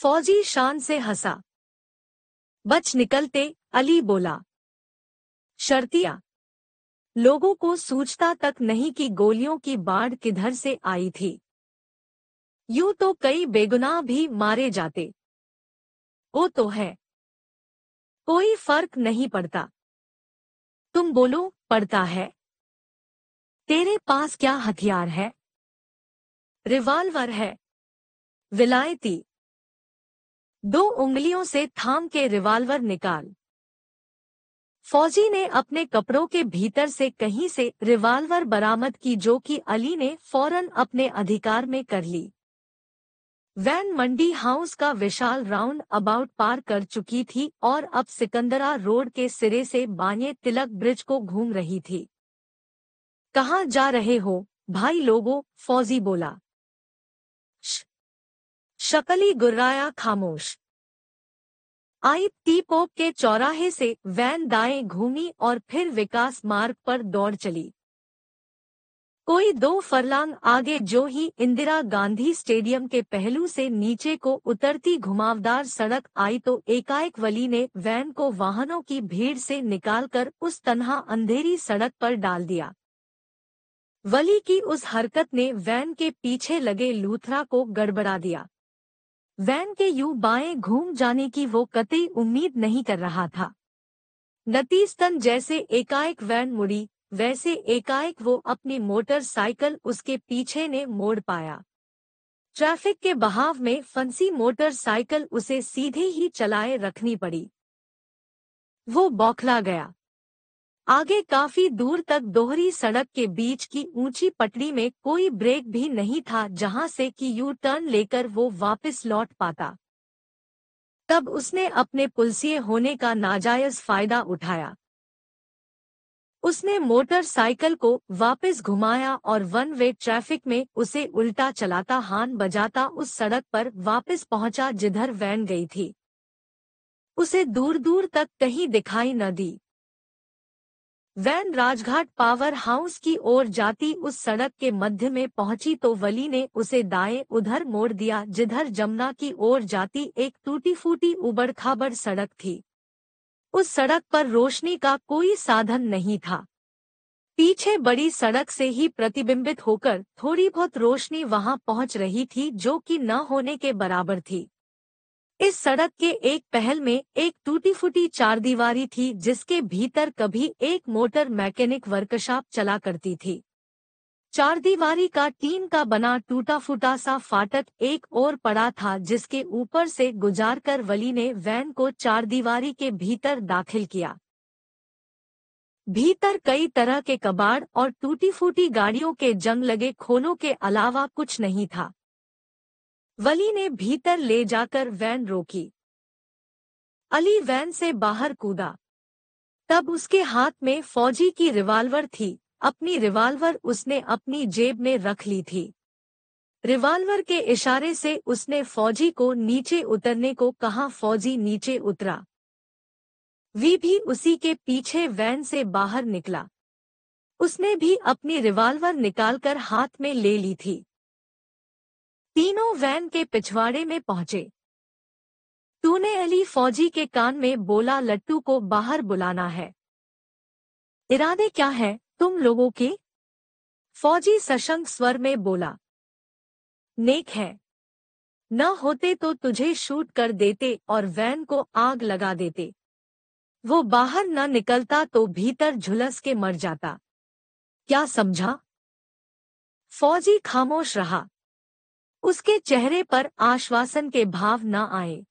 फौजी शान से हंसा बच निकलते अली बोला शर्तिया लोगों को सूचता तक नहीं कि गोलियों की बाढ़ किधर से आई थी यूं तो कई बेगुनाह भी मारे जाते वो तो है कोई फर्क नहीं पड़ता तुम बोलो पड़ता है तेरे पास क्या हथियार है रिवाल्वर है विलायती दो उंगलियों से थाम के रिवाल्वर निकाल फौजी ने अपने कपड़ों के भीतर से कहीं से रिवाल्वर बरामद की जो कि अली ने फौरन अपने अधिकार में कर ली वैन मंडी हाउस का विशाल राउंड अबाउट पार कर चुकी थी और अब सिकंदरा रोड के सिरे से बाने तिलक ब्रिज को घूम रही थी कहाँ जा रहे हो भाई लोगों फौजी बोला शक्ली गुर्राया खामोश आई टीपोप के चौराहे से वैन दाएं घूमी और फिर विकास मार्ग पर दौड़ चली कोई दो फरलांग आगे जो ही इंदिरा गांधी स्टेडियम के पहलू से नीचे को उतरती घुमावदार सड़क आई तो एकाएक वली ने वैन को वाहनों की भीड़ से निकालकर उस तनहा अंधेरी सड़क पर डाल दिया वली की उस हरकत ने वैन के पीछे लगे लूथरा को गड़बड़ा दिया वैन के यू बाएं घूम जाने की वो कतई उम्मीद नहीं कर रहा था नतीजतन जैसे एकाएक वैन मुड़ी वैसे एकाएक वो अपनी मोटरसाइकिल उसके पीछे ने मोड़ पाया ट्रैफिक के बहाव में फंसी मोटरसाइकिल उसे सीधे ही चलाए रखनी पड़ी वो बौखला गया आगे काफी दूर तक दोहरी सड़क के बीच की ऊंची पटरी में कोई ब्रेक भी नहीं था जहां से कि यू टर्न लेकर वो वापस लौट पाता तब उसने अपने पुलसिए होने का नाजायज फायदा उठाया उसने मोटरसाइकिल को वापस घुमाया और वन वे ट्रैफिक में उसे उल्टा चलाता हान बजाता उस सड़क पर वापस पहुंचा जिधर वैन गई थी उसे दूर दूर तक कहीं दिखाई न दी वैन राजघाट पावर हाउस की ओर जाती उस सड़क के मध्य में पहुंची तो वली ने उसे दाएं उधर मोड़ दिया जिधर जमुना की ओर जाती एक टूटी फूटी उबड़ खाबड़ सड़क थी उस सड़क पर रोशनी का कोई साधन नहीं था पीछे बड़ी सड़क से ही प्रतिबिंबित होकर थोड़ी बहुत रोशनी वहां पहुंच रही थी जो कि न होने के बराबर थी इस सड़क के एक पहल में एक टूटी फूटी चार दीवारी थी जिसके भीतर कभी एक मोटर मैकेनिक वर्कशॉप चला करती थी चारदीवारी का टीन का बना टूटा फूटा सा फाटक एक और पड़ा था जिसके ऊपर से गुजार कर वली ने वैन को चारदीवारी के भीतर दाखिल किया भीतर कई तरह के कबाड़ और टूटी फूटी गाड़ियों के जंग लगे खोलों के अलावा कुछ नहीं था वली ने भीतर ले जाकर वैन रोकी अली वैन से बाहर कूदा तब उसके हाथ में फौजी की रिवाल्वर थी अपनी रिवाल्वर उसने अपनी जेब में रख ली थी रिवाल्वर के इशारे से उसने फौजी को नीचे उतरने को कहा फौजी नीचे उतरा वी भी उसी के पीछे वैन से बाहर निकला उसने भी अपनी रिवाल्वर निकालकर हाथ में ले ली थी तीनों वैन के पिछवाड़े में पहुंचे तूने अली फौजी के कान में बोला लट्टू को बाहर बुलाना है इरादे क्या है तुम लोगों के फौजी सशंक स्वर में बोला नेक है न होते तो तुझे शूट कर देते और वैन को आग लगा देते वो बाहर न निकलता तो भीतर झुलस के मर जाता क्या समझा फौजी खामोश रहा उसके चेहरे पर आश्वासन के भाव न आए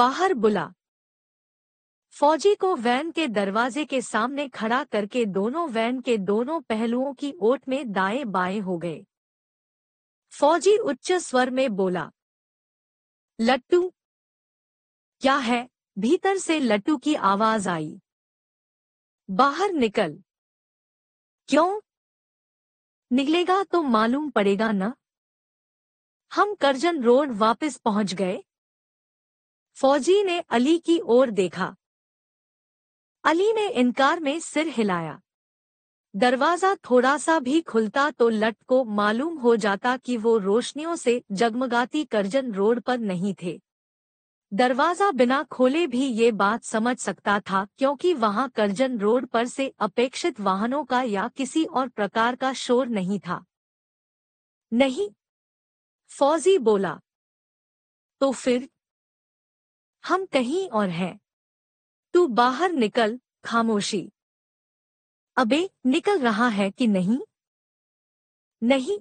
बाहर बुला फौजी को वैन के दरवाजे के सामने खड़ा करके दोनों वैन के दोनों पहलुओं की ओट में दाएं बाएं हो गए फौजी उच्च स्वर में बोला लट्टू क्या है भीतर से लट्टू की आवाज आई बाहर निकल क्यों निकलेगा तो मालूम पड़ेगा ना हम करजन रोड वापस पहुंच गए फौजी ने अली की ओर देखा अली ने इनकार में सिर हिलाया दरवाजा थोड़ा सा भी खुलता तो लट को मालूम हो जाता कि वो रोशनियों से जगमगाती करजन रोड पर नहीं थे दरवाजा बिना खोले भी ये बात समझ सकता था क्योंकि वहां करजन रोड पर से अपेक्षित वाहनों का या किसी और प्रकार का शोर नहीं था नहीं फौजी बोला तो फिर हम कहीं और हैं तू बाहर निकल खामोशी अबे निकल रहा है कि नहीं नहीं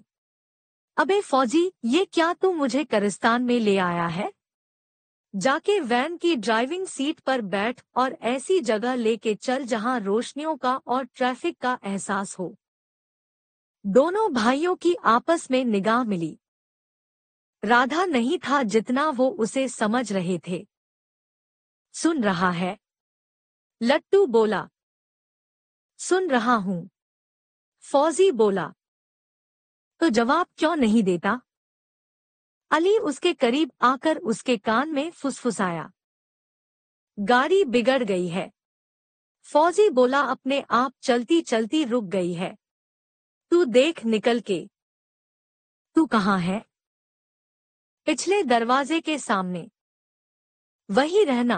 अबे फौजी ये क्या तू मुझे करिस्तान में ले आया है जाके वैन की ड्राइविंग सीट पर बैठ और ऐसी जगह लेके चल जहां रोशनियों का और ट्रैफिक का एहसास हो दोनों भाइयों की आपस में निगाह मिली राधा नहीं था जितना वो उसे समझ रहे थे सुन रहा है लट्टू बोला सुन रहा हूं फौजी बोला तो जवाब क्यों नहीं देता अली उसके करीब आकर उसके कान में फुसफुसाया गाड़ी बिगड़ गई है फौजी बोला अपने आप चलती चलती रुक गई है तू देख निकल के तू कहाँ है पिछले दरवाजे के सामने वही रहना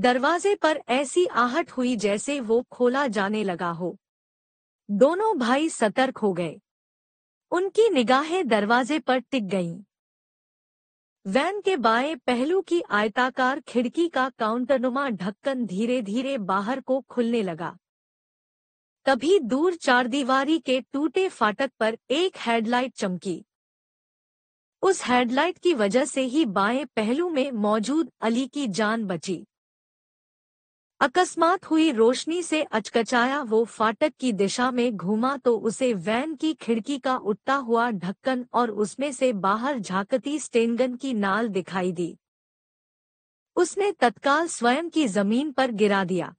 दरवाजे पर ऐसी आहट हुई जैसे वो खोला जाने लगा हो दोनों भाई सतर्क हो गए उनकी निगाहें दरवाजे पर टिक गईं। वैन के बाएं पहलू की आयताकार खिड़की का काउंटरनुमा ढक्कन धीरे धीरे बाहर को खुलने लगा तभी दूर चारदीवारी के टूटे फाटक पर एक हेडलाइट चमकी उस हेडलाइट की वजह से ही बाएं पहलू में मौजूद अली की जान बची अकस्मात हुई रोशनी से अचकचाया वो फाटक की दिशा में घूमा तो उसे वैन की खिड़की का उठता हुआ ढक्कन और उसमें से बाहर झाकती स्टेनगन की नाल दिखाई दी उसने तत्काल स्वयं की जमीन पर गिरा दिया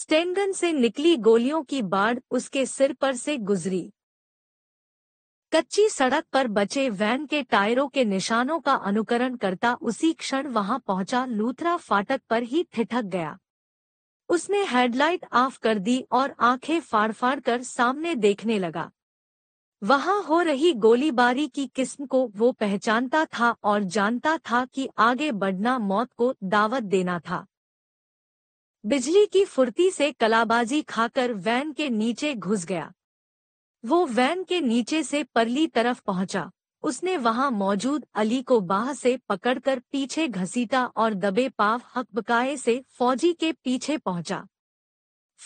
स्टेनगन से निकली गोलियों की बाढ़ उसके सिर पर से गुजरी कच्ची सड़क पर बचे वैन के टायरों के निशानों का अनुकरण करता उसी क्षण वहां पहुंचा लूथरा फाटक पर ही ठिठक गया उसने हेडलाइट ऑफ कर दी और आंखें फाड़फाड़ कर सामने देखने लगा वहां हो रही गोलीबारी की किस्म को वो पहचानता था और जानता था कि आगे बढ़ना मौत को दावत देना था बिजली की फुर्ती से कलाबाजी खाकर वैन के नीचे घुस गया वो वैन के नीचे से परली तरफ पहुंचा उसने वहां मौजूद अली को बाह से पकड़कर पीछे घसीटा और दबे पाव हकबकाए से फौजी के पीछे पहुंचा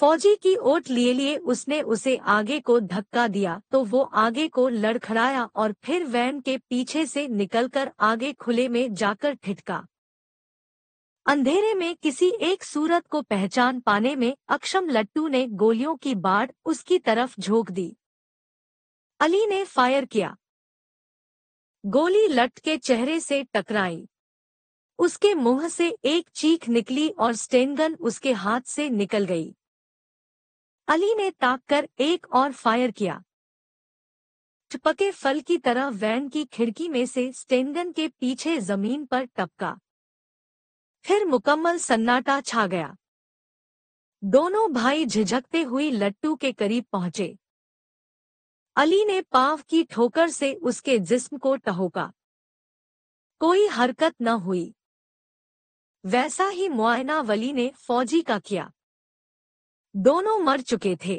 फौजी की ओट लिए लिए उसने उसे आगे को धक्का दिया तो वो आगे को लड़खड़ाया और फिर वैन के पीछे से निकलकर आगे खुले में जाकर ठिटका अंधेरे में किसी एक सूरत को पहचान पाने में अक्षम लट्टू ने गोलियों की बाढ़ उसकी तरफ झोंक दी अली ने फायर किया गोली लट के चेहरे से टकराई उसके मुंह से एक चीख निकली और स्टेनगन उसके हाथ से निकल गई अली ने ताक कर एक और फायर किया चपके फल की तरह वैन की खिड़की में से स्टेनगन के पीछे जमीन पर टपका फिर मुकम्मल सन्नाटा छा गया दोनों भाई झिझकते हुई लट्टू के करीब पहुंचे अली ने पाव की ठोकर से उसके जिस्म को टहोका कोई हरकत न हुई वैसा ही मुआयना वली ने फौजी का किया दोनों मर चुके थे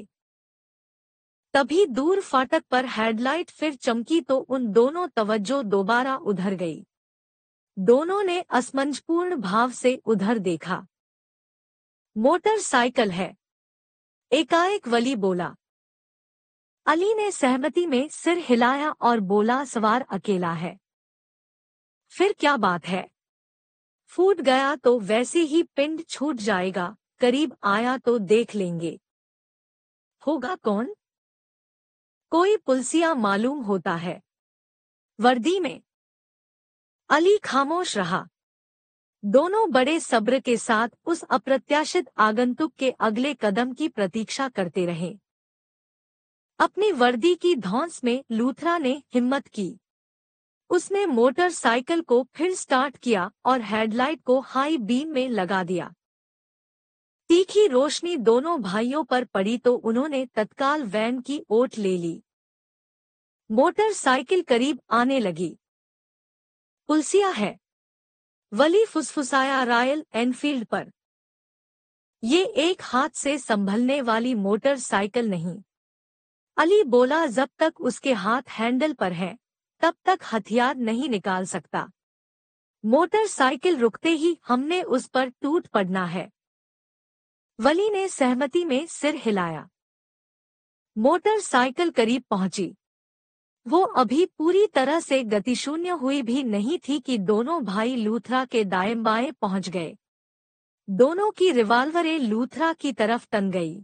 तभी दूर फाटक पर हेडलाइट फिर चमकी तो उन दोनों तवज्जो दोबारा उधर गई दोनों ने असमंजपूर्ण भाव से उधर देखा मोटरसाइकिल है एकाएक वली बोला अली ने सहमति में सिर हिलाया और बोला सवार अकेला है फिर क्या बात है फूट गया तो वैसे ही पिंड छूट जाएगा करीब आया तो देख लेंगे होगा कौन कोई पुलसिया मालूम होता है वर्दी में अली खामोश रहा दोनों बड़े सब्र के साथ उस अप्रत्याशित आगंतुक के अगले कदम की प्रतीक्षा करते रहे अपनी वर्दी की धौंस में लूथरा ने हिम्मत की उसने मोटरसाइकिल को फिर स्टार्ट किया और हेडलाइट को हाई बीम में लगा दिया तीखी रोशनी दोनों भाइयों पर पड़ी तो उन्होंने तत्काल वैन की ओट ले ली मोटरसाइकिल करीब आने लगी पुलसिया है वली फुसफुसाया रॉयल एनफील्ड पर ये एक हाथ से संभलने वाली मोटरसाइकिल नहीं अली बोला जब तक उसके हाथ हैंडल पर है तब तक हथियार नहीं निकाल सकता मोटरसाइकिल रुकते ही हमने उस पर टूट पड़ना है वली ने सहमति में सिर हिलाया मोटरसाइकिल करीब पहुंची वो अभी पूरी तरह से गतिशून्य हुई भी नहीं थी कि दोनों भाई लूथरा के दाएं बाएं पहुंच गए दोनों की रिवाल्वरें लूथरा की तरफ तन गई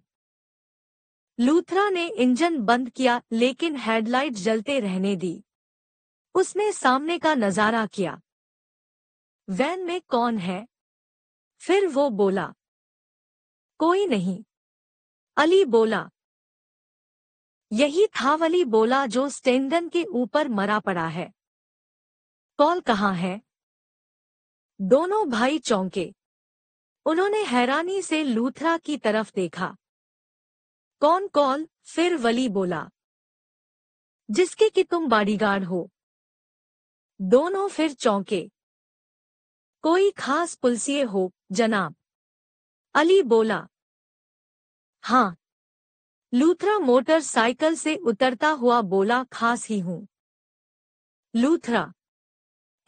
लूथरा ने इंजन बंद किया लेकिन हेडलाइट जलते रहने दी उसने सामने का नजारा किया वैन में कौन है फिर वो बोला कोई नहीं अली बोला यही था वली बोला जो स्टेंडन के ऊपर मरा पड़ा है कॉल कहाँ है दोनों भाई चौंके उन्होंने हैरानी से लूथरा की तरफ देखा कौन कौन फिर वली बोला जिसके कि तुम बाडीगार्ड हो दोनों फिर चौंके कोई खास पुलसिए हो जनाब अली बोला हां लूथरा मोटरसाइकिल से उतरता हुआ बोला खास ही हूं लूथरा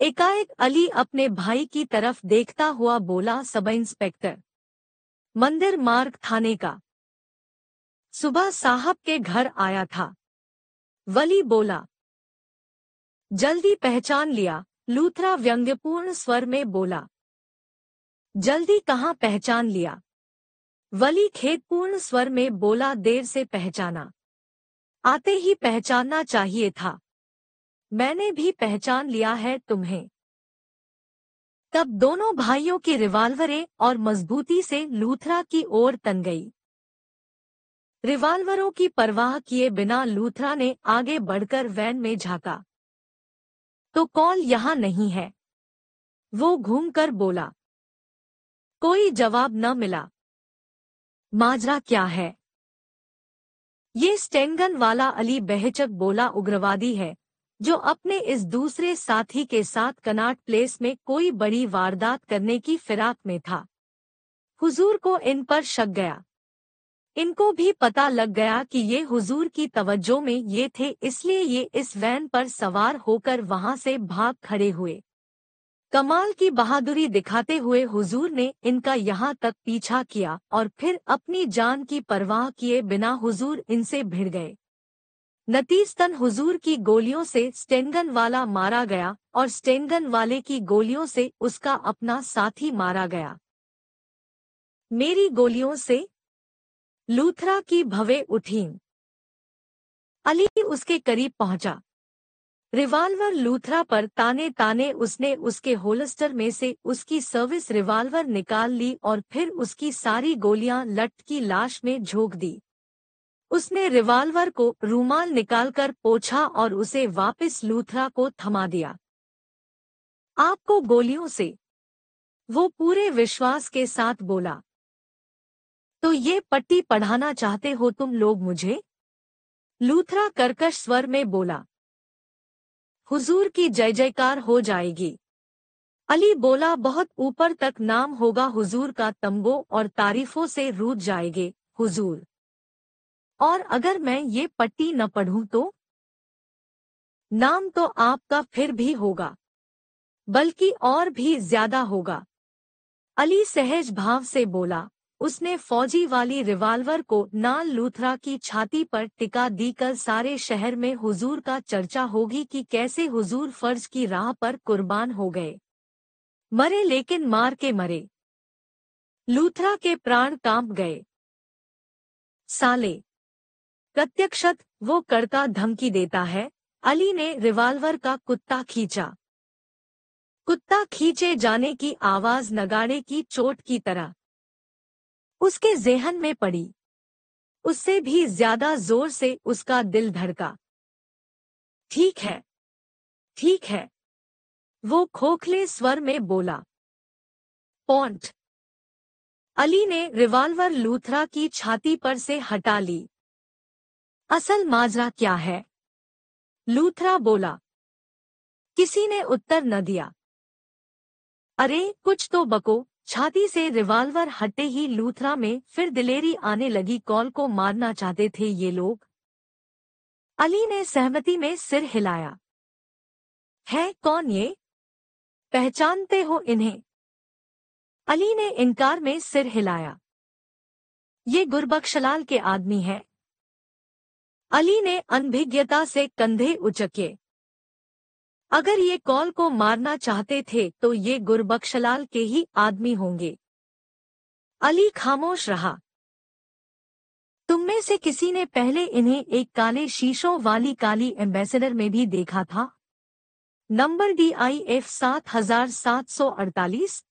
एकाएक अली अपने भाई की तरफ देखता हुआ बोला सब इंस्पेक्टर मंदिर मार्ग थाने का सुबह साहब के घर आया था वली बोला जल्दी पहचान लिया लूथरा व्यंग्यपूर्ण स्वर में बोला जल्दी कहाँ पहचान लिया वली खेदपूर्ण स्वर में बोला देर से पहचाना आते ही पहचानना चाहिए था मैंने भी पहचान लिया है तुम्हें तब दोनों भाइयों की रिवाल्वरें और मजबूती से लूथरा की ओर तन गई रिवाल्वरों की परवाह किए बिना लूथरा ने आगे बढ़कर वैन में झांका तो कॉल यहाँ नहीं है वो घूमकर बोला कोई जवाब न मिला माजरा क्या है ये स्टेंगन वाला अली बहचक बोला उग्रवादी है जो अपने इस दूसरे साथी के साथ कनाट प्लेस में कोई बड़ी वारदात करने की फिराक में था हुजूर को इन पर शक गया इनको भी पता लग गया कि ये हुजूर की तवज्जो में ये थे इसलिए ये इस वैन पर सवार होकर वहां से भाग खड़े हुए कमाल की बहादुरी दिखाते हुए हुजूर ने इनका यहाँ तक पीछा किया और फिर अपनी जान की परवाह किए बिना हुजूर इनसे भिड़ गए नतीजतन हुजूर की गोलियों से स्टेंगन वाला मारा गया और स्टेंगन वाले की गोलियों से उसका अपना साथी मारा गया मेरी गोलियों से लूथरा की भवे उठीं अली उसके करीब पहुंचा रिवाल्वर लूथरा पर ताने ताने उसने उसके होलस्टर में से उसकी सर्विस रिवाल्वर निकाल ली और फिर उसकी सारी गोलियां लट की लाश में झोंक दी उसने रिवाल्वर को रूमाल निकालकर पोछा और उसे वापस लूथरा को थमा दिया आपको गोलियों से वो पूरे विश्वास के साथ बोला तो ये पट्टी पढ़ाना चाहते हो तुम लोग मुझे लूथरा कर्कश स्वर में बोला हुजूर की जय जयकार हो जाएगी अली बोला बहुत ऊपर तक नाम होगा हुजूर का तंबो और तारीफों से रूत जाएंगे हुजूर और अगर मैं ये पट्टी न पढ़ूं तो नाम तो आपका फिर भी होगा बल्कि और भी ज्यादा होगा अली सहज भाव से बोला उसने फौजी वाली रिवाल्वर को नाल लूथरा की छाती पर टिका दी कर सारे शहर में हुजूर का चर्चा होगी कि कैसे हुजूर फर्ज की राह पर कुर्बान हो गए मरे लेकिन मार के मरे लूथरा के प्राण कांप गए साले प्रत्यक्षत वो कड़का धमकी देता है अली ने रिवाल्वर का कुत्ता खींचा कुत्ता खींचे जाने की आवाज नगाड़े की चोट की तरह उसके जेहन में पड़ी उससे भी ज्यादा जोर से उसका दिल धड़का ठीक है ठीक है वो खोखले स्वर में बोला पॉन्ट अली ने रिवाल्वर लूथरा की छाती पर से हटा ली असल माजरा क्या है लूथरा बोला किसी ने उत्तर न दिया अरे कुछ तो बको छाती से रिवाल्वर हटते ही लूथरा में फिर दिलेरी आने लगी कॉल को मारना चाहते थे ये लोग अली ने सहमति में सिर हिलाया है कौन ये पहचानते हो इन्हें अली ने इनकार में सिर हिलाया ये गुरबख्शलाल के आदमी हैं। अली ने अनभिज्ञता से कंधे उचके अगर ये कॉल को मारना चाहते थे तो ये गुरबख्शलाल के ही आदमी होंगे अली खामोश रहा तुम में से किसी ने पहले इन्हें एक काले शीशों वाली काली एम्बेसडर में भी देखा था नंबर डी आई एफ सात हजार सात सौ अड़तालीस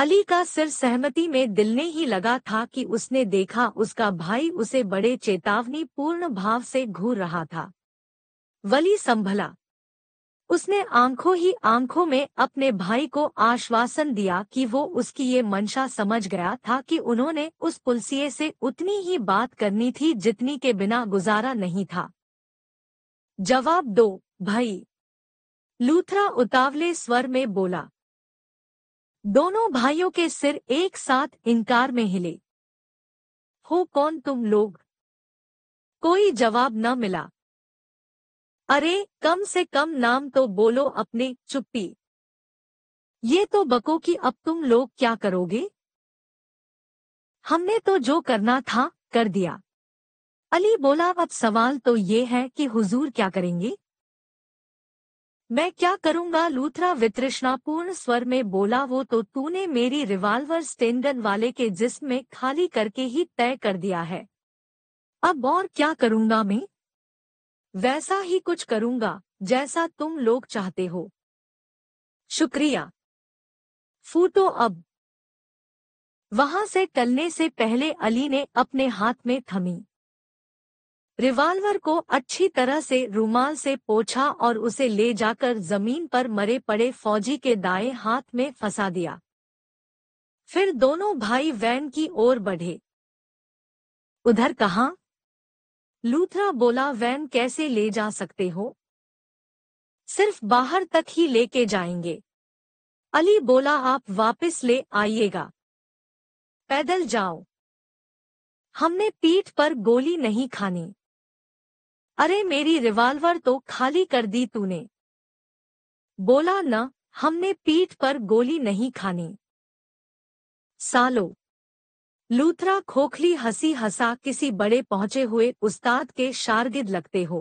अली का सिर सहमति में दिलने ही लगा था कि उसने देखा उसका भाई उसे बड़े चेतावनी पूर्ण भाव से घूर रहा था वली संभला उसने आंखों ही आंखों में अपने भाई को आश्वासन दिया कि वो उसकी ये मंशा समझ गया था कि उन्होंने उस पुलसिए से उतनी ही बात करनी थी जितनी के बिना गुजारा नहीं था जवाब दो भाई लूथरा उतावले स्वर में बोला दोनों भाइयों के सिर एक साथ इनकार में हिले हो कौन तुम लोग कोई जवाब न मिला अरे कम से कम नाम तो बोलो अपने चुप्पी ये तो बको कि अब तुम लोग क्या करोगे हमने तो जो करना था कर दिया अली बोला अब सवाल तो ये है कि हुजूर क्या करेंगे मैं क्या करूंगा लूथरा वित्रृष्णापूर्ण स्वर में बोला वो तो तूने मेरी रिवाल्वर स्टेंडन वाले के जिस्म में खाली करके ही तय कर दिया है अब और क्या करूंगा मैं वैसा ही कुछ करूंगा जैसा तुम लोग चाहते हो शुक्रिया फूटो अब वहां से टलने से पहले अली ने अपने हाथ में थमी रिवाल्वर को अच्छी तरह से रूमाल से पोछा और उसे ले जाकर जमीन पर मरे पड़े फौजी के दाएं हाथ में फंसा दिया फिर दोनों भाई वैन की ओर बढ़े उधर कहाँ लूथरा बोला वैन कैसे ले जा सकते हो सिर्फ बाहर तक ही लेके जाएंगे अली बोला आप वापस ले आइएगा पैदल जाओ हमने पीठ पर गोली नहीं खानी अरे मेरी रिवाल्वर तो खाली कर दी तूने बोला न हमने पीठ पर गोली नहीं खानी सालो लूथरा खोखली हंसी हंसा किसी बड़े पहुंचे हुए उस्ताद के शारगिद लगते हो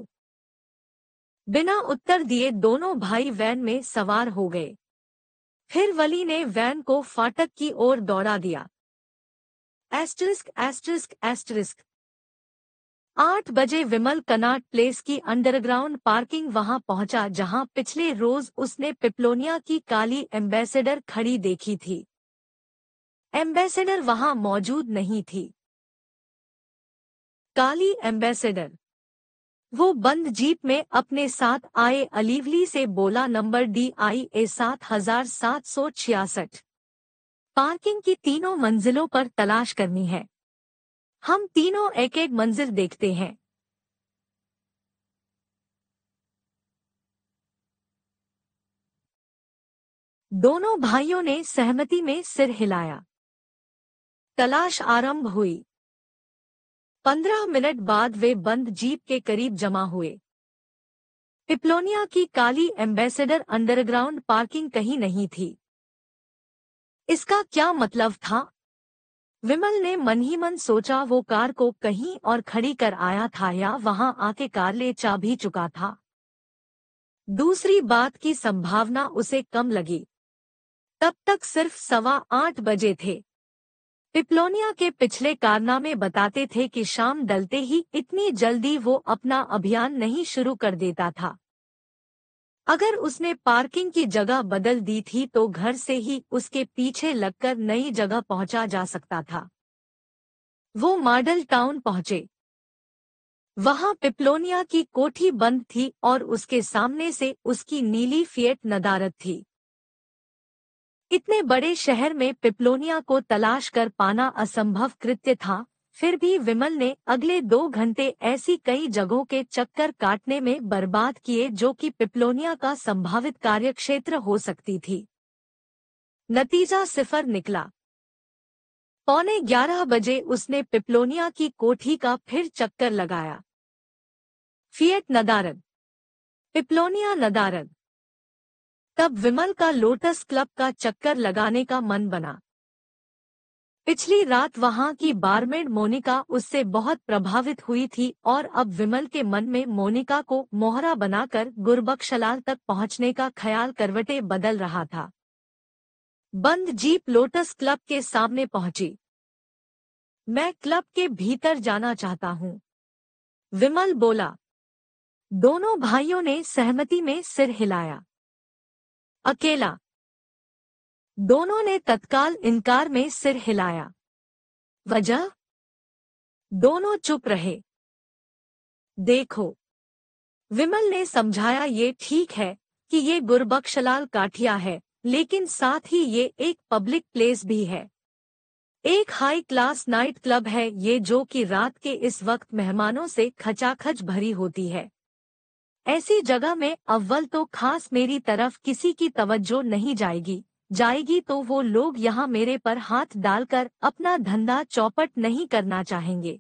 बिना उत्तर दिए दोनों भाई वैन में सवार हो गए फिर वली ने वैन को फाटक की ओर दौड़ा दिया एस्ट्रिस्क एस्ट्रिस्क एस्ट्रिस्क आठ बजे विमल कनाट प्लेस की अंडरग्राउंड पार्किंग वहां पहुंचा जहां पिछले रोज उसने पिपलोनिया की काली एम्बेसडर खड़ी देखी थी एम्बेसडर वहां मौजूद नहीं थी काली एम्बेसडर वो बंद जीप में अपने साथ आए अलीवली से बोला नंबर डी आई ए सात हजार सात सौ छियासठ पार्किंग की तीनों मंजिलों पर तलाश करनी है हम तीनों एक एक मंजिल देखते हैं दोनों भाइयों ने सहमति में सिर हिलाया तलाश आरंभ हुई पंद्रह मिनट बाद वे बंद जीप के करीब जमा हुए पिप्लोनिया की काली एम्बेसडर अंडरग्राउंड पार्किंग कहीं नहीं थी इसका क्या मतलब था विमल ने मन ही मन सोचा वो कार को कहीं और खड़ी कर आया था या वहां आके कार ले चा भी चुका था दूसरी बात की संभावना उसे कम लगी तब तक सिर्फ सवा आठ बजे थे पिपलोनिया के पिछले कारनामे बताते थे कि शाम डलते ही इतनी जल्दी वो अपना अभियान नहीं शुरू कर देता था अगर उसने पार्किंग की जगह बदल दी थी तो घर से ही उसके पीछे लगकर नई जगह पहुंचा जा सकता था वो मॉडल टाउन पहुंचे वहां पिपलोनिया की कोठी बंद थी और उसके सामने से उसकी नीली फियट नदारत थी इतने बड़े शहर में पिपलोनिया को तलाश कर पाना असंभव कृत्य था फिर भी विमल ने अगले दो घंटे ऐसी कई जगहों के चक्कर काटने में बर्बाद किए जो कि पिपलोनिया का संभावित कार्यक्षेत्र हो सकती थी नतीजा सिफर निकला पौने ग्यारह बजे उसने पिपलोनिया की कोठी का फिर चक्कर लगाया फियट नदारद पिपलोनिया नदारद तब विमल का लोटस क्लब का चक्कर लगाने का मन बना पिछली रात वहां की बारमेड मोनिका उससे बहुत प्रभावित हुई थी और अब विमल के मन में मोनिका को मोहरा बनाकर गुरबक्शलाल तक पहुंचने का ख्याल करवटे बदल रहा था बंद जीप लोटस क्लब के सामने पहुंची मैं क्लब के भीतर जाना चाहता हूं विमल बोला दोनों भाइयों ने सहमति में सिर हिलाया अकेला दोनों ने तत्काल इनकार में सिर हिलाया वजह दोनों चुप रहे देखो विमल ने समझाया ये ठीक है कि ये गुरबक्शलाल काठिया है लेकिन साथ ही ये एक पब्लिक प्लेस भी है एक हाई क्लास नाइट क्लब है ये जो कि रात के इस वक्त मेहमानों से खचाखच भरी होती है ऐसी जगह में अव्वल तो खास मेरी तरफ किसी की तवज्जो नहीं जाएगी जाएगी तो वो लोग यहाँ मेरे पर हाथ डालकर अपना धंधा चौपट नहीं करना चाहेंगे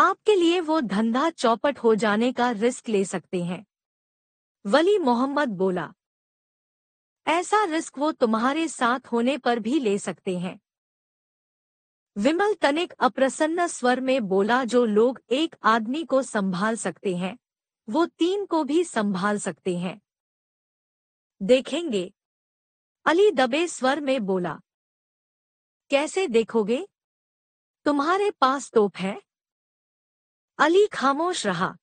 आपके लिए वो धंधा चौपट हो जाने का रिस्क ले सकते हैं वली मोहम्मद बोला ऐसा रिस्क वो तुम्हारे साथ होने पर भी ले सकते हैं विमल तनिक अप्रसन्न स्वर में बोला जो लोग एक आदमी को संभाल सकते हैं वो तीन को भी संभाल सकते हैं देखेंगे अली दबे स्वर में बोला कैसे देखोगे तुम्हारे पास तोप है अली खामोश रहा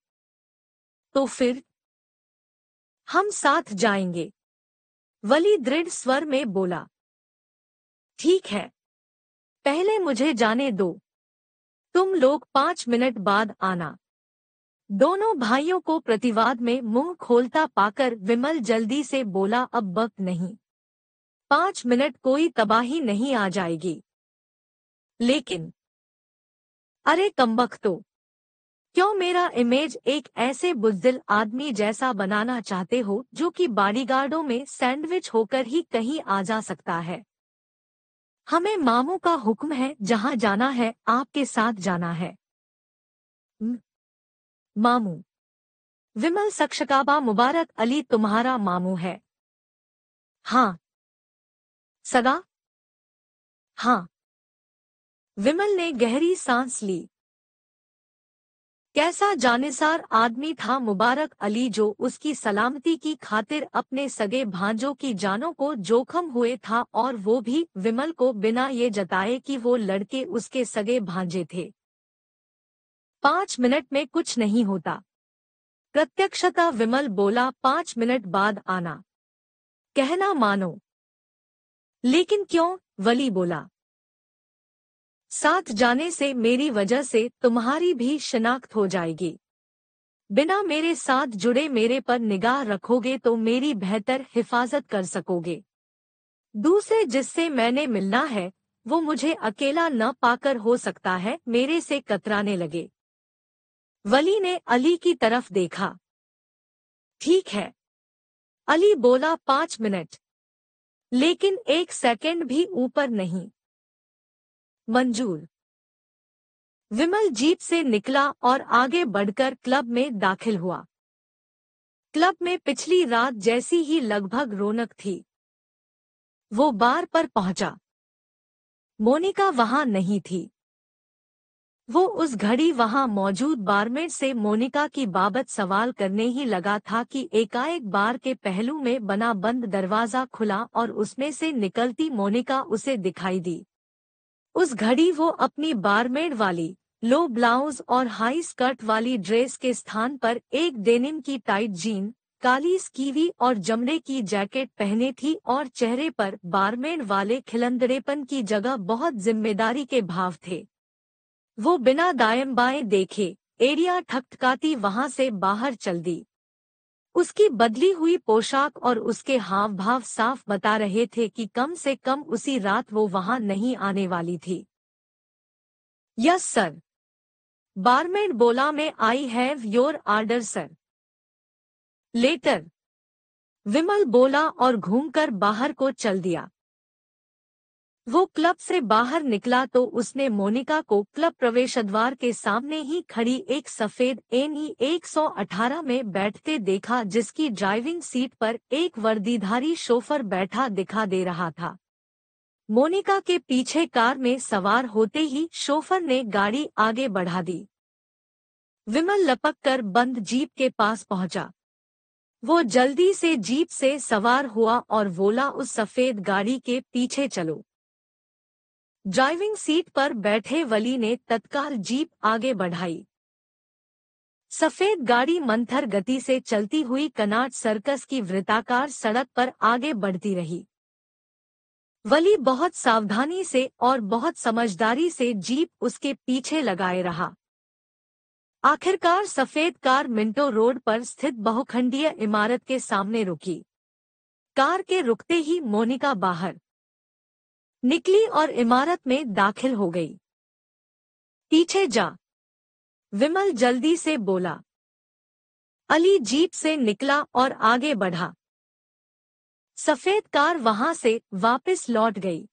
तो फिर हम साथ जाएंगे वली दृढ़ स्वर में बोला ठीक है पहले मुझे जाने दो तुम लोग पांच मिनट बाद आना दोनों भाइयों को प्रतिवाद में मुंह खोलता पाकर विमल जल्दी से बोला अब वक्त नहीं पांच मिनट कोई तबाही नहीं आ जाएगी लेकिन अरे कम्बक तो क्यों मेरा इमेज एक ऐसे बुजदिल आदमी जैसा बनाना चाहते हो जो कि बॉडीगार्डों में सैंडविच होकर ही कहीं आ जा सकता है हमें मामू का हुक्म है जहां जाना है आपके साथ जाना है मामू विमल सक्षकाबा मुबारक अली तुम्हारा मामू है हाँ सगा हाँ विमल ने गहरी सांस ली कैसा जानेसार आदमी था मुबारक अली जो उसकी सलामती की खातिर अपने सगे भांजों की जानों को जोखम हुए था और वो भी विमल को बिना ये जताए कि वो लड़के उसके सगे भांजे थे पांच मिनट में कुछ नहीं होता प्रत्यक्षता विमल बोला पांच मिनट बाद आना कहना मानो लेकिन क्यों वली बोला साथ जाने से मेरी वजह से तुम्हारी भी शिनाख्त हो जाएगी बिना मेरे साथ जुड़े मेरे पर निगाह रखोगे तो मेरी बेहतर हिफाजत कर सकोगे दूसरे जिससे मैंने मिलना है वो मुझे अकेला न पाकर हो सकता है मेरे से कतराने लगे वली ने अली की तरफ देखा ठीक है अली बोला पांच मिनट लेकिन एक सेकंड भी ऊपर नहीं मंजूर विमल जीप से निकला और आगे बढ़कर क्लब में दाखिल हुआ क्लब में पिछली रात जैसी ही लगभग रौनक थी वो बार पर पहुंचा मोनिका वहां नहीं थी वो उस घड़ी वहां मौजूद बारमेड से मोनिका की बाबत सवाल करने ही लगा था कि एकाएक बार के पहलू में बना बंद दरवाजा खुला और उसमें से निकलती मोनिका उसे दिखाई दी उस घड़ी वो अपनी बारमेड वाली लो ब्लाउज और हाई स्कर्ट वाली ड्रेस के स्थान पर एक डेनिम की टाइट जीन काली स्कीवी और जमड़े की जैकेट पहने थी और चेहरे पर बारमेड वाले खिलंदड़ेपन की जगह बहुत जिम्मेदारी के भाव थे वो बिना दायम बाए देखे एरिया ठकटकाती वहां से बाहर चल दी उसकी बदली हुई पोशाक और उसके हाव भाव साफ बता रहे थे कि कम से कम उसी रात वो वहां नहीं आने वाली थी यस सर बारमेड बोला मैं I have your order sir later Vimal बोला और घूमकर बाहर को चल दिया वो क्लब से बाहर निकला तो उसने मोनिका को क्लब प्रवेश द्वार के सामने ही खड़ी एक सफेद एनई 118 में बैठते देखा जिसकी ड्राइविंग सीट पर एक वर्दीधारी शोफर बैठा दिखा दे रहा था मोनिका के पीछे कार में सवार होते ही शोफर ने गाड़ी आगे बढ़ा दी विमल लपक कर बंद जीप के पास पहुंचा वो जल्दी से जीप से सवार हुआ और बोला उस सफेद गाड़ी के पीछे चलो ड्राइविंग सीट पर बैठे वली ने तत्काल जीप आगे बढ़ाई सफेद गाड़ी मंथर गति से चलती हुई कनाट सर्कस की वृत्ताकार सड़क पर आगे बढ़ती रही वली बहुत सावधानी से और बहुत समझदारी से जीप उसके पीछे लगाए रहा आखिरकार सफेद कार मिंटो रोड पर स्थित बहुखंडीय इमारत के सामने रुकी कार के रुकते ही मोनिका बाहर निकली और इमारत में दाखिल हो गई पीछे जा विमल जल्दी से बोला अली जीप से निकला और आगे बढ़ा सफेद कार वहां से वापस लौट गई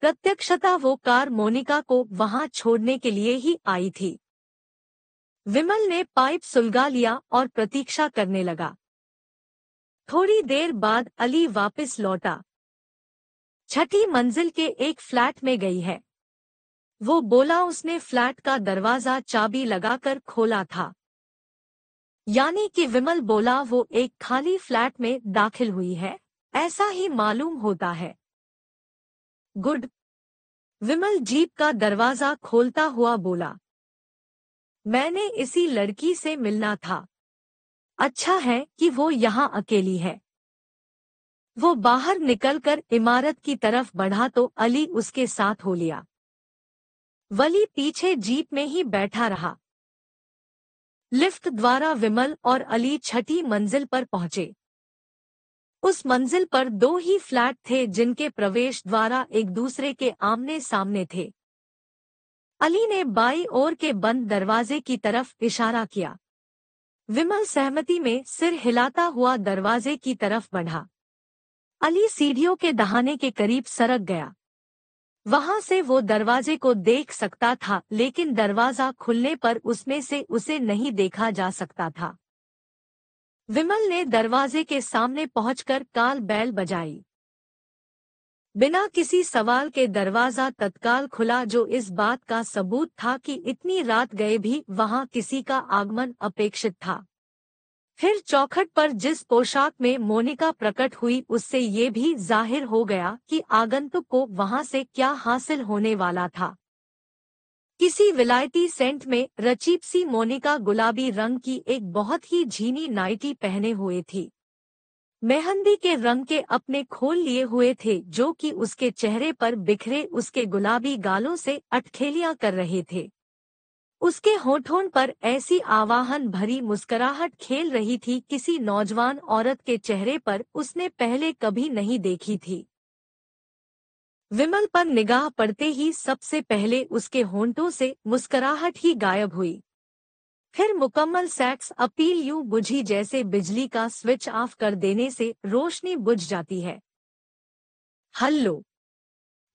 प्रत्यक्षता वो कार मोनिका को वहां छोड़ने के लिए ही आई थी विमल ने पाइप सुलगा लिया और प्रतीक्षा करने लगा थोड़ी देर बाद अली वापस लौटा छठी मंजिल के एक फ्लैट में गई है वो बोला उसने फ्लैट का दरवाजा चाबी लगाकर खोला था यानी कि विमल बोला वो एक खाली फ्लैट में दाखिल हुई है ऐसा ही मालूम होता है गुड विमल जीप का दरवाजा खोलता हुआ बोला मैंने इसी लड़की से मिलना था अच्छा है कि वो यहाँ अकेली है वो बाहर निकलकर इमारत की तरफ बढ़ा तो अली उसके साथ हो लिया वली पीछे जीप में ही बैठा रहा लिफ्ट द्वारा विमल और अली छठी मंजिल पर पहुंचे उस मंजिल पर दो ही फ्लैट थे जिनके प्रवेश द्वारा एक दूसरे के आमने सामने थे अली ने बाई ओर के बंद दरवाजे की तरफ इशारा किया विमल सहमति में सिर हिलाता हुआ दरवाजे की तरफ बढ़ा अली सीढ़ियों के दहाने के करीब सरक गया वहां से वो दरवाजे को देख सकता था लेकिन दरवाजा खुलने पर उसमें से उसे नहीं देखा जा सकता था विमल ने दरवाजे के सामने पहुंचकर काल बैल बजाई बिना किसी सवाल के दरवाजा तत्काल खुला जो इस बात का सबूत था कि इतनी रात गए भी वहां किसी का आगमन अपेक्षित था फिर चौखट पर जिस पोशाक में मोनिका प्रकट हुई उससे ये भी जाहिर हो गया कि आगंतुक को वहां से क्या हासिल होने वाला था किसी विलायती सेंट में रचीप सी मोनिका गुलाबी रंग की एक बहुत ही झीनी नाइटी पहने हुए थी मेहंदी के रंग के अपने खोल लिए हुए थे जो कि उसके चेहरे पर बिखरे उसके गुलाबी गालों से अटखेलियां कर रहे थे उसके होठों पर ऐसी आवाहन भरी मुस्कुराहट खेल रही थी किसी नौजवान औरत के चेहरे पर उसने पहले कभी नहीं देखी थी विमल पर निगाह पड़ते ही सबसे पहले उसके होंठों से मुस्कुराहट ही गायब हुई फिर मुकम्मल सेक्स अपील यू बुझी जैसे बिजली का स्विच ऑफ कर देने से रोशनी बुझ जाती है हल्लो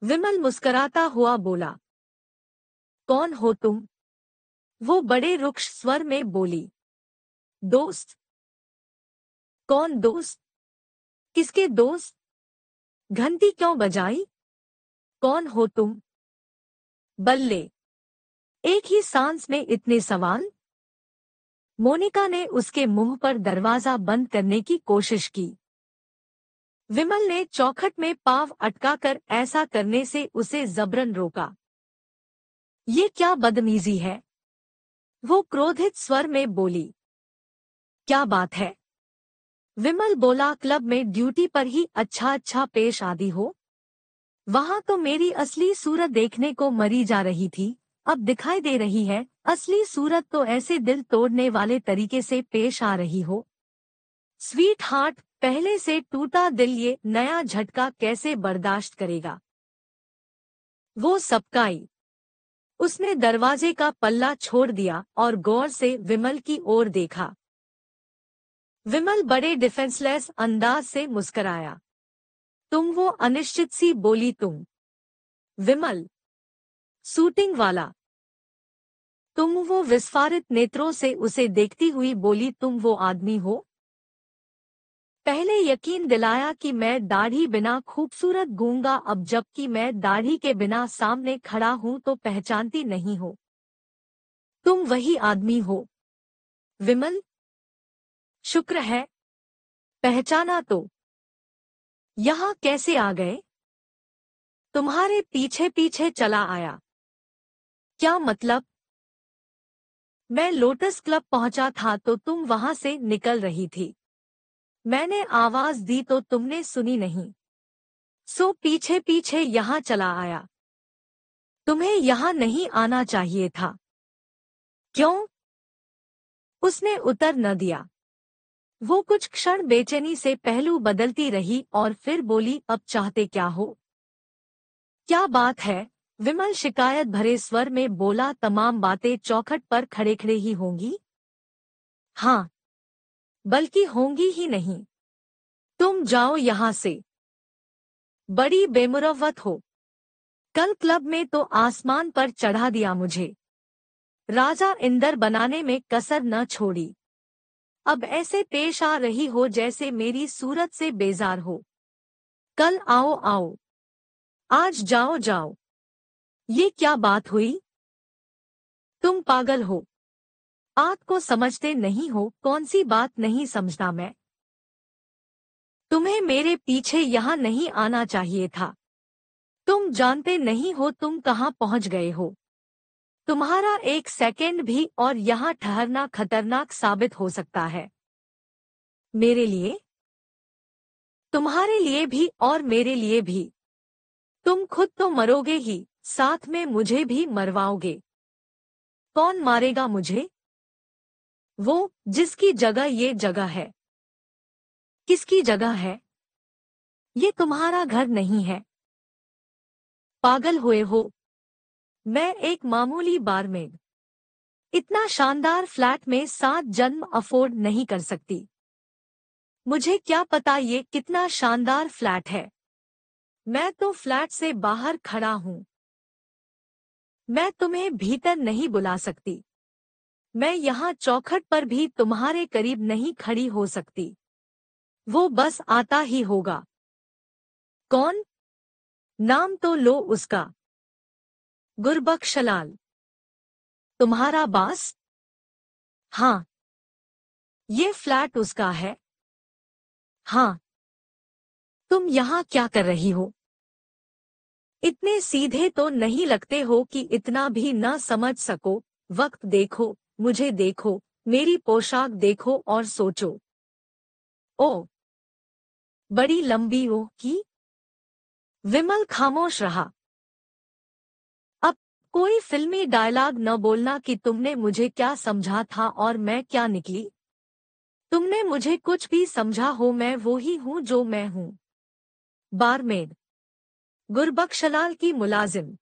विमल मुस्कराता हुआ बोला कौन हो तुम वो बड़े रुक्ष स्वर में बोली दोस्त कौन दोस्त किसके दोस्त घंटी क्यों बजाई कौन हो तुम बल्ले एक ही सांस में इतने सवाल मोनिका ने उसके मुंह पर दरवाजा बंद करने की कोशिश की विमल ने चौखट में पाव अटकाकर ऐसा करने से उसे जबरन रोका ये क्या बदमीजी है वो क्रोधित स्वर में बोली क्या बात है विमल बोला क्लब में ड्यूटी पर ही अच्छा अच्छा पेश आदि हो वहां तो मेरी असली सूरत देखने को मरी जा रही थी अब दिखाई दे रही है असली सूरत तो ऐसे दिल तोड़ने वाले तरीके से पेश आ रही हो स्वीट हार्ट पहले से टूटा दिल ये नया झटका कैसे बर्दाश्त करेगा वो सबकाई उसने दरवाजे का पल्ला छोड़ दिया और गौर से विमल की ओर देखा विमल बड़े डिफेंसलेस अंदाज से मुस्कराया तुम वो अनिश्चित सी बोली तुम विमल सूटिंग वाला तुम वो विस्फारित नेत्रों से उसे देखती हुई बोली तुम वो आदमी हो पहले यकीन दिलाया कि मैं दाढ़ी बिना खूबसूरत गूंगा अब जबकि मैं दाढ़ी के बिना सामने खड़ा हूं तो पहचानती नहीं हो तुम वही आदमी हो विमल शुक्र है पहचाना तो यहाँ कैसे आ गए तुम्हारे पीछे पीछे चला आया क्या मतलब मैं लोटस क्लब पहुंचा था तो तुम वहां से निकल रही थी मैंने आवाज दी तो तुमने सुनी नहीं सो पीछे पीछे यहाँ चला आया तुम्हें यहाँ नहीं आना चाहिए था क्यों उसने उत्तर न दिया वो कुछ क्षण बेचैनी से पहलू बदलती रही और फिर बोली अब चाहते क्या हो क्या बात है विमल शिकायत भरे स्वर में बोला तमाम बातें चौखट पर खड़े खड़े ही होंगी हाँ बल्कि होंगी ही नहीं तुम जाओ यहां से बड़ी बेमुरवत हो कल क्लब में तो आसमान पर चढ़ा दिया मुझे राजा इंदर बनाने में कसर न छोड़ी अब ऐसे पेश आ रही हो जैसे मेरी सूरत से बेजार हो कल आओ आओ आज जाओ जाओ ये क्या बात हुई तुम पागल हो बात को समझते नहीं हो कौन सी बात नहीं समझता मैं तुम्हें मेरे पीछे यहाँ नहीं आना चाहिए था तुम जानते नहीं हो तुम कहाँ पहुँच गए हो तुम्हारा एक सेकेंड भी और यहाँ ठहरना खतरनाक साबित हो सकता है मेरे लिए तुम्हारे लिए भी और मेरे लिए भी तुम खुद तो मरोगे ही साथ में मुझे भी मरवाओगे कौन मारेगा मुझे वो जिसकी जगह ये जगह है किसकी जगह है ये तुम्हारा घर नहीं है पागल हुए हो मैं एक मामूली बार में इतना शानदार फ्लैट में सात जन्म अफोर्ड नहीं कर सकती मुझे क्या पता ये कितना शानदार फ्लैट है मैं तो फ्लैट से बाहर खड़ा हूं मैं तुम्हें भीतर नहीं बुला सकती मैं यहाँ चौखट पर भी तुम्हारे करीब नहीं खड़ी हो सकती वो बस आता ही होगा कौन नाम तो लो उसका गुरबख्शलाल तुम्हारा बास हाँ ये फ्लैट उसका है हाँ तुम यहाँ क्या कर रही हो इतने सीधे तो नहीं लगते हो कि इतना भी ना समझ सको वक्त देखो मुझे देखो मेरी पोशाक देखो और सोचो ओ बड़ी लंबी ओ की विमल खामोश रहा अब कोई फिल्मी डायलॉग न बोलना कि तुमने मुझे क्या समझा था और मैं क्या निकली तुमने मुझे कुछ भी समझा हो मैं वो ही हूं जो मैं हूं बारमेड गुरबख्शलाल की मुलाजिम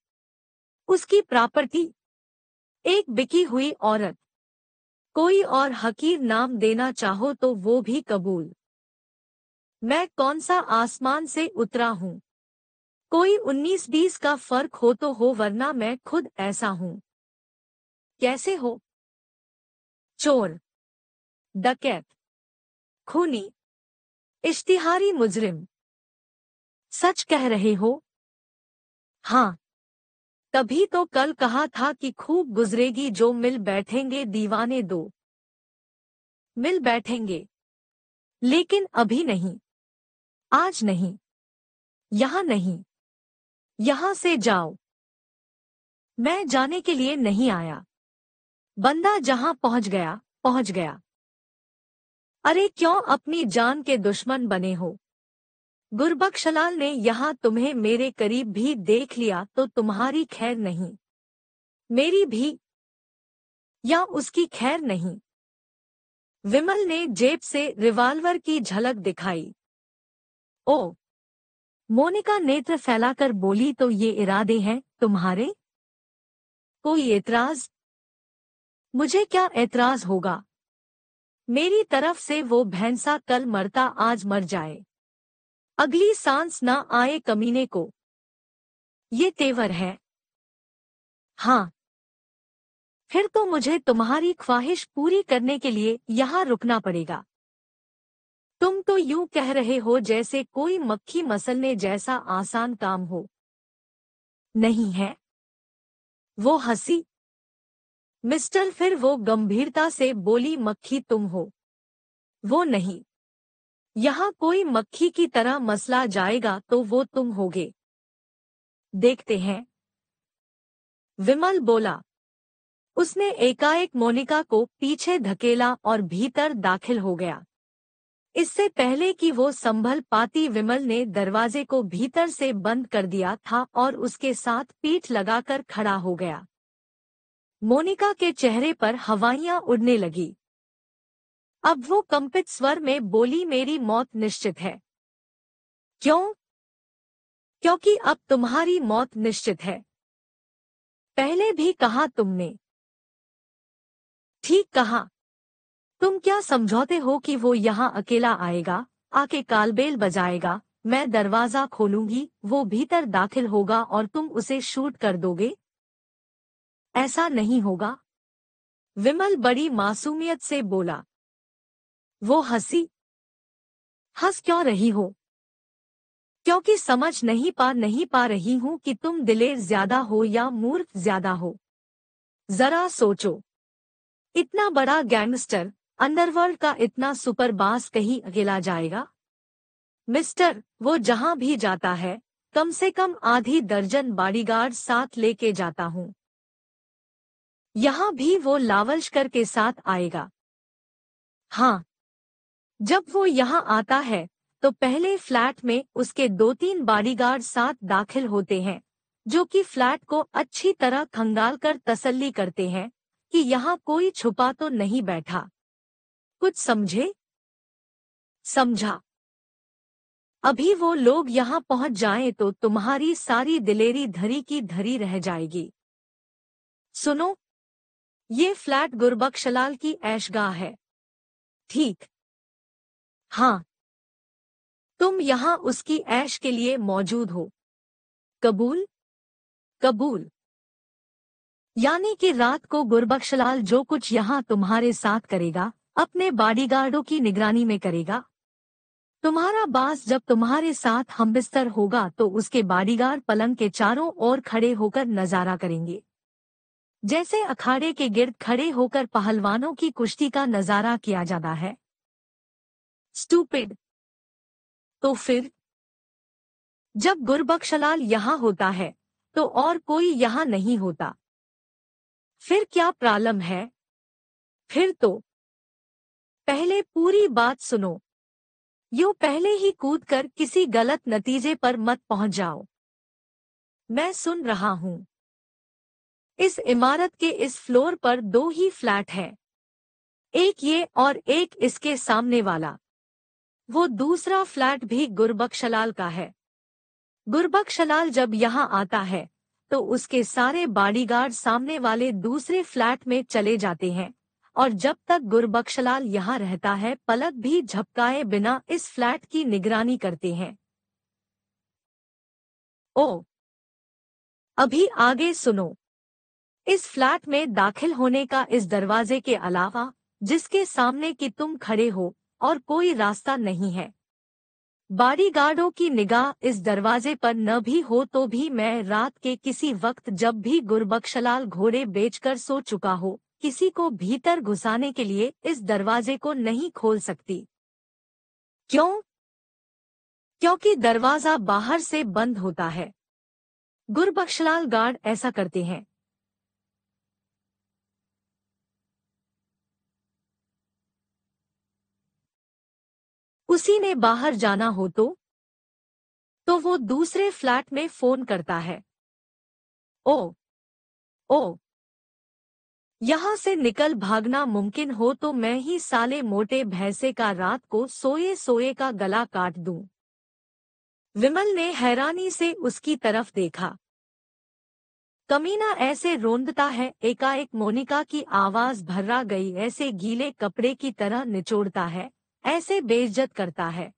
उसकी प्रॉपर्टी एक बिकी हुई औरत कोई और हकीर नाम देना चाहो तो वो भी कबूल मैं कौन सा आसमान से उतरा हूँ कोई उन्नीस बीस का फर्क हो तो हो वरना मैं खुद ऐसा हूँ कैसे हो चोर डकैत खूनी इश्तिहारी मुजरिम सच कह रहे हो हाँ तभी तो कल कहा था कि खूब गुजरेगी जो मिल बैठेंगे दीवाने दो मिल बैठेंगे लेकिन अभी नहीं आज नहीं यहां नहीं यहां से जाओ मैं जाने के लिए नहीं आया बंदा जहां पहुंच गया पहुंच गया अरे क्यों अपनी जान के दुश्मन बने हो गुरबक्शलाल ने यहाँ तुम्हें मेरे करीब भी देख लिया तो तुम्हारी खैर नहीं मेरी भी या उसकी खैर नहीं विमल ने जेब से रिवाल्वर की झलक दिखाई ओ मोनिका नेत्र फैलाकर बोली तो ये इरादे हैं तुम्हारे कोई एतराज मुझे क्या एतराज होगा मेरी तरफ से वो भैंसा कल मरता आज मर जाए अगली सांस ना आए कमीने को ये तेवर है हाँ फिर तो मुझे तुम्हारी ख्वाहिश पूरी करने के लिए यहाँ रुकना पड़ेगा तुम तो यूं कह रहे हो जैसे कोई मक्खी मसलने जैसा आसान काम हो नहीं है वो हंसी मिस्टर फिर वो गंभीरता से बोली मक्खी तुम हो वो नहीं यहाँ कोई मक्खी की तरह मसला जाएगा तो वो तुम होगे देखते हैं विमल बोला उसने एकाएक मोनिका को पीछे धकेला और भीतर दाखिल हो गया इससे पहले कि वो संभल पाती विमल ने दरवाजे को भीतर से बंद कर दिया था और उसके साथ पीठ लगाकर खड़ा हो गया मोनिका के चेहरे पर हवाइयां उड़ने लगी अब वो कंपित स्वर में बोली मेरी मौत निश्चित है क्यों क्योंकि अब तुम्हारी मौत निश्चित है पहले भी कहा तुमने ठीक कहा तुम क्या समझौते हो कि वो यहाँ अकेला आएगा आके कालबेल बजाएगा मैं दरवाजा खोलूंगी वो भीतर दाखिल होगा और तुम उसे शूट कर दोगे ऐसा नहीं होगा विमल बड़ी मासूमियत से बोला वो हंसी हंस क्यों रही हो क्योंकि समझ नहीं पा नहीं पा रही हूं कि तुम दिलेर ज्यादा हो या मूर्ख ज्यादा हो जरा सोचो इतना बड़ा गैंगस्टर अंडरवर्ल्ड का इतना सुपर बास कहीं अकेला जाएगा मिस्टर वो जहां भी जाता है कम से कम आधी दर्जन बॉडीगार्ड साथ लेके जाता हूं यहां भी वो लावलश्कर के साथ आएगा हाँ जब वो यहाँ आता है तो पहले फ्लैट में उसके दो तीन बॉडीगार्ड साथ दाखिल होते हैं जो कि फ्लैट को अच्छी तरह खंगाल कर तसल्ली करते हैं कि यहाँ कोई छुपा तो नहीं बैठा कुछ समझे समझा अभी वो लोग यहाँ पहुंच जाएं तो तुम्हारी सारी दिलेरी धरी की धरी रह जाएगी सुनो ये फ्लैट गुरबक्शलाल की ऐशगाह है ठीक हाँ तुम यहाँ उसकी ऐश के लिए मौजूद हो कबूल कबूल यानी कि रात को गुरबक्शलाल जो कुछ यहाँ तुम्हारे साथ करेगा अपने बॉडीगार्डों की निगरानी में करेगा तुम्हारा बास जब तुम्हारे साथ हमबिस्तर होगा तो उसके बॉडीगार्ड पलंग के चारों ओर खड़े होकर नजारा करेंगे जैसे अखाड़े के गिर्द खड़े होकर पहलवानों की कुश्ती का नजारा किया जाता है स्टूपिड तो फिर जब गुरबक्शलाल यहाँ होता है तो और कोई यहाँ नहीं होता फिर क्या प्रॉब्लम है फिर तो पहले पूरी बात सुनो यो पहले ही कूद कर किसी गलत नतीजे पर मत पहुंच जाओ मैं सुन रहा हूं इस इमारत के इस फ्लोर पर दो ही फ्लैट है एक ये और एक इसके सामने वाला वो दूसरा फ्लैट भी गुरबक्शलाल का है गुरबक्शलाल जब यहाँ आता है तो उसके सारे बॉडीगार्ड सामने वाले दूसरे फ्लैट में चले जाते हैं और जब तक गुरबक्शलाल यहाँ रहता है पलक भी झपकाए बिना इस फ्लैट की निगरानी करते हैं ओ अभी आगे सुनो इस फ्लैट में दाखिल होने का इस दरवाजे के अलावा जिसके सामने की तुम खड़े हो और कोई रास्ता नहीं है बाडीगार्डों की निगाह इस दरवाजे पर न भी हो तो भी मैं रात के किसी वक्त जब भी गुरबक्शलाल घोड़े बेचकर सो चुका हो किसी को भीतर घुसाने के लिए इस दरवाजे को नहीं खोल सकती क्यों क्योंकि दरवाजा बाहर से बंद होता है गुरबक्शलाल गार्ड ऐसा करते हैं उसी ने बाहर जाना हो तो तो वो दूसरे फ्लैट में फोन करता है ओ ओ यहाँ से निकल भागना मुमकिन हो तो मैं ही साले मोटे भैंसे का रात को सोए सोए का गला काट दूं। विमल ने हैरानी से उसकी तरफ देखा कमीना ऐसे रोंदता है एकाएक मोनिका की आवाज भर्रा गई ऐसे गीले कपड़े की तरह निचोड़ता है ऐसे बेइज्जत करता है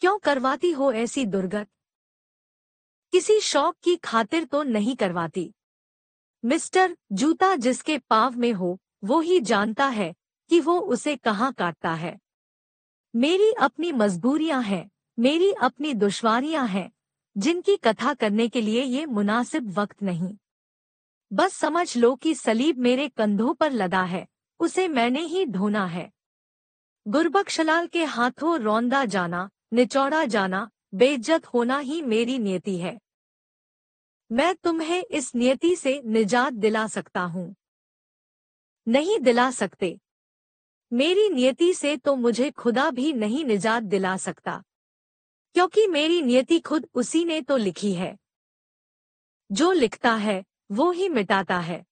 क्यों करवाती हो ऐसी दुर्गत किसी शौक की खातिर तो नहीं करवाती मिस्टर जूता जिसके पाव में हो वो ही जानता है कि वो उसे कहाँ काटता है मेरी अपनी मजबूरियां हैं मेरी अपनी दुश्वारियां हैं जिनकी कथा करने के लिए ये मुनासिब वक्त नहीं बस समझ लो कि सलीब मेरे कंधों पर लदा है उसे मैंने ही ढोना है गुरबक्शलाल के हाथों रौंदा जाना निचौड़ा जाना बेइज्जत होना ही मेरी नियति है मैं तुम्हें इस नियति से निजात दिला सकता हूँ नहीं दिला सकते मेरी नियति से तो मुझे खुदा भी नहीं निजात दिला सकता क्योंकि मेरी नियति खुद उसी ने तो लिखी है जो लिखता है वो ही मिटाता है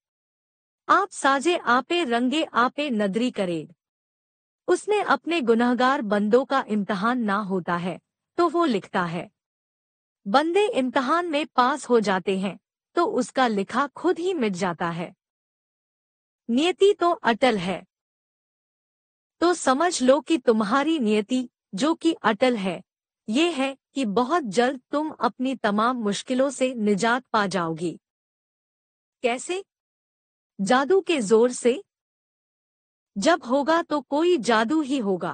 आप साजे आपे रंगे आपे नदरी करेड उसने अपने गुनाहगार बंदों का इम्तहान ना होता है तो वो लिखता है बंदे इम्तहान में पास हो जाते हैं तो उसका लिखा खुद ही मिट जाता है नियति तो अटल है तो समझ लो कि तुम्हारी नियति जो कि अटल है ये है कि बहुत जल्द तुम अपनी तमाम मुश्किलों से निजात पा जाओगी कैसे जादू के जोर से जब होगा तो कोई जादू ही होगा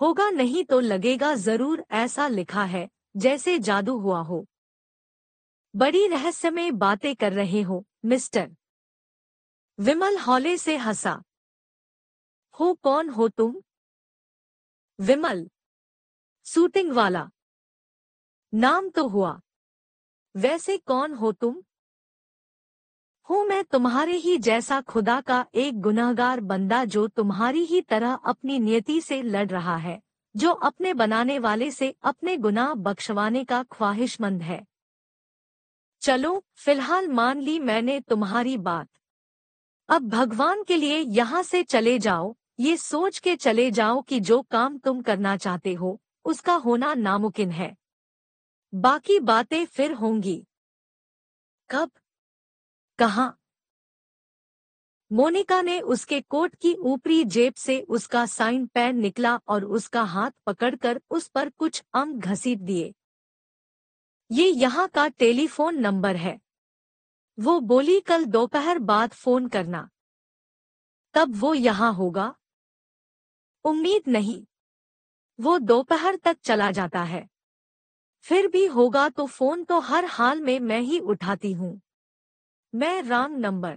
होगा नहीं तो लगेगा जरूर ऐसा लिखा है जैसे जादू हुआ हो बड़ी रहस्यमय बातें कर रहे हो मिस्टर विमल हौले से हंसा हो कौन हो तुम विमल सूटिंग वाला नाम तो हुआ वैसे कौन हो तुम हूँ मैं तुम्हारे ही जैसा खुदा का एक गुनाहगार बंदा जो तुम्हारी ही तरह अपनी नियति से लड़ रहा है जो अपने बनाने वाले से अपने गुनाह बख्शवाने का ख्वाहिशमंद है चलो फिलहाल मान ली मैंने तुम्हारी बात अब भगवान के लिए यहाँ से चले जाओ ये सोच के चले जाओ कि जो काम तुम करना चाहते हो उसका होना नामुमकिन है बाकी बातें फिर होंगी कब कहा मोनिका ने उसके कोट की ऊपरी जेब से उसका साइन पैन निकला और उसका हाथ पकड़कर उस पर कुछ अंग घसीट दिए ये यहाँ का टेलीफोन नंबर है वो बोली कल दोपहर बाद फोन करना तब वो यहाँ होगा उम्मीद नहीं वो दोपहर तक चला जाता है फिर भी होगा तो फोन तो हर हाल में मैं ही उठाती हूँ मैं रॉन्ग नंबर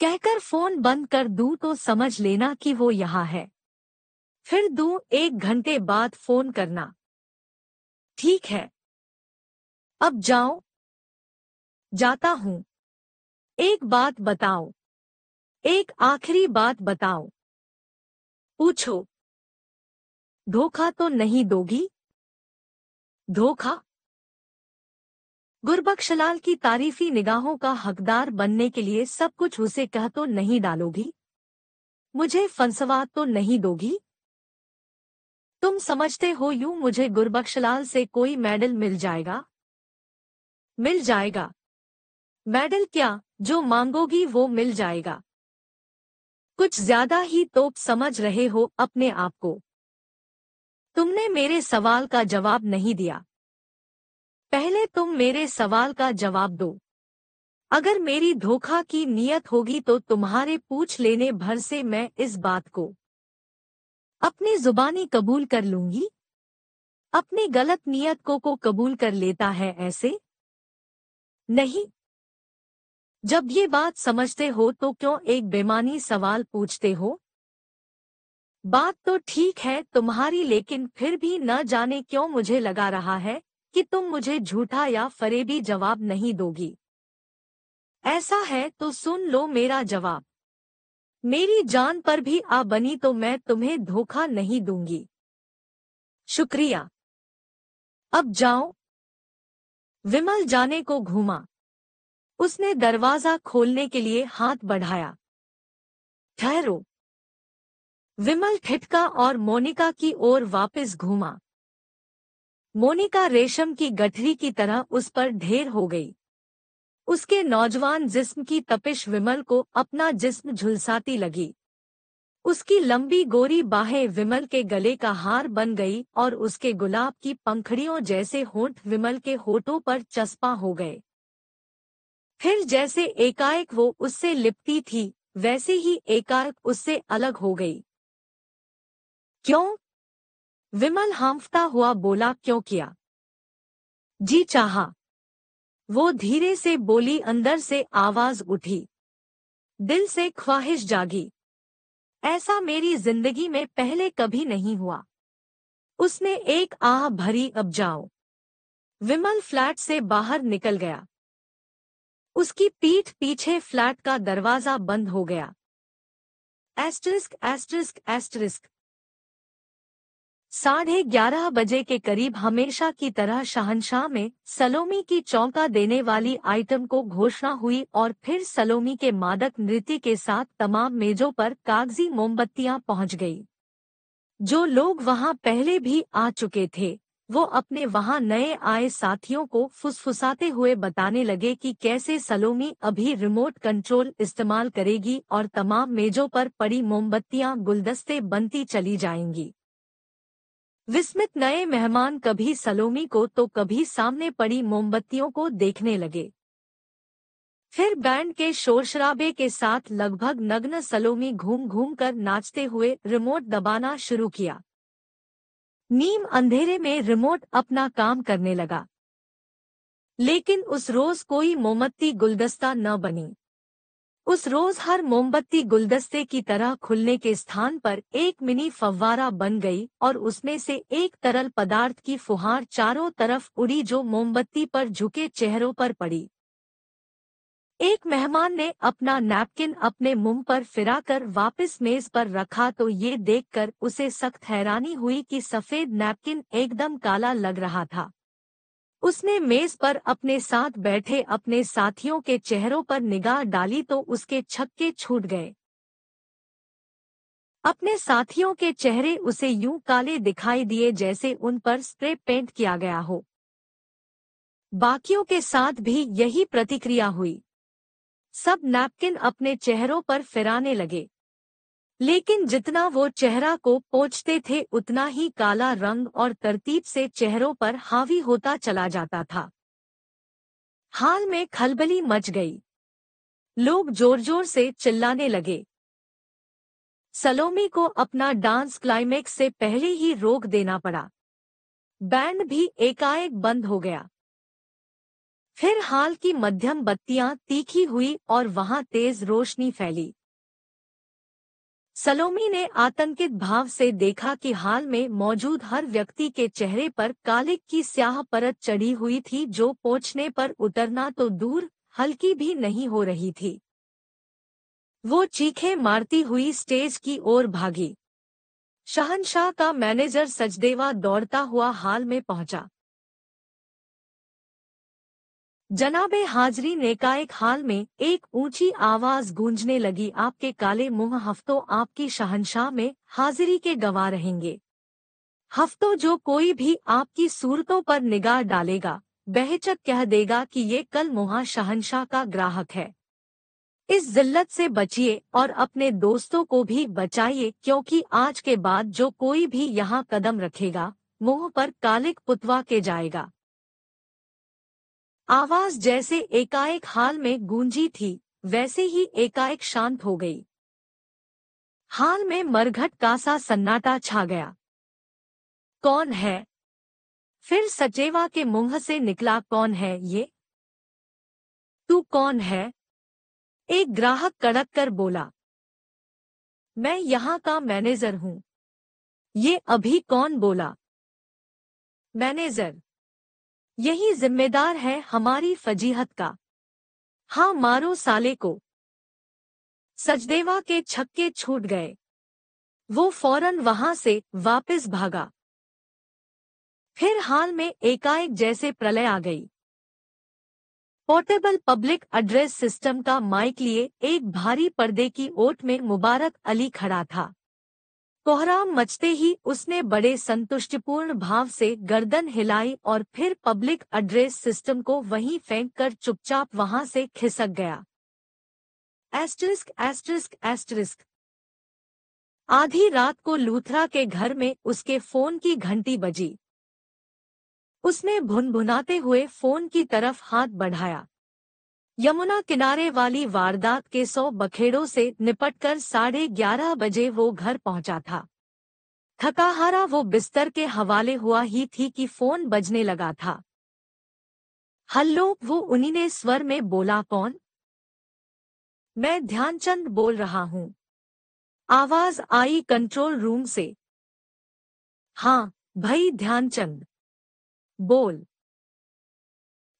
कहकर फोन बंद कर दू तो समझ लेना कि वो यहाँ है फिर दू एक घंटे बाद फोन करना ठीक है अब जाओ जाता हूँ एक बात बताओ एक आखिरी बात बताओ पूछो धोखा तो नहीं दोगी धोखा गुरबख्शलाल की तारीफी निगाहों का हकदार बनने के लिए सब कुछ उसे कह तो नहीं डालोगी मुझे फंसवा तो नहीं दोगी तुम समझते हो यूं मुझे गुरबख्शलाल से कोई मेडल मिल जाएगा मिल जाएगा मेडल क्या जो मांगोगी वो मिल जाएगा कुछ ज्यादा ही तो समझ रहे हो अपने आप को तुमने मेरे सवाल का जवाब नहीं दिया पहले तुम मेरे सवाल का जवाब दो अगर मेरी धोखा की नियत होगी तो तुम्हारे पूछ लेने भर से मैं इस बात को अपनी जुबानी कबूल कर लूंगी अपनी गलत नियत को को कबूल कर लेता है ऐसे नहीं जब ये बात समझते हो तो क्यों एक बेमानी सवाल पूछते हो बात तो ठीक है तुम्हारी लेकिन फिर भी न जाने क्यों मुझे लगा रहा है कि तुम मुझे झूठा या फरेबी जवाब नहीं दोगी ऐसा है तो सुन लो मेरा जवाब मेरी जान पर भी आ बनी तो मैं तुम्हें धोखा नहीं दूंगी शुक्रिया अब जाओ विमल जाने को घूमा उसने दरवाजा खोलने के लिए हाथ बढ़ाया ठहरो विमल ठिठका और मोनिका की ओर वापस घूमा मोनिका रेशम की गठरी की तरह उस पर ढेर हो गई उसके नौजवान जिस्म की तपिश विमल को अपना जिस्म झुलसाती लगी उसकी लंबी गोरी बाहें विमल के गले का हार बन गई और उसके गुलाब की पंखड़ियों जैसे होंठ विमल के होठों पर चस्पा हो गए फिर जैसे एकाएक वो उससे लिपटी थी वैसे ही एकाएक उससे अलग हो गई क्यों विमल हांफता हुआ बोला क्यों किया जी चाहा वो धीरे से बोली अंदर से आवाज उठी दिल से ख्वाहिश जागी ऐसा मेरी जिंदगी में पहले कभी नहीं हुआ उसने एक आह भरी अब जाओ विमल फ्लैट से बाहर निकल गया उसकी पीठ पीछे फ्लैट का दरवाजा बंद हो गया एस्ट्रिस्क एस्ट्रिस्क एस्ट्रिस्क साढ़े ग्यारह बजे के करीब हमेशा की तरह शहनशाह में सलोमी की चौंका देने वाली आइटम को घोषणा हुई और फिर सलोमी के मादक नृत्य के साथ तमाम मेजों पर कागजी मोमबत्तियां पहुंच गई जो लोग वहां पहले भी आ चुके थे वो अपने वहां नए आए साथियों को फुसफुसाते हुए बताने लगे कि कैसे सलोमी अभी रिमोट कंट्रोल इस्तेमाल करेगी और तमाम मेजों पर पड़ी मोमबत्तियां गुलदस्ते बनती चली जाएंगी विस्मित नए मेहमान कभी सलोमी को तो कभी सामने पड़ी मोमबत्तियों को देखने लगे फिर बैंड के शोर शराबे के साथ लगभग नग्न सलोमी घूम घूम कर नाचते हुए रिमोट दबाना शुरू किया नीम अंधेरे में रिमोट अपना काम करने लगा लेकिन उस रोज कोई मोमबत्ती गुलदस्ता न बनी उस रोज हर मोमबत्ती गुलदस्ते की तरह खुलने के स्थान पर एक मिनी फव्वारा बन गई और उसमें से एक तरल पदार्थ की फुहार चारों तरफ उड़ी जो मोमबत्ती पर झुके चेहरों पर पड़ी एक मेहमान ने अपना नैपकिन अपने मुंह पर फिराकर वापस मेज पर रखा तो ये देखकर उसे सख्त हैरानी हुई कि सफेद नैपकिन एकदम काला लग रहा था उसने मेज पर अपने साथ बैठे अपने साथियों के चेहरों पर निगाह डाली तो उसके छक्के छूट गए अपने साथियों के चेहरे उसे यूं काले दिखाई दिए जैसे उन पर स्प्रे पेंट किया गया हो बाकियों के साथ भी यही प्रतिक्रिया हुई सब नैपकिन अपने चेहरों पर फिराने लगे लेकिन जितना वो चेहरा को पोचते थे उतना ही काला रंग और तरतीब से चेहरों पर हावी होता चला जाता था हाल में खलबली मच गई लोग जोर जोर से चिल्लाने लगे सलोमी को अपना डांस क्लाइमेक्स से पहले ही रोक देना पड़ा बैंड भी एकाएक बंद हो गया फिर हाल की मध्यम बत्तियां तीखी हुई और वहां तेज रोशनी फैली सलोमी ने आतंकित भाव से देखा कि हाल में मौजूद हर व्यक्ति के चेहरे पर कालिक की स्याह परत चढ़ी हुई थी जो पहुंचने पर उतरना तो दूर हल्की भी नहीं हो रही थी वो चीखें मारती हुई स्टेज की ओर भागी शहनशाह का मैनेजर सजदेवा दौड़ता हुआ हाल में पहुंचा जनाब हाजरी ने का एक हाल में एक ऊंची आवाज गूंजने लगी आपके काले मुंह हफ्तों आपकी शहनशाह में हाजिरी के गवाह रहेंगे हफ्तों जो कोई भी आपकी सूरतों पर निगाह डालेगा बेहचक कह देगा कि ये कल मुहा शहनशाह का ग्राहक है इस जिल्लत से बचिए और अपने दोस्तों को भी बचाइए क्योंकि आज के बाद जो कोई भी यहाँ कदम रखेगा मुंह पर कालिक पुतवा के जाएगा आवाज जैसे एकाएक हाल में गूंजी थी वैसे ही एकाएक शांत हो गई हाल में मरघट का सा सन्नाटा छा गया कौन है फिर सचेवा के मुंह से निकला कौन है ये तू कौन है एक ग्राहक कड़क कर बोला मैं यहाँ का मैनेजर हूं ये अभी कौन बोला मैनेजर यही जिम्मेदार है हमारी फजीहत का हाँ मारो साले को सजदेवा के छक्के छूट गए वो फौरन वहां से वापस भागा फिर हाल में एकाएक जैसे प्रलय आ गई पोर्टेबल पब्लिक एड्रेस सिस्टम का माइक लिए एक भारी पर्दे की ओट में मुबारक अली खड़ा था कोहराम मचते ही उसने बड़े संतुष्टिपूर्ण भाव से गर्दन हिलाई और फिर पब्लिक एड्रेस सिस्टम को वहीं फेंक कर चुपचाप वहां से खिसक गया एस्ट्रिस्क एस्ट्रिस्क एस्ट्रिस्क आधी रात को लूथरा के घर में उसके फोन की घंटी बजी उसने भुनभुनाते हुए फोन की तरफ हाथ बढ़ाया यमुना किनारे वाली वारदात के सौ बखेड़ों से निपटकर साढ़े ग्यारह बजे वो घर पहुंचा था थकाहारा वो बिस्तर के हवाले हुआ ही थी कि फोन बजने लगा था हल्लो वो उन्हीं ने स्वर में बोला कौन मैं ध्यानचंद बोल रहा हूं आवाज आई कंट्रोल रूम से हाँ भाई ध्यानचंद बोल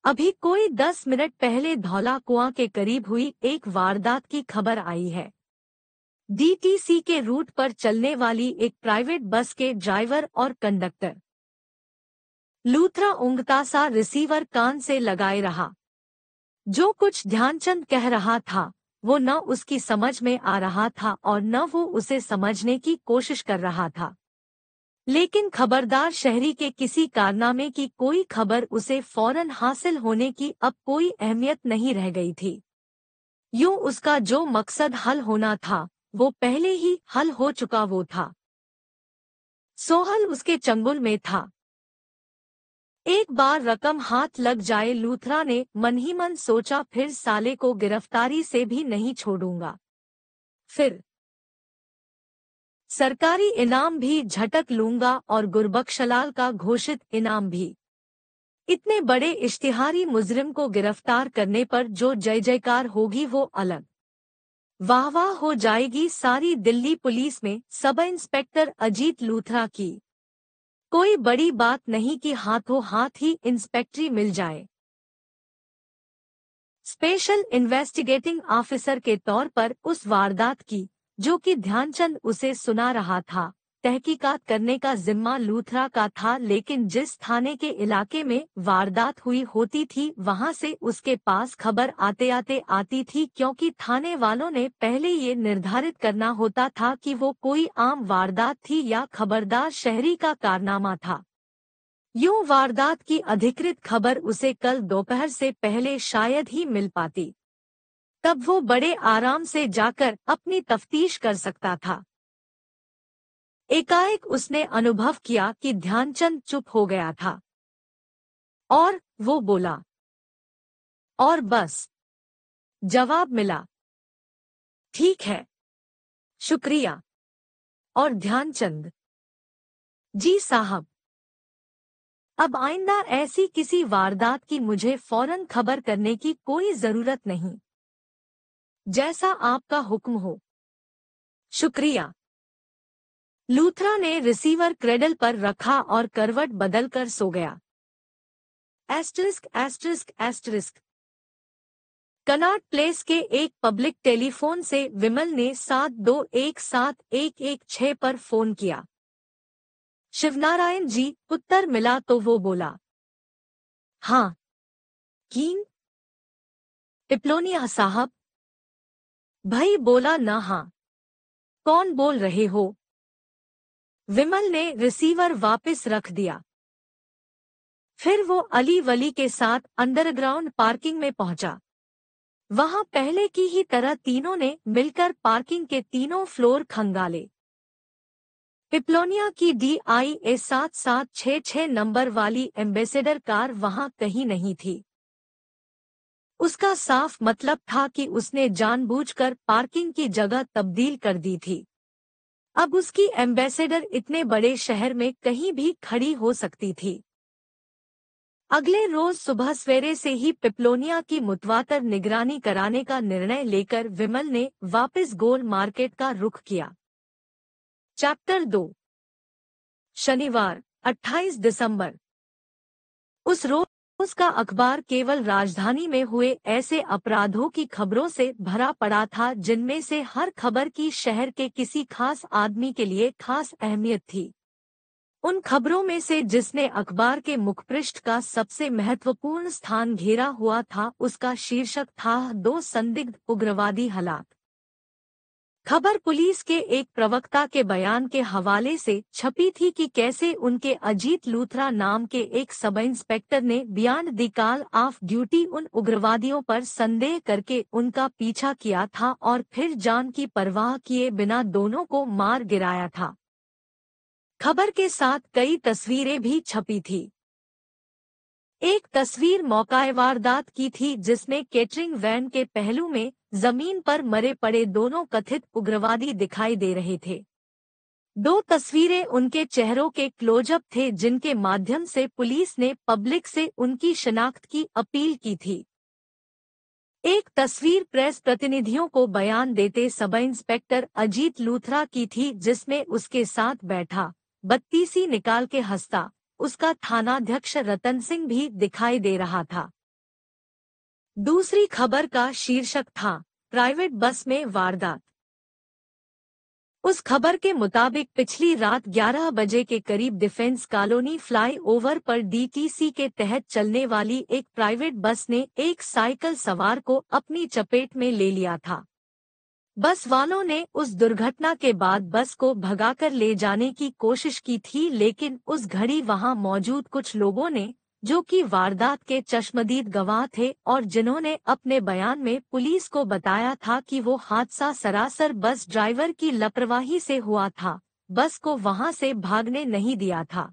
अभी कोई दस मिनट पहले धौला कुआं के करीब हुई एक वारदात की खबर आई है डीटीसी के रूट पर चलने वाली एक प्राइवेट बस के ड्राइवर और कंडक्टर लूथरा उंगतासा रिसीवर कान से लगाए रहा जो कुछ ध्यानचंद कह रहा था वो न उसकी समझ में आ रहा था और न वो उसे समझने की कोशिश कर रहा था लेकिन खबरदार शहरी के किसी कारनामे की कोई खबर उसे फौरन हासिल होने की अब कोई अहमियत नहीं रह गई थी यूं उसका जो मकसद हल होना था वो पहले ही हल हो चुका वो था सोहल उसके चंगुल में था एक बार रकम हाथ लग जाए लूथरा ने मन ही मन सोचा फिर साले को गिरफ्तारी से भी नहीं छोड़ूंगा फिर सरकारी इनाम भी झटक लूंगा और गुरबक्शलाल का घोषित इनाम भी इतने बड़े इश्तिहारी मुजरिम को गिरफ्तार करने पर जो जय जयकार होगी वो अलग वाह वाह हो जाएगी सारी दिल्ली पुलिस में सब इंस्पेक्टर अजीत लूथरा की कोई बड़ी बात नहीं कि हाथों हाथ ही इंस्पेक्टरी मिल जाए स्पेशल इन्वेस्टिगेटिंग ऑफिसर के तौर पर उस वारदात की जो कि ध्यानचंद उसे सुना रहा था तहकीकात करने का जिम्मा लूथरा का था लेकिन जिस थाने के इलाके में वारदात हुई होती थी वहां से उसके पास खबर आते आते आती थी क्योंकि थाने वालों ने पहले ये निर्धारित करना होता था कि वो कोई आम वारदात थी या खबरदार शहरी का कारनामा था यूं वारदात की अधिकृत खबर उसे कल दोपहर से पहले शायद ही मिल पाती तब वो बड़े आराम से जाकर अपनी तफ्तीश कर सकता था एकाएक उसने अनुभव किया कि ध्यानचंद चुप हो गया था और वो बोला और बस जवाब मिला ठीक है शुक्रिया और ध्यानचंद जी साहब अब आइंदा ऐसी किसी वारदात की मुझे फौरन खबर करने की कोई जरूरत नहीं जैसा आपका हुक्म हो शुक्रिया लूथरा ने रिसीवर क्रेडल पर रखा और करवट बदलकर सो गया asterisk asterisk asterisk Connaught Place के एक पब्लिक टेलीफोन से विमल ने सात दो एक सात एक एक छ पर फोन किया शिवनारायण जी उत्तर मिला तो वो बोला हाँ कीन टिप्लोनिया साहब भाई बोला ना हाँ कौन बोल रहे हो विमल ने रिसीवर वापस रख दिया फिर वो अली वली के साथ अंडरग्राउंड पार्किंग में पहुंचा वहां पहले की ही तरह तीनों ने मिलकर पार्किंग के तीनों फ्लोर खंगाले पिप्लोनिया की डी आई ए सात सात छ छः नंबर वाली एम्बेसडर कार वहां कहीं नहीं थी उसका साफ मतलब था कि उसने जानबूझकर पार्किंग की जगह तब्दील कर दी थी अब उसकी एम्बेसडर इतने बड़े शहर में कहीं भी खड़ी हो सकती थी अगले रोज सुबह सवेरे से ही पिपलोनिया की मुतवातर निगरानी कराने का निर्णय लेकर विमल ने वापस गोल मार्केट का रुख किया चैप्टर दो शनिवार 28 दिसंबर उस रोज उसका अखबार केवल राजधानी में हुए ऐसे अपराधों की खबरों से भरा पड़ा था जिनमें से हर खबर की शहर के किसी खास आदमी के लिए खास अहमियत थी उन खबरों में से जिसने अखबार के मुखपृष्ठ का सबसे महत्वपूर्ण स्थान घेरा हुआ था उसका शीर्षक था दो संदिग्ध उग्रवादी हलाक खबर पुलिस के एक प्रवक्ता के बयान के हवाले से छपी थी कि कैसे उनके अजीत लूथरा नाम के एक सब इंस्पेक्टर ने बियान दिकाल ऑफ ड्यूटी उन उग्रवादियों पर संदेह करके उनका पीछा किया था और फिर जान की परवाह किए बिना दोनों को मार गिराया था खबर के साथ कई तस्वीरें भी छपी थी एक तस्वीर मौकाए वारदात की थी जिसमें केटरिंग वैन के पहलू में जमीन पर मरे पड़े दोनों कथित उग्रवादी दिखाई दे रहे थे दो तस्वीरें उनके चेहरों के क्लोजअप थे जिनके माध्यम से पुलिस ने पब्लिक से उनकी शनाख्त की अपील की थी एक तस्वीर प्रेस प्रतिनिधियों को बयान देते सब इंस्पेक्टर अजीत लूथरा की थी जिसमें उसके साथ बैठा बत्तीसी निकाल के हंसता उसका थानाध्यक्ष रतन सिंह भी दिखाई दे रहा था दूसरी खबर का शीर्षक था प्राइवेट बस में वारदात उस खबर के मुताबिक पिछली रात 11 बजे के करीब डिफेंस कॉलोनी फ्लाईओवर पर डीटीसी के तहत चलने वाली एक प्राइवेट बस ने एक साइकिल सवार को अपनी चपेट में ले लिया था बस वालों ने उस दुर्घटना के बाद बस को भगाकर ले जाने की कोशिश की थी लेकिन उस घड़ी वहां मौजूद कुछ लोगों ने जो कि वारदात के चश्मदीद गवाह थे और जिन्होंने अपने बयान में पुलिस को बताया था कि वो हादसा सरासर बस ड्राइवर की लापरवाही से हुआ था बस को वहां से भागने नहीं दिया था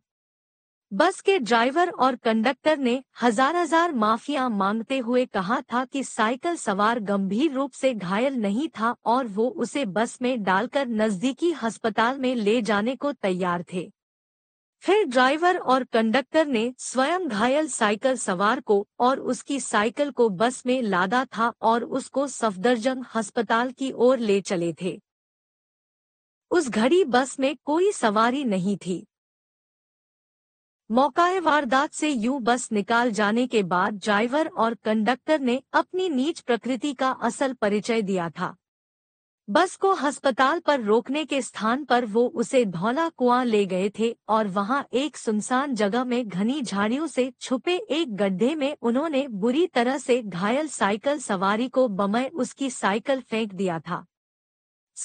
बस के ड्राइवर और कंडक्टर ने हजार हजार माफिया मांगते हुए कहा था कि साइकिल सवार गंभीर रूप से घायल नहीं था और वो उसे बस में डालकर नजदीकी अस्पताल में ले जाने को तैयार थे फिर ड्राइवर और कंडक्टर ने स्वयं घायल साइकिल सवार को और उसकी साइकिल को बस में लादा था और उसको सफदरजंग अस्पताल की ओर ले चले थे उस घड़ी बस में कोई सवारी नहीं थी मौकाए वारदात से यूं बस निकाल जाने के बाद ड्राइवर और कंडक्टर ने अपनी नीच प्रकृति का असल परिचय दिया था बस को अस्पताल पर रोकने के स्थान पर वो उसे धौला कुआं ले गए थे और वहां एक सुनसान जगह में घनी झाड़ियों से छुपे एक गड्ढे में उन्होंने बुरी तरह से घायल साइकिल सवारी को बमय उसकी साइकिल फेंक दिया था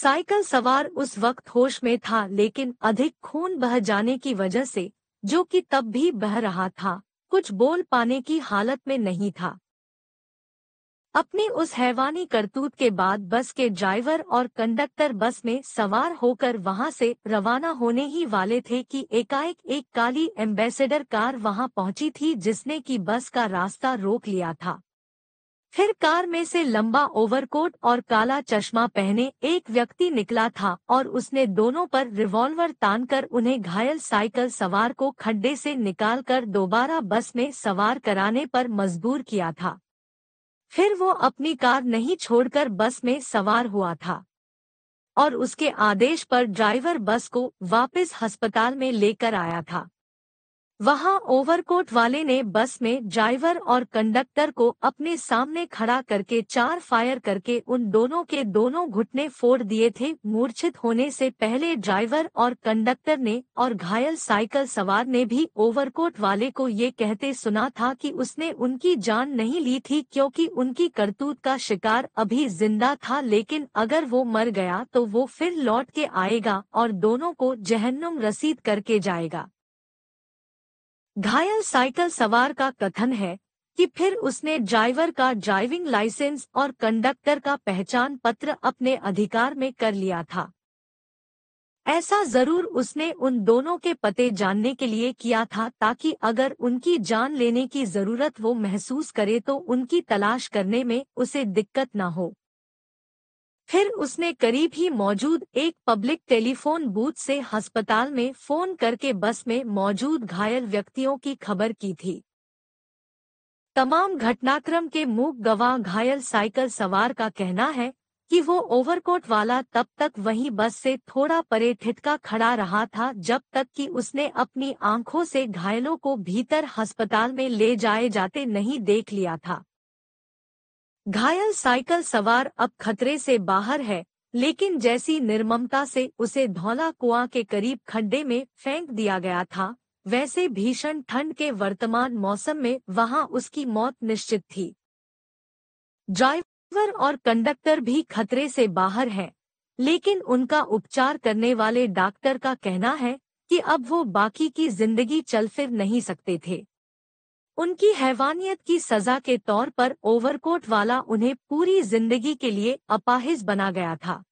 साइकिल सवार उस वक्त होश में था लेकिन अधिक खून बह जाने की वजह से जो कि तब भी बह रहा था कुछ बोल पाने की हालत में नहीं था अपनी उस हैवानी करतूत के बाद बस के ड्राइवर और कंडक्टर बस में सवार होकर वहां से रवाना होने ही वाले थे कि एकाएक एक काली एम्बेसडर कार वहां पहुंची थी जिसने की बस का रास्ता रोक लिया था फिर कार में से लंबा ओवरकोट और काला चश्मा पहने एक व्यक्ति निकला था और उसने दोनों पर रिवॉल्वर तानकर उन्हें घायल साइकिल सवार को खड्डे से निकालकर दोबारा बस में सवार कराने पर मजबूर किया था फिर वो अपनी कार नहीं छोड़कर बस में सवार हुआ था और उसके आदेश पर ड्राइवर बस को वापस अस्पताल में लेकर आया था वहां ओवरकोट वाले ने बस में ड्राइवर और कंडक्टर को अपने सामने खड़ा करके चार फायर करके उन दोनों के दोनों घुटने फोड़ दिए थे मूर्छित होने से पहले ड्राइवर और कंडक्टर ने और घायल साइकिल सवार ने भी ओवरकोट वाले को ये कहते सुना था कि उसने उनकी जान नहीं ली थी क्योंकि उनकी करतूत का शिकार अभी जिंदा था लेकिन अगर वो मर गया तो वो फिर लौट के आएगा और दोनों को जहन्नुम रसीद करके जाएगा घायल साइकिल सवार का कथन है कि फिर उसने ड्राइवर का ड्राइविंग लाइसेंस और कंडक्टर का पहचान पत्र अपने अधिकार में कर लिया था ऐसा जरूर उसने उन दोनों के पते जानने के लिए किया था ताकि अगर उनकी जान लेने की जरूरत वो महसूस करे तो उनकी तलाश करने में उसे दिक्कत न हो फिर उसने करीब ही मौजूद एक पब्लिक टेलीफोन बूथ से अस्पताल में फोन करके बस में मौजूद घायल व्यक्तियों की खबर की थी तमाम घटनाक्रम के मूक गवाह घायल साइकिल सवार का कहना है कि वो ओवरकोट वाला तब तक वही बस से थोड़ा परे ठिटका खड़ा रहा था जब तक कि उसने अपनी आंखों से घायलों को भीतर अस्पताल में ले जाए जाते नहीं देख लिया था घायल साइकिल सवार अब खतरे से बाहर है लेकिन जैसी निर्ममता से उसे धौला कुआं के करीब खड्डे में फेंक दिया गया था वैसे भीषण ठंड के वर्तमान मौसम में वहां उसकी मौत निश्चित थी ड्राइवर और कंडक्टर भी खतरे से बाहर हैं, लेकिन उनका उपचार करने वाले डॉक्टर का कहना है कि अब वो बाकी की जिंदगी चल फिर नहीं सकते थे उनकी हैवानियत की सजा के तौर पर ओवरकोट वाला उन्हें पूरी जिंदगी के लिए अपाहिज बना गया था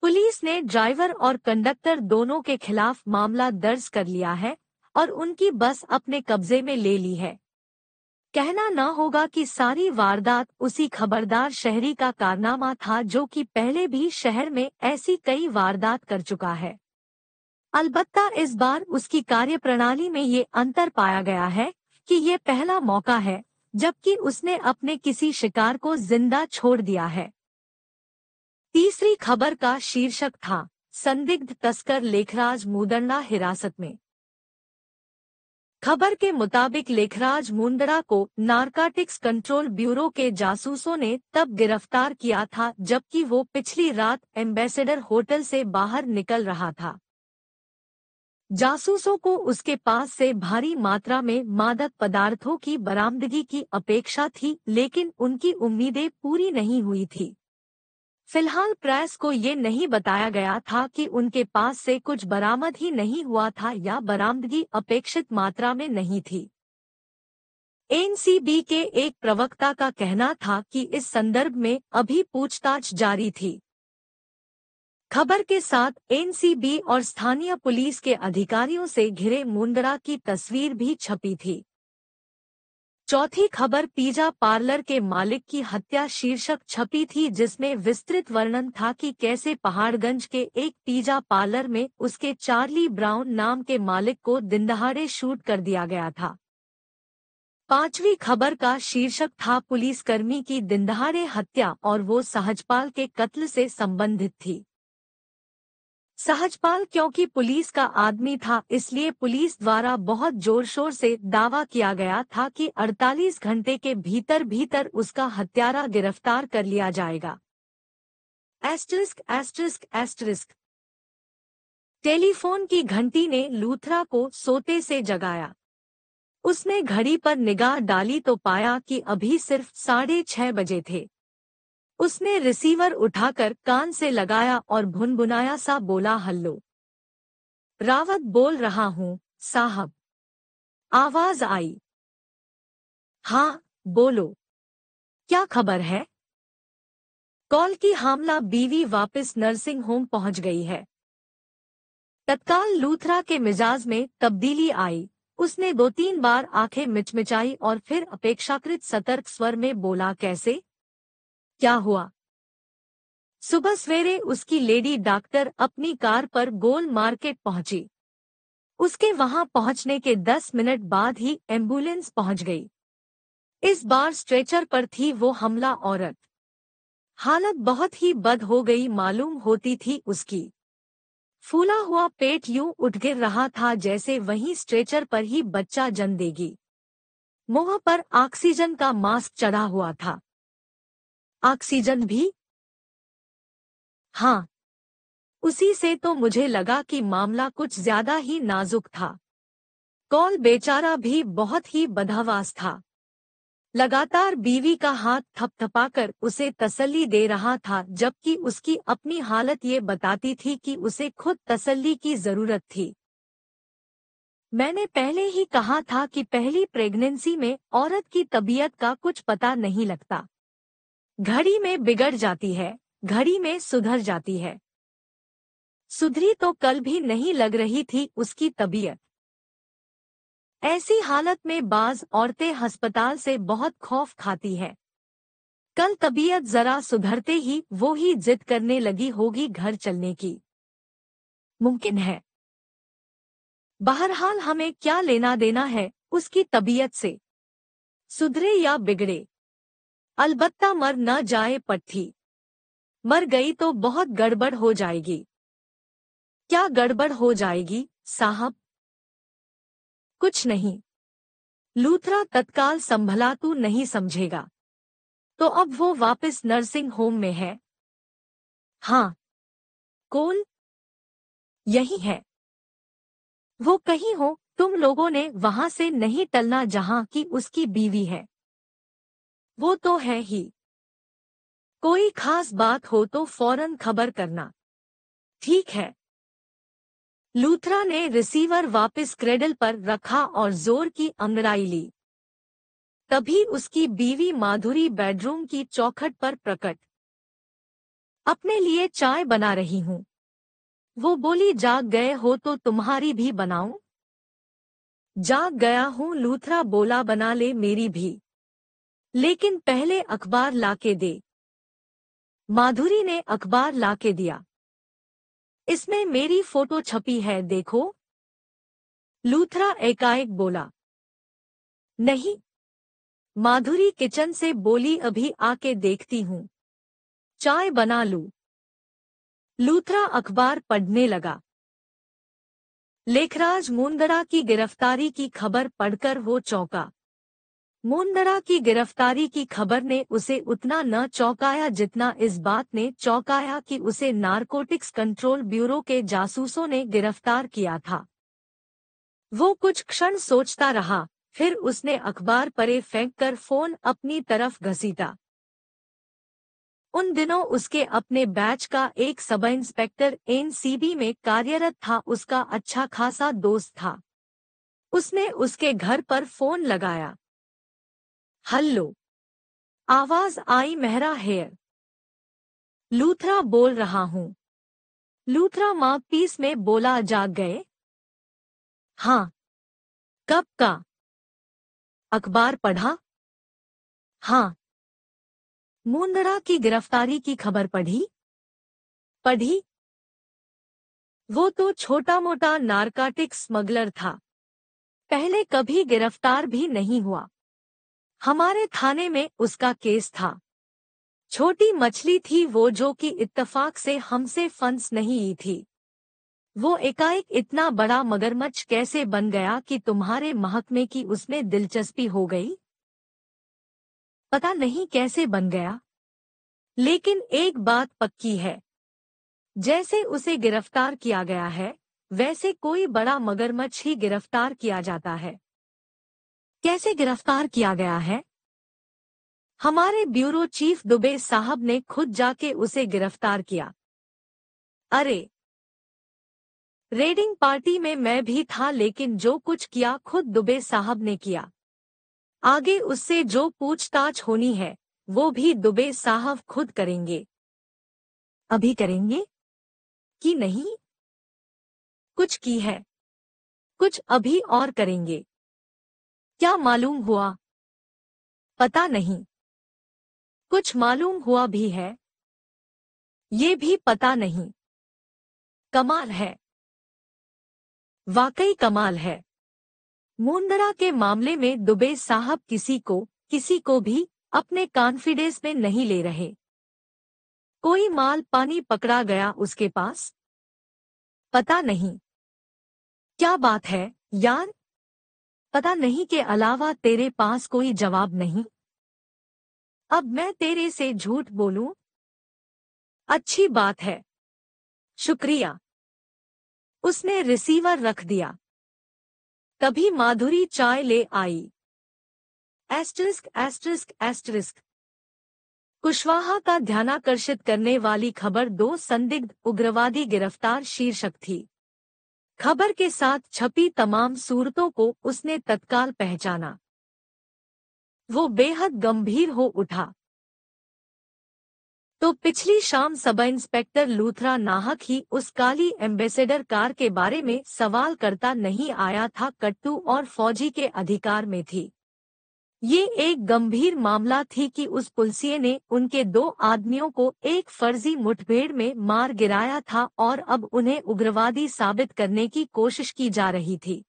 पुलिस ने ड्राइवर और कंडक्टर दोनों के खिलाफ मामला दर्ज कर लिया है और उनकी बस अपने कब्जे में ले ली है कहना न होगा कि सारी वारदात उसी खबरदार शहरी का कारनामा था जो कि पहले भी शहर में ऐसी कई वारदात कर चुका है अलबत्ता इस बार उसकी कार्यप्रणाली में ये अंतर पाया गया है कि ये पहला मौका है जबकि उसने अपने किसी शिकार को जिंदा छोड़ दिया है तीसरी खबर का शीर्षक था संदिग्ध तस्कर लेखराज मुदंडा हिरासत में खबर के मुताबिक लेखराज मुंदड़ा को नारकाटिक्स कंट्रोल ब्यूरो के जासूसों ने तब गिरफ्तार किया था जबकि वो पिछली रात एम्बेसडर होटल से बाहर निकल रहा था जासूसों को उसके पास से भारी मात्रा में मादक पदार्थों की बरामदगी की अपेक्षा थी लेकिन उनकी उम्मीदें पूरी नहीं हुई थी फिलहाल प्रेस को ये नहीं बताया गया था कि उनके पास से कुछ बरामद ही नहीं हुआ था या बरामदगी अपेक्षित मात्रा में नहीं थी एनसीबी के एक प्रवक्ता का कहना था कि इस संदर्भ में अभी पूछताछ जारी थी खबर के साथ एनसीबी और स्थानीय पुलिस के अधिकारियों से घिरे मुंडरा की तस्वीर भी छपी थी चौथी खबर पिज्जा पार्लर के मालिक की हत्या शीर्षक छपी थी जिसमें विस्तृत वर्णन था कि कैसे पहाड़गंज के एक पिज्जा पार्लर में उसके चार्ली ब्राउन नाम के मालिक को दिनदहाड़े शूट कर दिया गया था पांचवी खबर का शीर्षक था पुलिसकर्मी की दिनदहाड़े हत्या और वो सहजपाल के कत्ल से संबंधित थी सहजपाल क्योंकि पुलिस का आदमी था इसलिए पुलिस द्वारा बहुत जोर शोर से दावा किया गया था कि 48 घंटे के भीतर भीतर उसका हत्यारा गिरफ्तार कर लिया जाएगा एस्ट्रिस्क एस्ट्रिस्क एस्ट्रिस्क टेलीफोन की घंटी ने लूथरा को सोते से जगाया उसने घड़ी पर निगाह डाली तो पाया कि अभी सिर्फ साढ़े छह बजे थे उसने रिसीवर उठाकर कान से लगाया और भुनभुनाया सा बोला हल्लो रावत बोल रहा हूँ साहब आवाज आई हाँ बोलो क्या खबर है कॉल की हामला बीवी वापस नर्सिंग होम पहुंच गई है तत्काल लूथरा के मिजाज में तब्दीली आई उसने दो तीन बार आंखें मिचमिचाई और फिर अपेक्षाकृत सतर्क स्वर में बोला कैसे क्या हुआ सुबह सवेरे उसकी लेडी डॉक्टर अपनी कार पर गोल मार्केट पहुंची उसके वहां पहुंचने के दस मिनट बाद ही एम्बुलेंस पहुंच गई इस बार स्ट्रेचर पर थी वो हमला औरत हालत बहुत ही बद हो गई मालूम होती थी उसकी फूला हुआ पेट यूं उठ गिर रहा था जैसे वहीं स्ट्रेचर पर ही बच्चा जन्म देगी मुंह पर ऑक्सीजन का मास्क चढ़ा हुआ था ऑक्सीजन भी हाँ उसी से तो मुझे लगा कि मामला कुछ ज्यादा ही नाजुक था कॉल बेचारा भी बहुत ही बदहवास था लगातार बीवी का हाथ थपथपाकर उसे तसल्ली दे रहा था जबकि उसकी अपनी हालत ये बताती थी कि उसे खुद तसल्ली की जरूरत थी मैंने पहले ही कहा था कि पहली प्रेगनेंसी में औरत की तबीयत का कुछ पता नहीं लगता घड़ी में बिगड़ जाती है घड़ी में सुधर जाती है सुधरी तो कल भी नहीं लग रही थी उसकी तबीयत ऐसी हालत में बाज औरतें अस्पताल से बहुत खौफ खाती हैं। कल तबीयत जरा सुधरते ही वो ही जिद करने लगी होगी घर चलने की मुमकिन है बहरहाल हमें क्या लेना देना है उसकी तबीयत से सुधरे या बिगड़े अलबत्ता मर न जाए पट्टी मर गई तो बहुत गड़बड़ हो जाएगी क्या गड़बड़ हो जाएगी साहब कुछ नहीं लूथरा तत्काल संभला तू नहीं समझेगा तो अब वो वापस नर्सिंग होम में है हाँ कौन यही है वो कहीं हो तुम लोगों ने वहां से नहीं टलना जहां की उसकी बीवी है वो तो है ही कोई खास बात हो तो फौरन खबर करना ठीक है लूथरा ने रिसीवर वापस क्रेडल पर रखा और जोर की अमराई ली तभी उसकी बीवी माधुरी बेडरूम की चौखट पर प्रकट अपने लिए चाय बना रही हूं वो बोली जाग गए हो तो तुम्हारी भी बनाऊं जाग गया हूं लूथरा बोला बना ले मेरी भी लेकिन पहले अखबार लाके दे माधुरी ने अखबार लाके दिया इसमें मेरी फोटो छपी है देखो लूथरा एकाएक बोला नहीं माधुरी किचन से बोली अभी आके देखती हूं चाय बना लू लूथरा अखबार पढ़ने लगा लेखराज मुंदरा की गिरफ्तारी की खबर पढ़कर वो चौंका मुंडरा की गिरफ्तारी की खबर ने उसे उतना न चौंकाया जितना इस बात ने चौंकाया कि उसे नारकोटिक्स कंट्रोल ब्यूरो के जासूसों ने गिरफ्तार किया था वो कुछ क्षण सोचता रहा फिर उसने अखबार परे फेंककर फोन अपनी तरफ घसीटा उन दिनों उसके अपने बैच का एक सब इंस्पेक्टर एनसीबी में कार्यरत था उसका अच्छा खासा दोस्त था उसने उसके घर पर फोन लगाया हल्लो आवाज आई मेहरा हेयर लूथरा बोल रहा हूं लूथरा माँ पीस में बोला जाग गए हाँ कब का अखबार पढ़ा हाँ मुंदरा की गिरफ्तारी की खबर पढ़ी पढ़ी वो तो छोटा मोटा नारकाटिक स्मगलर था पहले कभी गिरफ्तार भी नहीं हुआ हमारे थाने में उसका केस था छोटी मछली थी वो जो कि इत्तफाक से हमसे फंस नहीं ही थी वो एकाएक इतना बड़ा मगरमच्छ कैसे बन गया कि तुम्हारे महकमे की उसमें दिलचस्पी हो गई पता नहीं कैसे बन गया लेकिन एक बात पक्की है जैसे उसे गिरफ्तार किया गया है वैसे कोई बड़ा मगरमच्छ ही गिरफ्तार किया जाता है कैसे गिरफ्तार किया गया है हमारे ब्यूरो चीफ दुबे साहब ने खुद जाके उसे गिरफ्तार किया अरे रेडिंग पार्टी में मैं भी था लेकिन जो कुछ किया खुद दुबे साहब ने किया आगे उससे जो पूछताछ होनी है वो भी दुबे साहब खुद करेंगे अभी करेंगे कि नहीं कुछ की है कुछ अभी और करेंगे क्या मालूम हुआ पता नहीं कुछ मालूम हुआ भी है ये भी पता नहीं कमाल है वाकई कमाल है मुंदरा के मामले में दुबे साहब किसी को किसी को भी अपने कॉन्फिडेंस में नहीं ले रहे कोई माल पानी पकड़ा गया उसके पास पता नहीं क्या बात है यार पता नहीं के अलावा तेरे पास कोई जवाब नहीं अब मैं तेरे से झूठ बोलूं? अच्छी बात है शुक्रिया उसने रिसीवर रख दिया तभी माधुरी चाय ले आई एस्ट्रिस्क एस्ट्रिस्क एस्ट्रिस्क कुशवाहा का ध्यानाकर्षित करने वाली खबर दो संदिग्ध उग्रवादी गिरफ्तार शीर्षक थी खबर के साथ छपी तमाम सूरतों को उसने तत्काल पहचाना वो बेहद गंभीर हो उठा तो पिछली शाम सब इंस्पेक्टर लूथरा नाहक ही उस काली एम्बेसडर कार के बारे में सवाल करता नहीं आया था कट्टू और फौजी के अधिकार में थी ये एक गंभीर मामला थी कि उस पुलसिए ने उनके दो आदमियों को एक फर्जी मुठभेड़ में मार गिराया था और अब उन्हें उग्रवादी साबित करने की कोशिश की जा रही थी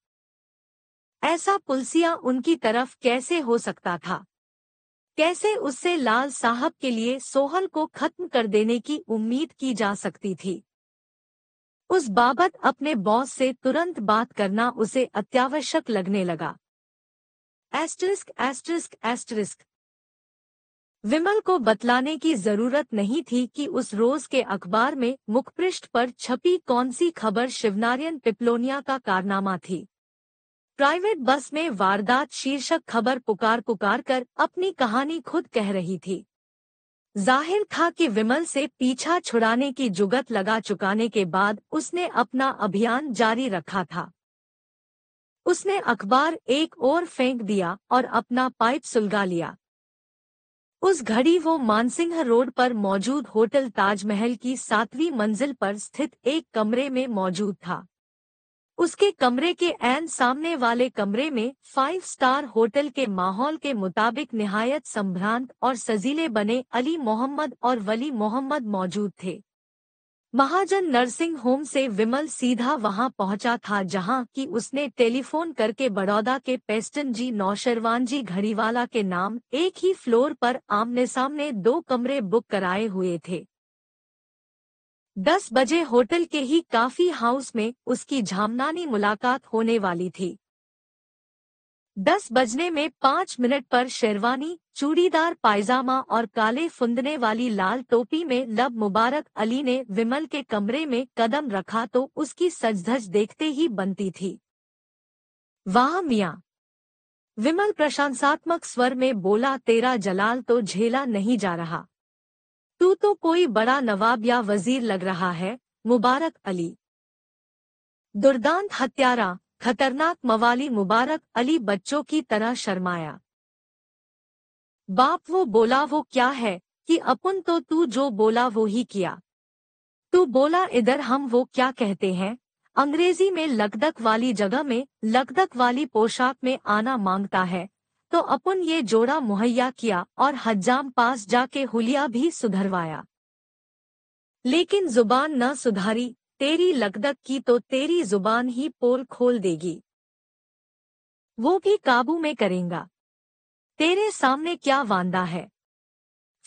ऐसा पुलसिया उनकी तरफ कैसे हो सकता था कैसे उससे लाल साहब के लिए सोहल को खत्म कर देने की उम्मीद की जा सकती थी उस बाबत अपने बॉस से तुरंत बात करना उसे अत्यावश्यक लगने लगा एस्टरिस्क एस्टरिस्क एस्टरिस्क विमल को बतलाने की जरूरत नहीं थी कि उस रोज के अखबार में मुखपृष्ठ पर छपी कौन सी खबर शिवनारायण पिपलोनिया का कारनामा थी प्राइवेट बस में वारदात शीर्षक खबर पुकार पुकार कर अपनी कहानी खुद कह रही थी जाहिर था कि विमल से पीछा छुड़ाने की जुगत लगा चुकाने के बाद उसने अपना अभियान जारी रखा था उसने अखबार एक ओर फेंक दिया और अपना पाइप सुलगा लिया उस घड़ी वो मानसिंह रोड पर मौजूद होटल ताजमहल की सातवीं मंजिल पर स्थित एक कमरे में मौजूद था उसके कमरे के एन सामने वाले कमरे में फाइव स्टार होटल के माहौल के मुताबिक निहायत संभ्रांत और सजीले बने अली मोहम्मद और वली मोहम्मद मौजूद थे महाजन नर्सिंग होम से विमल सीधा वहां पहुंचा था जहां कि उसने टेलीफोन करके बड़ौदा के पेस्टन जी नौशरवान जी घड़ीवाला के नाम एक ही फ्लोर पर आमने सामने दो कमरे बुक कराए हुए थे दस बजे होटल के ही काफी हाउस में उसकी झामनानी मुलाकात होने वाली थी दस बजने में पांच मिनट पर शेरवानी चूड़ीदार पायजामा और काले फुंदने वाली लाल टोपी में लब मुबारक अली ने विमल के कमरे में कदम रखा तो उसकी सजधज देखते ही बनती थी वाह मियाँ विमल प्रशंसात्मक स्वर में बोला तेरा जलाल तो झेला नहीं जा रहा तू तो कोई बड़ा नवाब या वजीर लग रहा है मुबारक अली दुर्दांत हत्यारा खतरनाक मवाली मुबारक अली बच्चों की तरह शर्माया बाप वो बोला वो क्या है कि अपन तो तू जो बोला वो ही किया तू बोला इधर हम वो क्या कहते हैं अंग्रेजी में लगदक वाली जगह में लगदक वाली पोशाक में आना मांगता है तो अपन ये जोड़ा मुहैया किया और हज्जाम पास जाके हुलिया भी सुधरवाया लेकिन जुबान न सुधारी तेरी लगदक की तो तेरी जुबान ही पोल खोल देगी वो भी काबू में करेगा तेरे सामने क्या वांदा है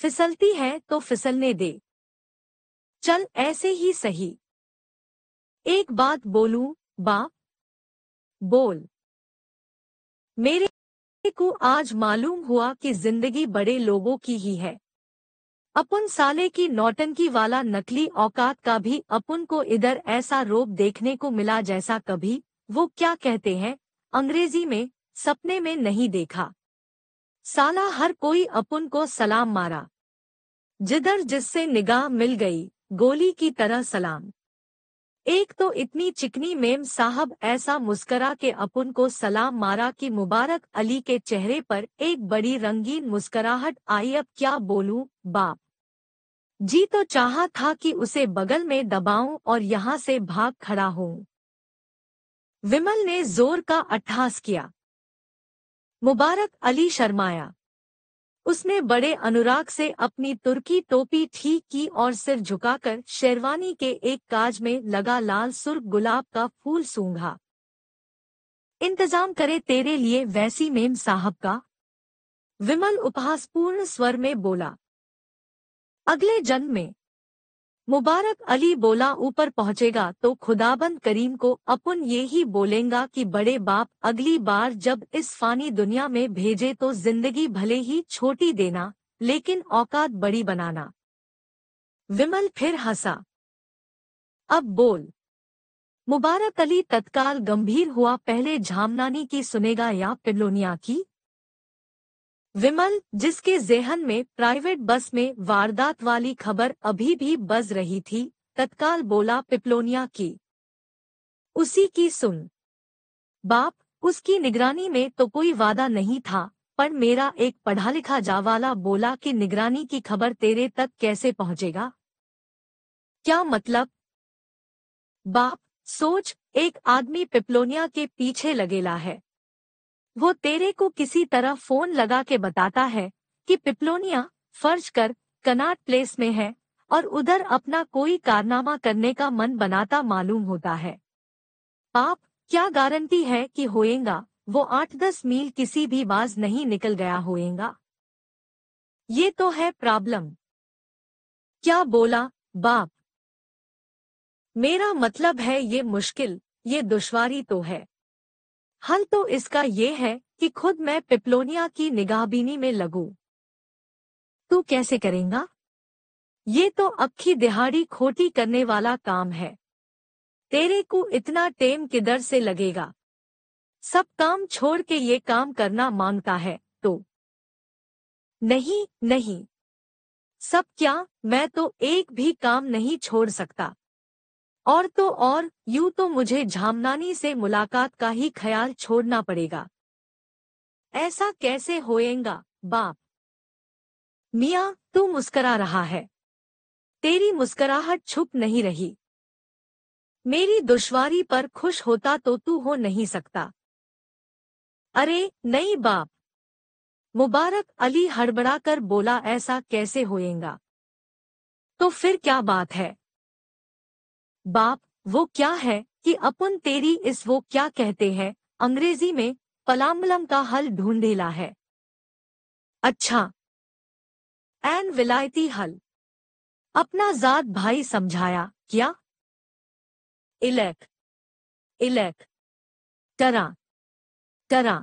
फिसलती है तो फिसलने दे चल ऐसे ही सही एक बात बोलू बाप बोल मेरे को आज मालूम हुआ कि जिंदगी बड़े लोगों की ही है अपुन साले की नौटंकी वाला नकली औकात का भी अपुन को इधर ऐसा रोप देखने को मिला जैसा कभी वो क्या कहते हैं अंग्रेजी में सपने में नहीं देखा साला हर कोई अपुन को सलाम मारा जिधर जिससे निगाह मिल गई गोली की तरह सलाम एक तो इतनी चिकनी मेम साहब ऐसा मुस्करा के अपुन को सलाम मारा कि मुबारक अली के चेहरे पर एक बड़ी रंगीन मुस्कराहट आई अब क्या बोलूं बाप जी तो चाहा था कि उसे बगल में दबाऊं और यहां से भाग खड़ा हूं विमल ने जोर का अट्ठास किया मुबारक अली शर्माया उसने बड़े अनुराग से अपनी तुर्की टोपी ठीक की और सिर झुकाकर शेरवानी के एक काज में लगा लाल सुर्ख गुलाब का फूल सूंघा इंतजाम करे तेरे लिए वैसी मेम साहब का विमल उपहासपूर्ण स्वर में बोला अगले जन्म में मुबारक अली बोला ऊपर पहुंचेगा तो खुदाबंद करीम को अपन ये ही बोलेगा कि बड़े बाप अगली बार जब इस फानी दुनिया में भेजे तो जिंदगी भले ही छोटी देना लेकिन औकात बड़ी बनाना विमल फिर हंसा अब बोल मुबारक अली तत्काल गंभीर हुआ पहले झामनानी की सुनेगा या पिलोनिया की विमल जिसके जेहन में प्राइवेट बस में वारदात वाली खबर अभी भी बज रही थी तत्काल बोला पिपलोनिया की उसी की सुन बाप उसकी निगरानी में तो कोई वादा नहीं था पर मेरा एक पढ़ा लिखा जावाला बोला कि निगरानी की खबर तेरे तक कैसे पहुंचेगा क्या मतलब बाप सोच एक आदमी पिपलोनिया के पीछे लगेला है वो तेरे को किसी तरह फोन लगा के बताता है कि पिपलोनिया फर्ज कर कनाट प्लेस में है और उधर अपना कोई कारनामा करने का मन बनाता मालूम होता है आप क्या गारंटी है कि होएगा वो आठ दस मील किसी भी बाज नहीं निकल गया होएगा ये तो है प्रॉब्लम क्या बोला बाप मेरा मतलब है ये मुश्किल ये दुश्वारी तो है हल तो इसका ये है कि खुद मैं पिपलोनिया की निगाहबीनी में लगू तू कैसे करेगा ये तो अबकी दिहाड़ी खोटी करने वाला काम है तेरे को इतना टेम किधर से लगेगा सब काम छोड़ के ये काम करना मांगता है तो नहीं नहीं सब क्या मैं तो एक भी काम नहीं छोड़ सकता और तो और यूं तो मुझे झामनानी से मुलाकात का ही ख्याल छोड़ना पड़ेगा ऐसा कैसे होएगा बाप मिया तू मुस्करा रहा है तेरी मुस्कराहट छुप नहीं रही मेरी दुश्वारी पर खुश होता तो तू हो नहीं सकता अरे नहीं बाप मुबारक अली हड़बड़ाकर बोला ऐसा कैसे होएगा तो फिर क्या बात है बाप वो क्या है कि अपन तेरी इस वो क्या कहते हैं अंग्रेजी में पलामलम का हल ढूंढेला है अच्छा एन विलायती हल अपना जात भाई समझाया क्या इलेक इलेक टरा टरा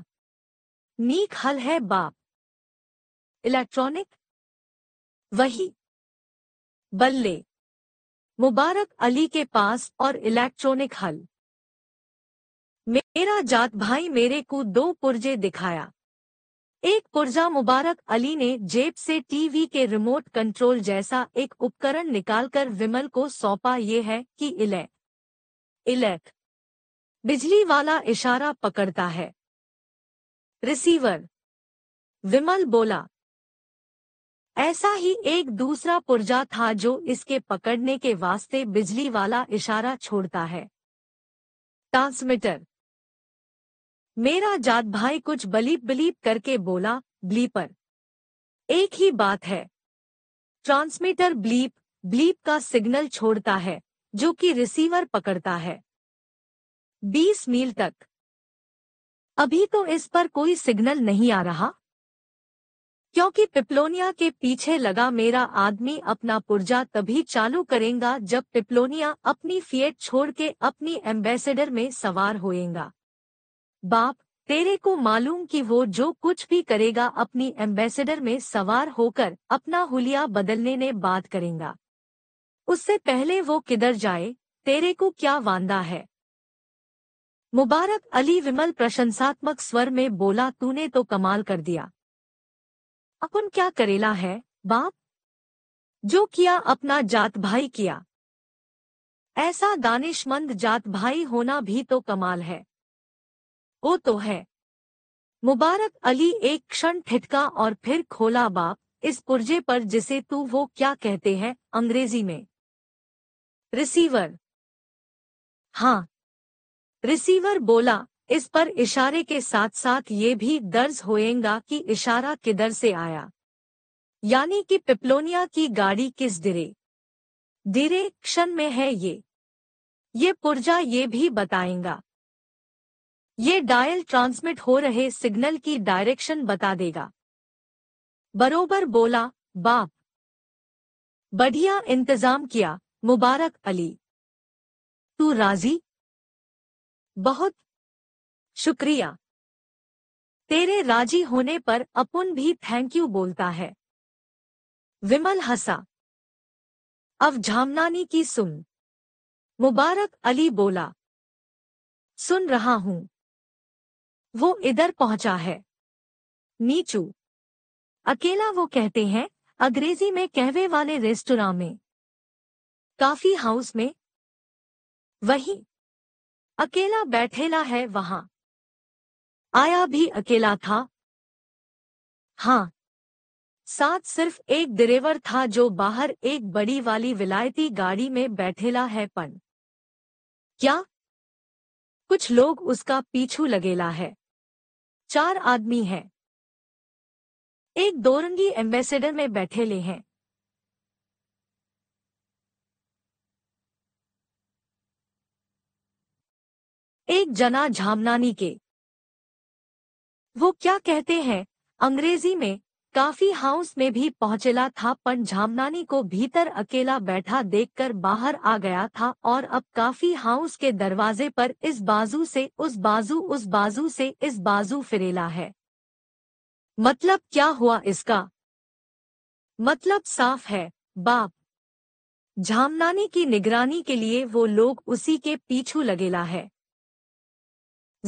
नीक हल है बाप इलेक्ट्रॉनिक वही बल्ले मुबारक अली के पास और इलेक्ट्रॉनिक हल मेरा जात भाई मेरे को दो पुर्जे दिखाया एक पुर्जा मुबारक अली ने जेब से टीवी के रिमोट कंट्रोल जैसा एक उपकरण निकालकर विमल को सौंपा ये है कि इले इलेक बिजली वाला इशारा पकड़ता है रिसीवर विमल बोला ऐसा ही एक दूसरा पुर्जा था जो इसके पकड़ने के वास्ते बिजली वाला इशारा छोड़ता है ट्रांसमीटर मेरा जात भाई कुछ बलीप बलीप करके बोला ब्लीपर एक ही बात है ट्रांसमीटर ब्लीप ब्लीप का सिग्नल छोड़ता है जो कि रिसीवर पकड़ता है 20 मील तक अभी तो इस पर कोई सिग्नल नहीं आ रहा क्योंकि पिपलोनिया के पीछे लगा मेरा आदमी अपना पुर्जा तभी चालू करेगा जब पिपलोनिया अपनी फियट छोड़ के अपनी एम्बेसडर में सवार होएगा बाप तेरे को मालूम कि वो जो कुछ भी करेगा अपनी एम्बेसडर में सवार होकर अपना हुलिया बदलने ने बात करेगा उससे पहले वो किधर जाए तेरे को क्या वांदा है मुबारक अली विमल प्रशंसात्मक स्वर में बोला तूने तो कमाल कर दिया अपन क्या करेला है बाप जो किया अपना जात भाई किया ऐसा दानिशमंद जात भाई होना भी तो कमाल है वो तो है मुबारक अली एक क्षण ठिटका और फिर खोला बाप इस पुर्जे पर जिसे तू वो क्या कहते हैं अंग्रेजी में रिसीवर हाँ रिसीवर बोला इस पर इशारे के साथ साथ ये भी दर्ज होएगा कि इशारा किधर से आया यानी कि पिपलोनिया की गाड़ी किस दिरे दिरे क्षण में है ये ये पुर्जा ये भी बताएगा ये डायल ट्रांसमिट हो रहे सिग्नल की डायरेक्शन बता देगा बरोबर बोला बाप बढ़िया इंतजाम किया मुबारक अली तू राजी बहुत शुक्रिया तेरे राजी होने पर अपुन भी थैंक यू बोलता है विमल हंसा अब झामनानी की सुन मुबारक अली बोला सुन रहा हूं वो इधर पहुंचा है नीचू अकेला वो कहते हैं अंग्रेजी में कहवे वाले रेस्टोरा में काफी हाउस में वही अकेला बैठेला है वहां आया भी अकेला था हाँ साथ सिर्फ एक ड्रेवर था जो बाहर एक बड़ी वाली विलायती गाड़ी में बैठेला है पन क्या कुछ लोग उसका पीछू लगेला है चार आदमी हैं एक दोरंगी एम्बेसडर में बैठेले हैं एक जना झामनानी के वो क्या कहते हैं अंग्रेजी में काफी हाउस में भी पहुंचला था पर झामनानी को भीतर अकेला बैठा देखकर बाहर आ गया था और अब काफी हाउस के दरवाजे पर इस बाजू से उस बाजू उस बाजू से इस बाजू फिरेला है मतलब क्या हुआ इसका मतलब साफ है बाप झामनानी की निगरानी के लिए वो लोग उसी के पीछू लगेला है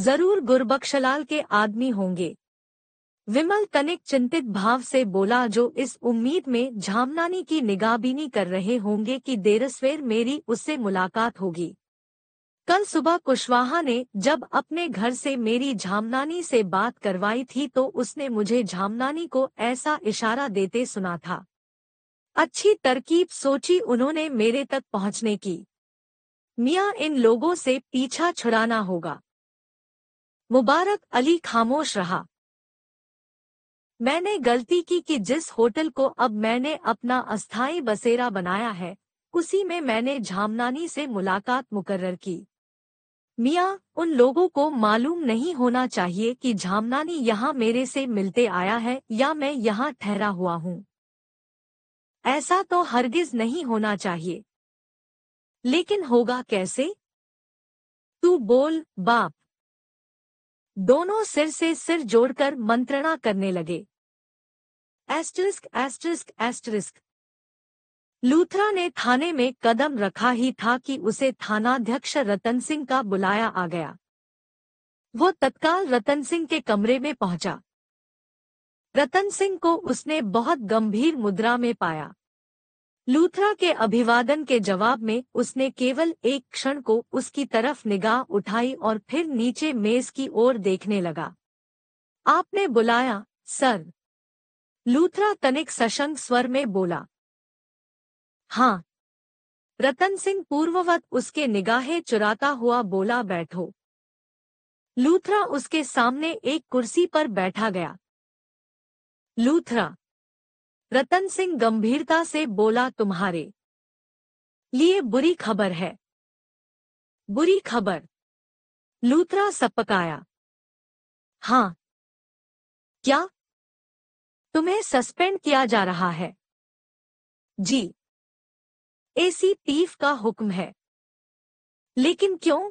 जरूर गुरबक्शलाल के आदमी होंगे विमल तनिक चिंतित भाव से बोला जो इस उम्मीद में झामनानी की निगाहबीनी कर रहे होंगे कि देरसवेर मेरी उससे मुलाकात होगी कल सुबह कुशवाहा ने जब अपने घर से मेरी झामनानी से बात करवाई थी तो उसने मुझे झामनानी को ऐसा इशारा देते सुना था अच्छी तरकीब सोची उन्होंने मेरे तक पहुंचने की मियाँ इन लोगों से पीछा छुड़ाना होगा मुबारक अली खामोश रहा मैंने गलती की कि जिस होटल को अब मैंने अपना अस्थायी बसेरा बनाया है उसी में मैंने झामनानी से मुलाकात मुकर्र की मियाँ उन लोगों को मालूम नहीं होना चाहिए कि झामनानी यहाँ मेरे से मिलते आया है या मैं यहाँ ठहरा हुआ हूँ ऐसा तो हरगिज नहीं होना चाहिए लेकिन होगा कैसे तू बोल बाप दोनों सिर से सिर जोड़कर मंत्रणा करने लगे एस्टरिस्क एस्टरिस्क एस्टरिस्क लूथरा ने थाने में कदम रखा ही था कि उसे थानाध्यक्ष रतन सिंह का बुलाया आ गया वो तत्काल रतन सिंह के कमरे में पहुंचा रतन सिंह को उसने बहुत गंभीर मुद्रा में पाया लूथरा के अभिवादन के जवाब में उसने केवल एक क्षण को उसकी तरफ निगाह उठाई और फिर नीचे मेज की ओर देखने लगा आपने बुलाया सर लूथरा तनिक सशंक स्वर में बोला हाँ रतन सिंह पूर्ववत उसके निगाहें चुराता हुआ बोला बैठो लूथरा उसके सामने एक कुर्सी पर बैठा गया लूथरा रतन सिंह गंभीरता से बोला तुम्हारे लिए बुरी खबर है बुरी खबर लूतरा सपकाया हाँ क्या तुम्हें सस्पेंड किया जा रहा है जी एसी पीफ का हुक्म है लेकिन क्यों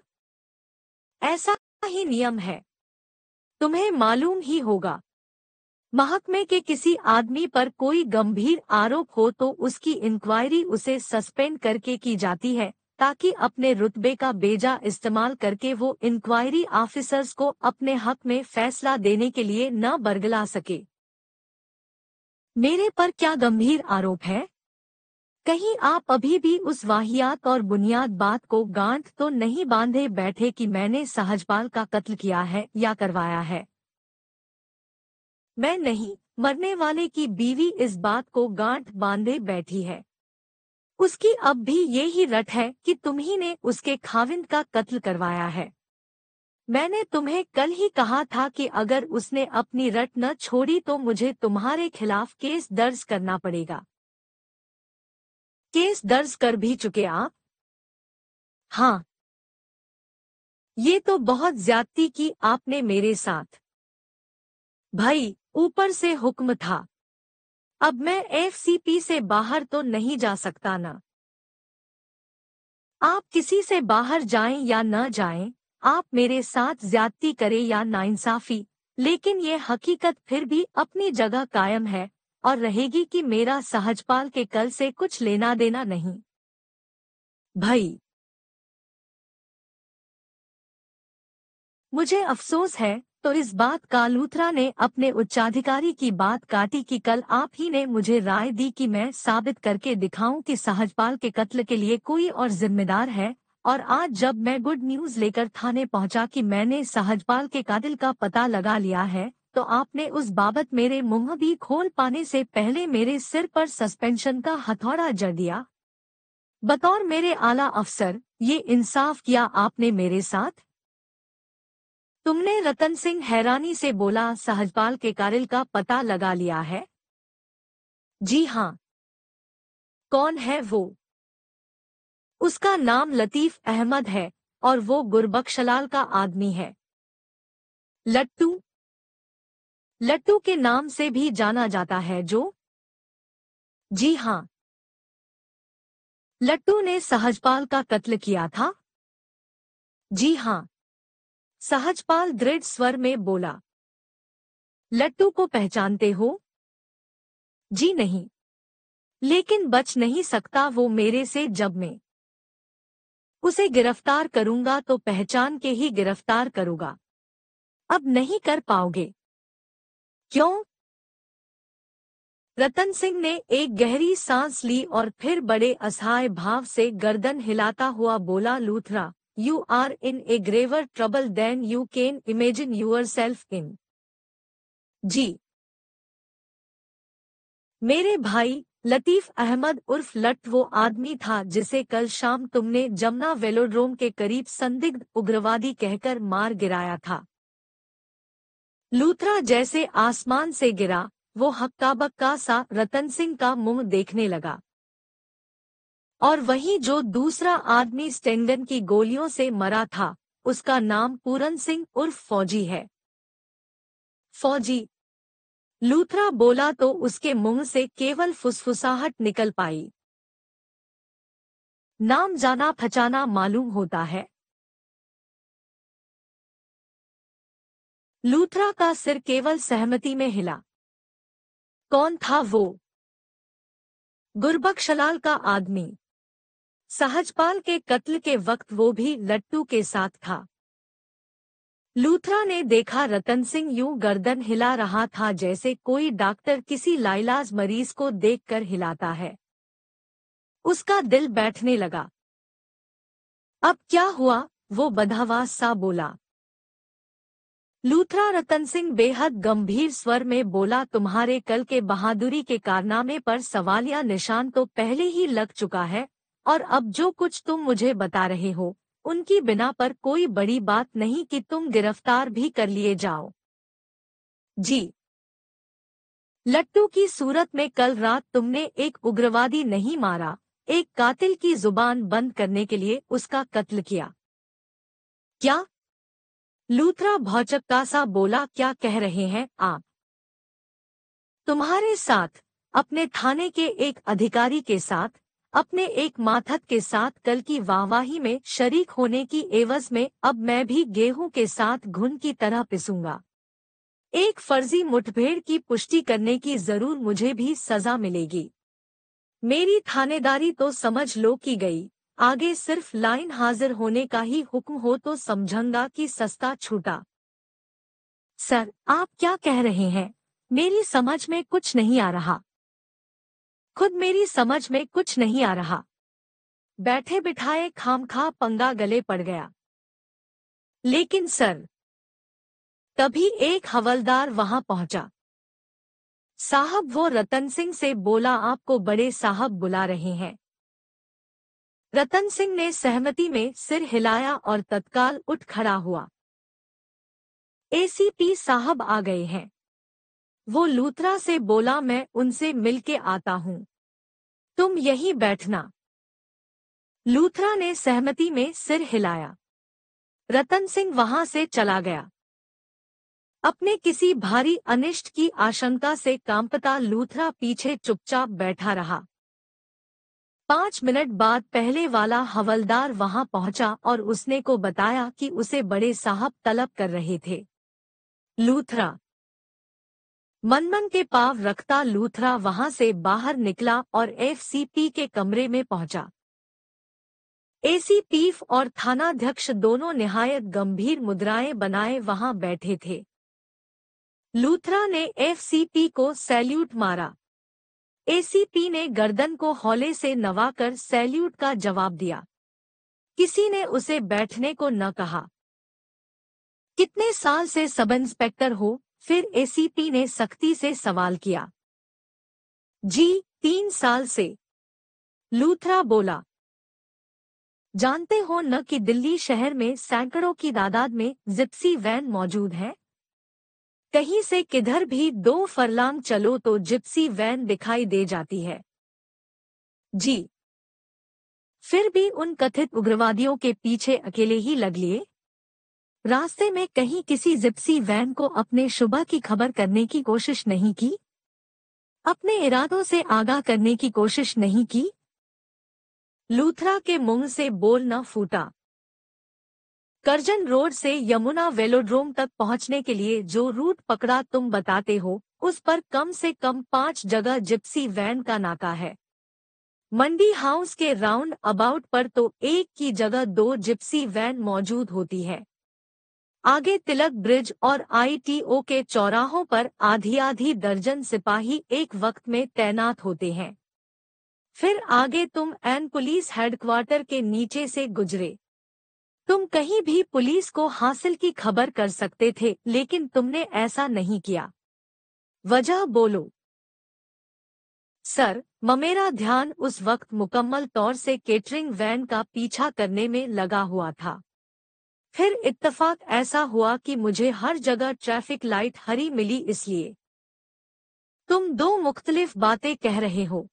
ऐसा ही नियम है तुम्हें मालूम ही होगा महकमे के किसी आदमी पर कोई गंभीर आरोप हो तो उसकी इंक्वायरी उसे सस्पेंड करके की जाती है ताकि अपने रुतबे का बेजा इस्तेमाल करके वो इंक्वायरी ऑफिसर्स को अपने हक में फैसला देने के लिए न बरगला सके मेरे पर क्या गंभीर आरोप है कहीं आप अभी भी उस वाहियात और बुनियाद बात को गांठ तो नहीं बांधे बैठे कि मैंने सहजपाल का कत्ल किया है या करवाया है मैं नहीं मरने वाले की बीवी इस बात को गांठ बांधे बैठी है उसकी अब भी ये ही रट है कि तुम्ही ने उसके खाविंद का कत्ल करवाया है मैंने तुम्हें कल ही कहा था कि अगर उसने अपनी रट न छोड़ी तो मुझे तुम्हारे खिलाफ केस दर्ज करना पड़ेगा केस दर्ज कर भी चुके आप हाँ ये तो बहुत ज्यादती की आपने मेरे साथ भाई ऊपर से हुक्म था अब मैं एफसीपी से बाहर तो नहीं जा सकता ना आप किसी से बाहर जाएं या न जाएं, आप मेरे साथ ज्यादती करें या नाइंसाफी लेकिन ये हकीकत फिर भी अपनी जगह कायम है और रहेगी कि मेरा सहजपाल के कल से कुछ लेना देना नहीं भाई मुझे अफसोस है तो इस बात का लूथरा ने अपने उच्चाधिकारी की बात काटी कि कल आप ही ने मुझे राय दी कि मैं साबित करके दिखाऊं कि सहजपाल के कत्ल के लिए कोई और जिम्मेदार है और आज जब मैं गुड न्यूज लेकर थाने पहुंचा कि मैंने सहजपाल के कातिल का पता लगा लिया है तो आपने उस बाबत मेरे मुंह भी खोल पाने से पहले मेरे सिर पर सस्पेंशन का हथौड़ा जड़ दिया बतौर मेरे आला अफसर ये इंसाफ किया आपने मेरे साथ तुमने रतन सिंह हैरानी से बोला सहजपाल के कारिल का पता लगा लिया है जी हाँ कौन है वो उसका नाम लतीफ अहमद है और वो गुरबख्शलाल का आदमी है लट्टू लट्टू के नाम से भी जाना जाता है जो जी हाँ लट्टू ने सहजपाल का कत्ल किया था जी हाँ सहजपाल दृढ़ स्वर में बोला लट्टू को पहचानते हो जी नहीं लेकिन बच नहीं सकता वो मेरे से जब मैं उसे गिरफ्तार करूंगा तो पहचान के ही गिरफ्तार करूंगा अब नहीं कर पाओगे क्यों रतन सिंह ने एक गहरी सांस ली और फिर बड़े असहाय भाव से गर्दन हिलाता हुआ बोला Luthra you are in a graver trouble than you can imagine yourself in. जी मेरे भाई लतीफ अहमद उर्फ लट वो आदमी था जिसे कल शाम तुमने जमुना वेलोड्रोम के करीब संदिग्ध उग्रवादी कहकर मार गिराया था लूथरा जैसे आसमान से गिरा वो हक्का बक्का सा रतन सिंह का मुंह देखने लगा और वही जो दूसरा आदमी स्टेंगन की गोलियों से मरा था उसका नाम पूरन सिंह उर्फ फौजी है फौजी लूथरा बोला तो उसके मुंह से केवल फुसफुसाहट निकल पाई नाम जाना फचाना मालूम होता है लूथरा का सिर केवल सहमति में हिला कौन था वो गुरबक्शलाल का आदमी सहजपाल के कत्ल के वक्त वो भी लट्टू के साथ था लूथरा ने देखा रतन सिंह यूं गर्दन हिला रहा था जैसे कोई डॉक्टर किसी लाइलाज मरीज को देखकर हिलाता है उसका दिल बैठने लगा अब क्या हुआ वो बधावास सा बोला लूथरा रतन सिंह बेहद गंभीर स्वर में बोला तुम्हारे कल के बहादुरी के कारनामे पर सवालिया निशान तो पहले ही लग चुका है और अब जो कुछ तुम मुझे बता रहे हो उनकी बिना पर कोई बड़ी बात नहीं कि तुम गिरफ्तार भी कर लिए जाओ जी लट्टू की सूरत में कल रात तुमने एक उग्रवादी नहीं मारा एक कातिल की जुबान बंद करने के लिए उसका कत्ल किया क्या लूथरा भौचक्का सा बोला क्या कह रहे हैं आप तुम्हारे साथ अपने थाने के एक अधिकारी के साथ अपने एक माथक के साथ कल की वाहवाही में शरीक होने की एवज में अब मैं भी गेहूं के साथ घुन की तरह पिसूंगा एक फर्जी मुठभेड़ की पुष्टि करने की जरूर मुझे भी सजा मिलेगी मेरी थानेदारी तो समझ लो की गई आगे सिर्फ लाइन हाजिर होने का ही हुक्म हो तो समझंगा कि सस्ता छूटा सर आप क्या कह रहे हैं मेरी समझ में कुछ नहीं आ रहा खुद मेरी समझ में कुछ नहीं आ रहा बैठे बिठाए खामखा पंगा गले पड़ गया लेकिन सर तभी एक हवलदार वहां पहुंचा साहब वो रतन सिंह से बोला आपको बड़े साहब बुला रहे हैं रतन सिंह ने सहमति में सिर हिलाया और तत्काल उठ खड़ा हुआ एसीपी साहब आ गए हैं वो लूथरा से बोला मैं उनसे मिलके आता हूँ तुम यहीं बैठना लूथरा ने सहमति में सिर हिलाया रतन सिंह वहां से चला गया अपने किसी भारी अनिष्ट की आशंका से कांपता लूथरा पीछे चुपचाप बैठा रहा पांच मिनट बाद पहले वाला हवलदार वहां पहुंचा और उसने को बताया कि उसे बड़े साहब तलब कर रहे थे लूथरा मनमन के पाव रखता लूथरा वहां से बाहर निकला और एफसीपी के कमरे में पहुंचा एसी पीफ और थानाध्यक्ष दोनों निहायत गंभीर मुद्राएं बनाए वहां बैठे थे लूथरा ने एफसीपी को सैल्यूट मारा एसीपी ने गर्दन को हौले से नवाकर सैल्यूट का जवाब दिया किसी ने उसे बैठने को न कहा कितने साल से सब इंस्पेक्टर हो फिर एसीपी ने सख्ती से सवाल किया जी तीन साल से लूथरा बोला जानते हो न कि दिल्ली शहर में सैकड़ों की तादाद में जिप्सी वैन मौजूद है कहीं से किधर भी दो फरलांग चलो तो जिप्सी वैन दिखाई दे जाती है जी फिर भी उन कथित उग्रवादियों के पीछे अकेले ही लग लिए रास्ते में कहीं किसी जिप्सी वैन को अपने शुभ की खबर करने की कोशिश नहीं की अपने इरादों से आगाह करने की कोशिश नहीं की लूथरा के मुंह से बोल न फूटा करजन रोड से यमुना वेलोड्रोम तक पहुंचने के लिए जो रूट पकड़ा तुम बताते हो उस पर कम से कम पांच जगह जिप्सी वैन का नाका है मंडी हाउस के राउंड अबाउट पर तो एक की जगह दो जिप्सी वैन मौजूद होती है आगे तिलक ब्रिज और आईटीओ के चौराहों पर आधी आधी दर्जन सिपाही एक वक्त में तैनात होते हैं फिर आगे तुम एन पुलिस हेडक्वार्टर के नीचे से गुजरे तुम कहीं भी पुलिस को हासिल की खबर कर सकते थे लेकिन तुमने ऐसा नहीं किया वजह बोलो सर ममेरा ध्यान उस वक्त मुकम्मल तौर से केटरिंग वैन का पीछा करने में लगा हुआ था फिर इत्तफाक ऐसा हुआ कि मुझे हर जगह ट्रैफिक लाइट हरी मिली इसलिए तुम दो मुख्तलिफ बातें कह रहे हो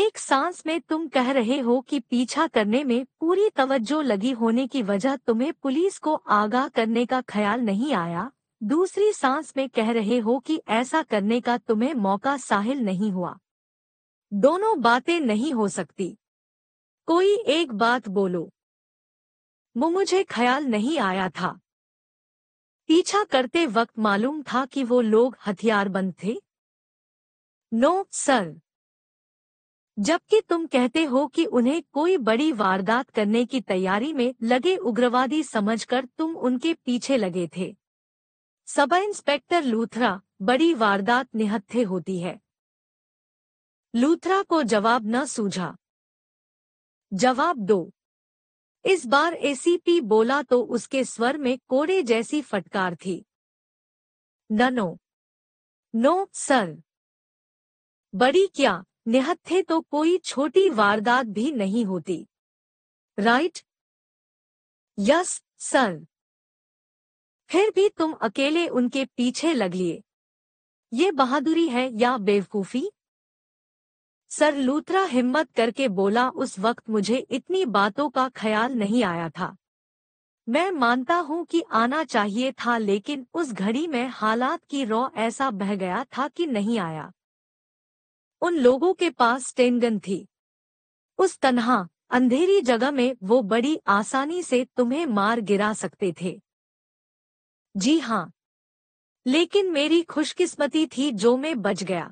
एक सांस में तुम कह रहे हो कि पीछा करने में पूरी तवज्जो लगी होने की वजह तुम्हें पुलिस को आगाह करने का ख्याल नहीं आया दूसरी सांस में कह रहे हो कि ऐसा करने का तुम्हें मौका साहिल नहीं हुआ दोनों बातें नहीं हो सकती कोई एक बात बोलो वो मुझे ख्याल नहीं आया था पीछा करते वक्त मालूम था कि वो लोग हथियारबंद थे नो सर जबकि तुम कहते हो कि उन्हें कोई बड़ी वारदात करने की तैयारी में लगे उग्रवादी समझकर तुम उनके पीछे लगे थे सब इंस्पेक्टर लूथरा बड़ी वारदात निहत्थे होती है लूथरा को जवाब न सूझा जवाब दो इस बार एसीपी बोला तो उसके स्वर में कोड़े जैसी फटकार थी ननो नो सर बड़ी क्या निहत्थे तो कोई छोटी वारदात भी नहीं होती राइट यस सर फिर भी तुम अकेले उनके पीछे लग लिए ये बहादुरी है या बेवकूफी सर लूथरा हिम्मत करके बोला उस वक्त मुझे इतनी बातों का ख्याल नहीं आया था मैं मानता हूं कि आना चाहिए था लेकिन उस घड़ी में हालात की रौ ऐसा बह गया था कि नहीं आया उन लोगों के पास टेंगन थी उस तनहा अंधेरी जगह में वो बड़ी आसानी से तुम्हें मार गिरा सकते थे जी हाँ लेकिन मेरी खुशकिस्मती थी जो मैं बच गया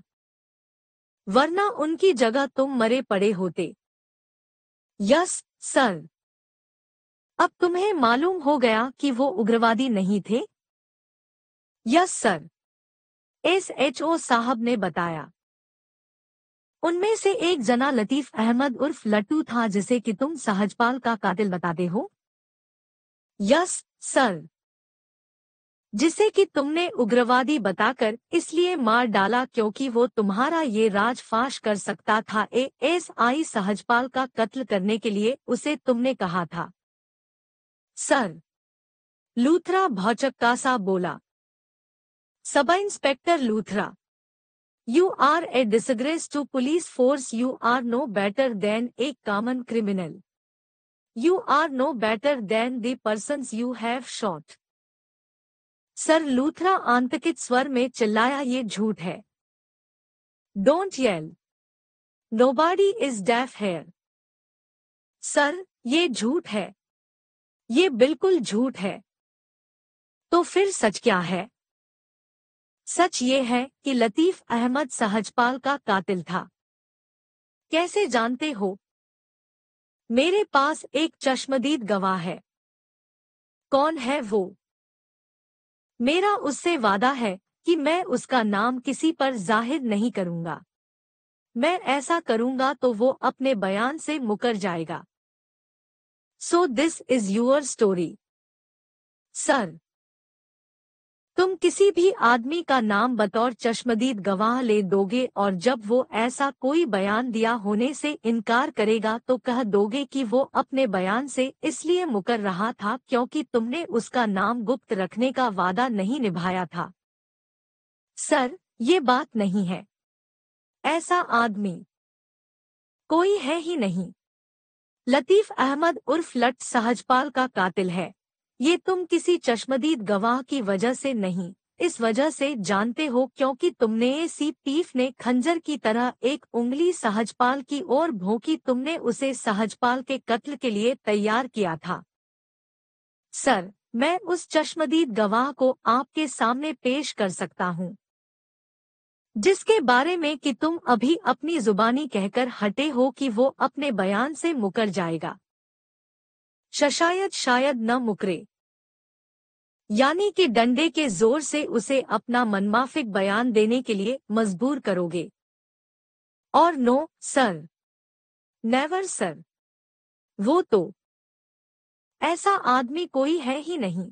वरना उनकी जगह तुम मरे पड़े होते यस सर अब तुम्हें मालूम हो गया कि वो उग्रवादी नहीं थे yes sir S H O साहब ने बताया उनमें से एक जना लतीफ अहमद उर्फ लट्टू था जिसे कि तुम सहजपाल का कातिल बताते हो यस सर जिसे कि तुमने उग्रवादी बताकर इसलिए मार डाला क्योंकि वो तुम्हारा ये राज फाश कर सकता था ए एस आई सहजपाल का कत्ल करने के लिए उसे तुमने कहा था सर लूथरा भौचक्कासा बोला sub inspector Luthra you are a disgrace to police force you are no better than a common criminal you are no better than Darshan you have shot sir Luthra आंतकित स्वर में चिल्लाया ये झूठ है don't yell nobody is deaf here sir ये झूठ है ये बिल्कुल झूठ है तो फिर सच क्या है सच ये है कि लतीफ अहमद सहजपाल का कातिल था कैसे जानते हो मेरे पास एक चश्मदीद गवाह है कौन है वो मेरा उससे वादा है कि मैं उसका नाम किसी पर जाहिर नहीं करूंगा मैं ऐसा करूंगा तो वो अपने बयान से मुकर जाएगा so this is your story sir तुम किसी भी आदमी का नाम बतौर चश्मदीद गवाह ले दोगे और जब वो ऐसा कोई बयान दिया होने से इनकार करेगा तो कह दोगे कि वो अपने बयान से इसलिए मुकर रहा था क्योंकि तुमने उसका नाम गुप्त रखने का वादा नहीं निभाया था सर ये बात नहीं है ऐसा आदमी कोई है ही नहीं लतीफ अहमद उर्फ लट सहजपाल का कातिल है ये तुम किसी चश्मदीद गवाह की वजह से नहीं इस वजह से जानते हो क्योंकि तुमने सी पीफ ने खंजर की तरह एक उंगली सहजपाल की ओर भोंकी तुमने उसे सहजपाल के कत्ल के लिए तैयार किया था सर मैं उस चश्मदीद गवाह को आपके सामने पेश कर सकता हूँ जिसके बारे में कि तुम अभी अपनी जुबानी कहकर हटे हो कि वो अपने बयान से मुकर जाएगा शशायद शायद न मुकरे यानी कि डंडे के जोर से उसे अपना मनमाफिक बयान देने के लिए मजबूर करोगे और नो सर नेवर सर वो तो ऐसा आदमी कोई है ही नहीं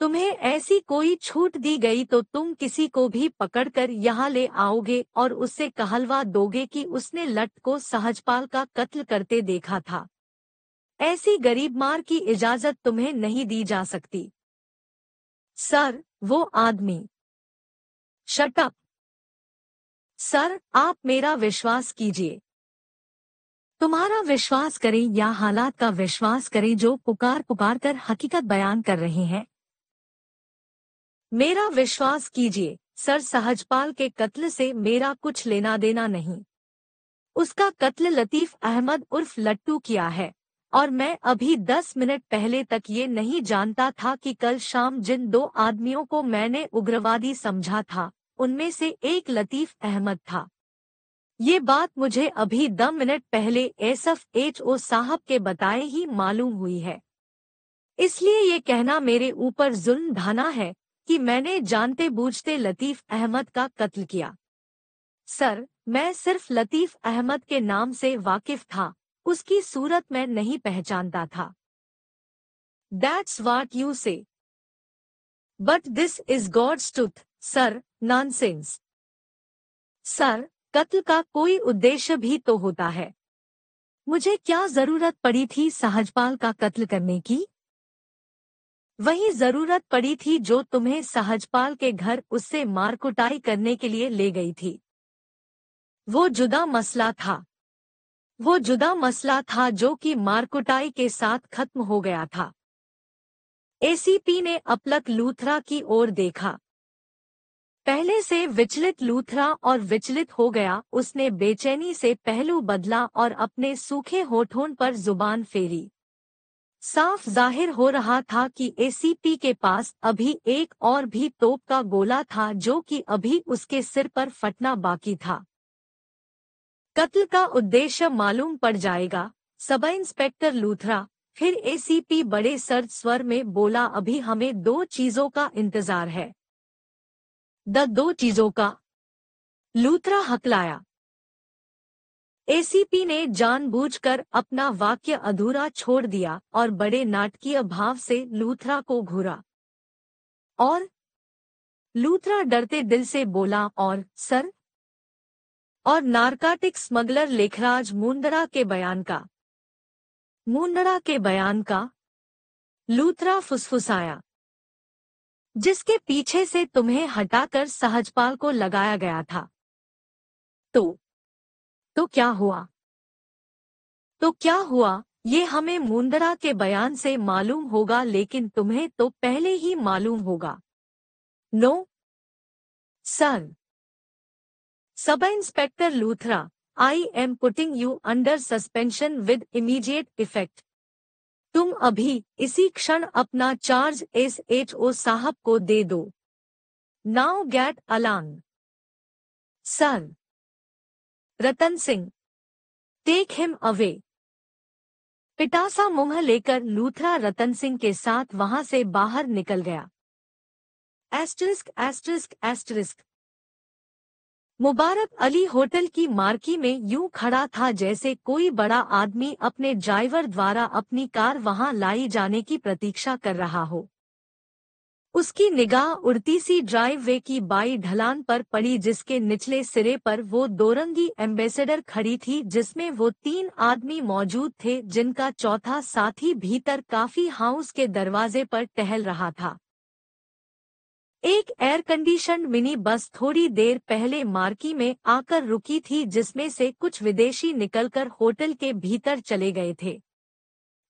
तुम्हें ऐसी कोई छूट दी गई तो तुम किसी को भी पकड़कर यहाँ ले आओगे और उससे कहलवा दोगे कि उसने लट को सहजपाल का कत्ल करते देखा था ऐसी गरीब मार की इजाजत तुम्हें नहीं दी जा सकती सर वो आदमी शटअप सर आप मेरा विश्वास कीजिए तुम्हारा विश्वास करें या हालात का विश्वास करें जो पुकार पुकार कर हकीकत बयान कर रहे हैं मेरा विश्वास कीजिए सर सहजपाल के कत्ल से मेरा कुछ लेना देना नहीं उसका कत्ल लतीफ अहमद उर्फ लट्टू किया है और मैं अभी दस मिनट पहले तक ये नहीं जानता था कि कल शाम जिन दो आदमियों को मैंने उग्रवादी समझा था उनमें से एक लतीफ अहमद था ये बात मुझे अभी दम मिनट पहले एस एफ एच ओ साहब के बताए ही मालूम हुई है इसलिए ये कहना मेरे ऊपर जुल्म धाना है कि मैंने जानते बूझते लतीफ अहमद का कत्ल किया सर मैं सिर्फ लतीफ अहमद के नाम से वाकिफ था उसकी सूरत मैं नहीं पहचानता था that's what you say but this is God's टूथ सर सेंस सर कत्ल का कोई उद्देश्य भी तो होता है मुझे क्या जरूरत पड़ी थी सहजपाल का कत्ल करने की वही जरूरत पड़ी थी जो तुम्हें सहजपाल के घर उससे मारकुटाई करने के लिए ले गई थी वो जुदा मसला था वो जुदा मसला था जो कि मारकुटाई के साथ खत्म हो गया था एसीपी ने अपलक लूथरा की ओर देखा पहले से विचलित लूथरा और विचलित हो गया उसने बेचैनी से पहलू बदला और अपने सूखे होठों पर जुबान फेरी साफ जाहिर हो रहा था कि एसीपी के पास अभी एक और भी तोप का गोला था जो कि अभी उसके सिर पर फटना बाकी था कत्ल का उद्देश्य मालूम पड़ जाएगा सब इंस्पेक्टर लूथरा फिर एसीपी बड़े सर्द स्वर में बोला अभी हमें दो चीजों का इंतजार है द दो चीजों का लूथरा हकलाया एसीपी ने जानबूझकर अपना वाक्य अधूरा छोड़ दिया और बड़े नाटकीय भाव से लूथरा को घूरा और लूथरा डरते दिल से बोला और सर और नारकाटिक स्मगलर लेखराज मुंडरा के बयान का मुंडरा के बयान का लूथरा फुसफुसाया जिसके पीछे से तुम्हें हटाकर सहजपाल को लगाया गया था तो तो क्या हुआ तो क्या हुआ ये हमें मुंदरा के बयान से मालूम होगा लेकिन तुम्हें तो पहले ही मालूम होगा no sir sub inspector Luthra I am putting you under suspension with immediate effect तुम अभी इसी क्षण अपना चार्ज एस एच ओ साहब को दे दो now get along sir Ratan Singh take him away पिटासा मुंह लेकर लूथरा रतन सिंह के साथ वहां से बाहर निकल गया asterisk asterisk asterisk Mubarak Ali hotel की मार्की में यूं खड़ा था जैसे कोई बड़ा आदमी अपने ड्राइवर द्वारा अपनी कार वहां लाई जाने की प्रतीक्षा कर रहा हो उसकी निगाह उड़ती सी ड्राइववे की बाई ढलान पर पड़ी जिसके निचले सिरे पर वो दोरंगी एम्बेसडर खड़ी थी जिसमें वो तीन आदमी मौजूद थे जिनका चौथा साथी भीतर काफी हाउस के दरवाजे पर टहल रहा था एक एयर कंडीशन मिनी बस थोड़ी देर पहले मार्की में आकर रुकी थी जिसमें से कुछ विदेशी निकलकर होटल के भीतर चले गए थे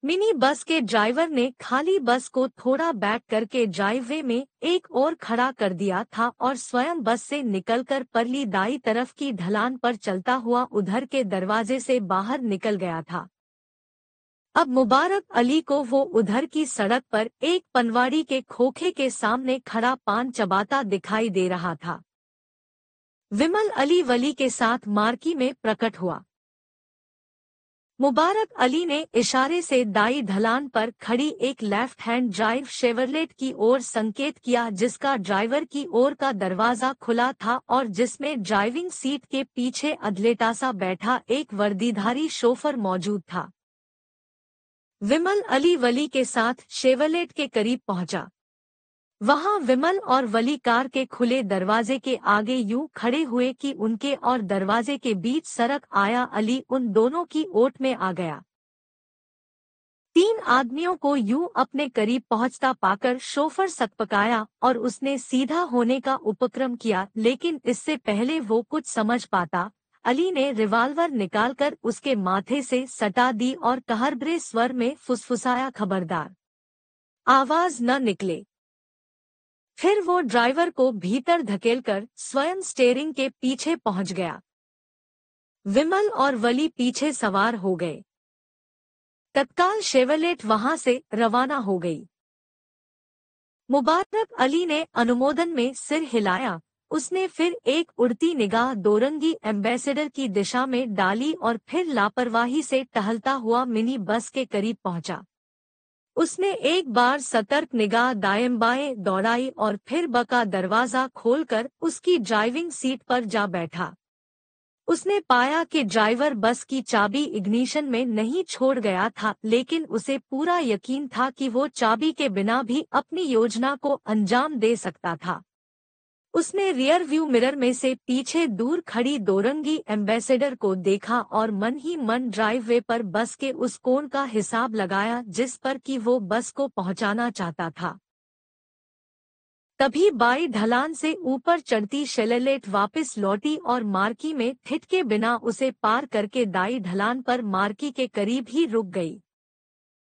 मिनी बस के ड्राइवर ने खाली बस को थोड़ा बैक करके ड्राइववे में एक और खड़ा कर दिया था और स्वयं बस से निकलकर परली दाई तरफ की ढलान पर चलता हुआ उधर के दरवाजे से बाहर निकल गया था अब मुबारक अली को वो उधर की सड़क पर एक पनवाड़ी के खोखे के सामने खड़ा पान चबाता दिखाई दे रहा था विमल अली वली के साथ मार्की में प्रकट हुआ मुबारक अली ने इशारे से दाई ढलान पर खड़ी एक लेफ्ट हैंड ड्राइव शेवरलेट की ओर संकेत किया जिसका ड्राइवर की ओर का दरवाजा खुला था और जिसमें ड्राइविंग सीट के पीछे अधलेटासा बैठा एक वर्दीधारी शोफर मौजूद था विमल अली वली के साथ शेवलेट के करीब पहुंचा वहां विमल और वली कार के खुले दरवाजे के आगे यूं खड़े हुए कि उनके और दरवाजे के बीच सड़क आया अली उन दोनों की ओट में आ गया तीन आदमियों को यूं अपने करीब पहुंचता पाकर शोफर सकपकाया और उसने सीधा होने का उपक्रम किया लेकिन इससे पहले वो कुछ समझ पाता अली ने रिवाल्वर निकालकर उसके माथे से सटा दी और कहरभरे स्वर में फुसफुसाया खबरदार आवाज न निकले फिर वो ड्राइवर को भीतर धकेलकर स्वयं स्टेयरिंग के पीछे पहुंच गया विमल और वली पीछे सवार हो गए तत्काल शेवलेट वहां से रवाना हो गई मुबारक अली ने अनुमोदन में सिर हिलाया उसने फिर एक उड़ती निगाह दोरंगी एम्बेसडर की दिशा में डाली और फिर लापरवाही से टहलता हुआ मिनी बस के करीब पहुंचा उसने एक बार सतर्क निगाह दायम बाए दौड़ाई और फिर बका दरवाजा खोलकर उसकी ड्राइविंग सीट पर जा बैठा उसने पाया कि ड्राइवर बस की चाबी इग्निशन में नहीं छोड़ गया था लेकिन उसे पूरा यकीन था कि वो चाबी के बिना भी अपनी योजना को अंजाम दे सकता था उसने रियर व्यू मिरर में से पीछे दूर खड़ी दोरंगी एम्बेसडर को देखा और मन ही मन ड्राइववे पर बस के उस कोण का हिसाब लगाया जिस पर कि वो बस को पहुंचाना चाहता था तभी बाई ढलान से ऊपर चढ़ती शेलेलेट वापस लौटी और मार्की में थिटके बिना उसे पार करके दाई ढलान पर मार्की के करीब ही रुक गई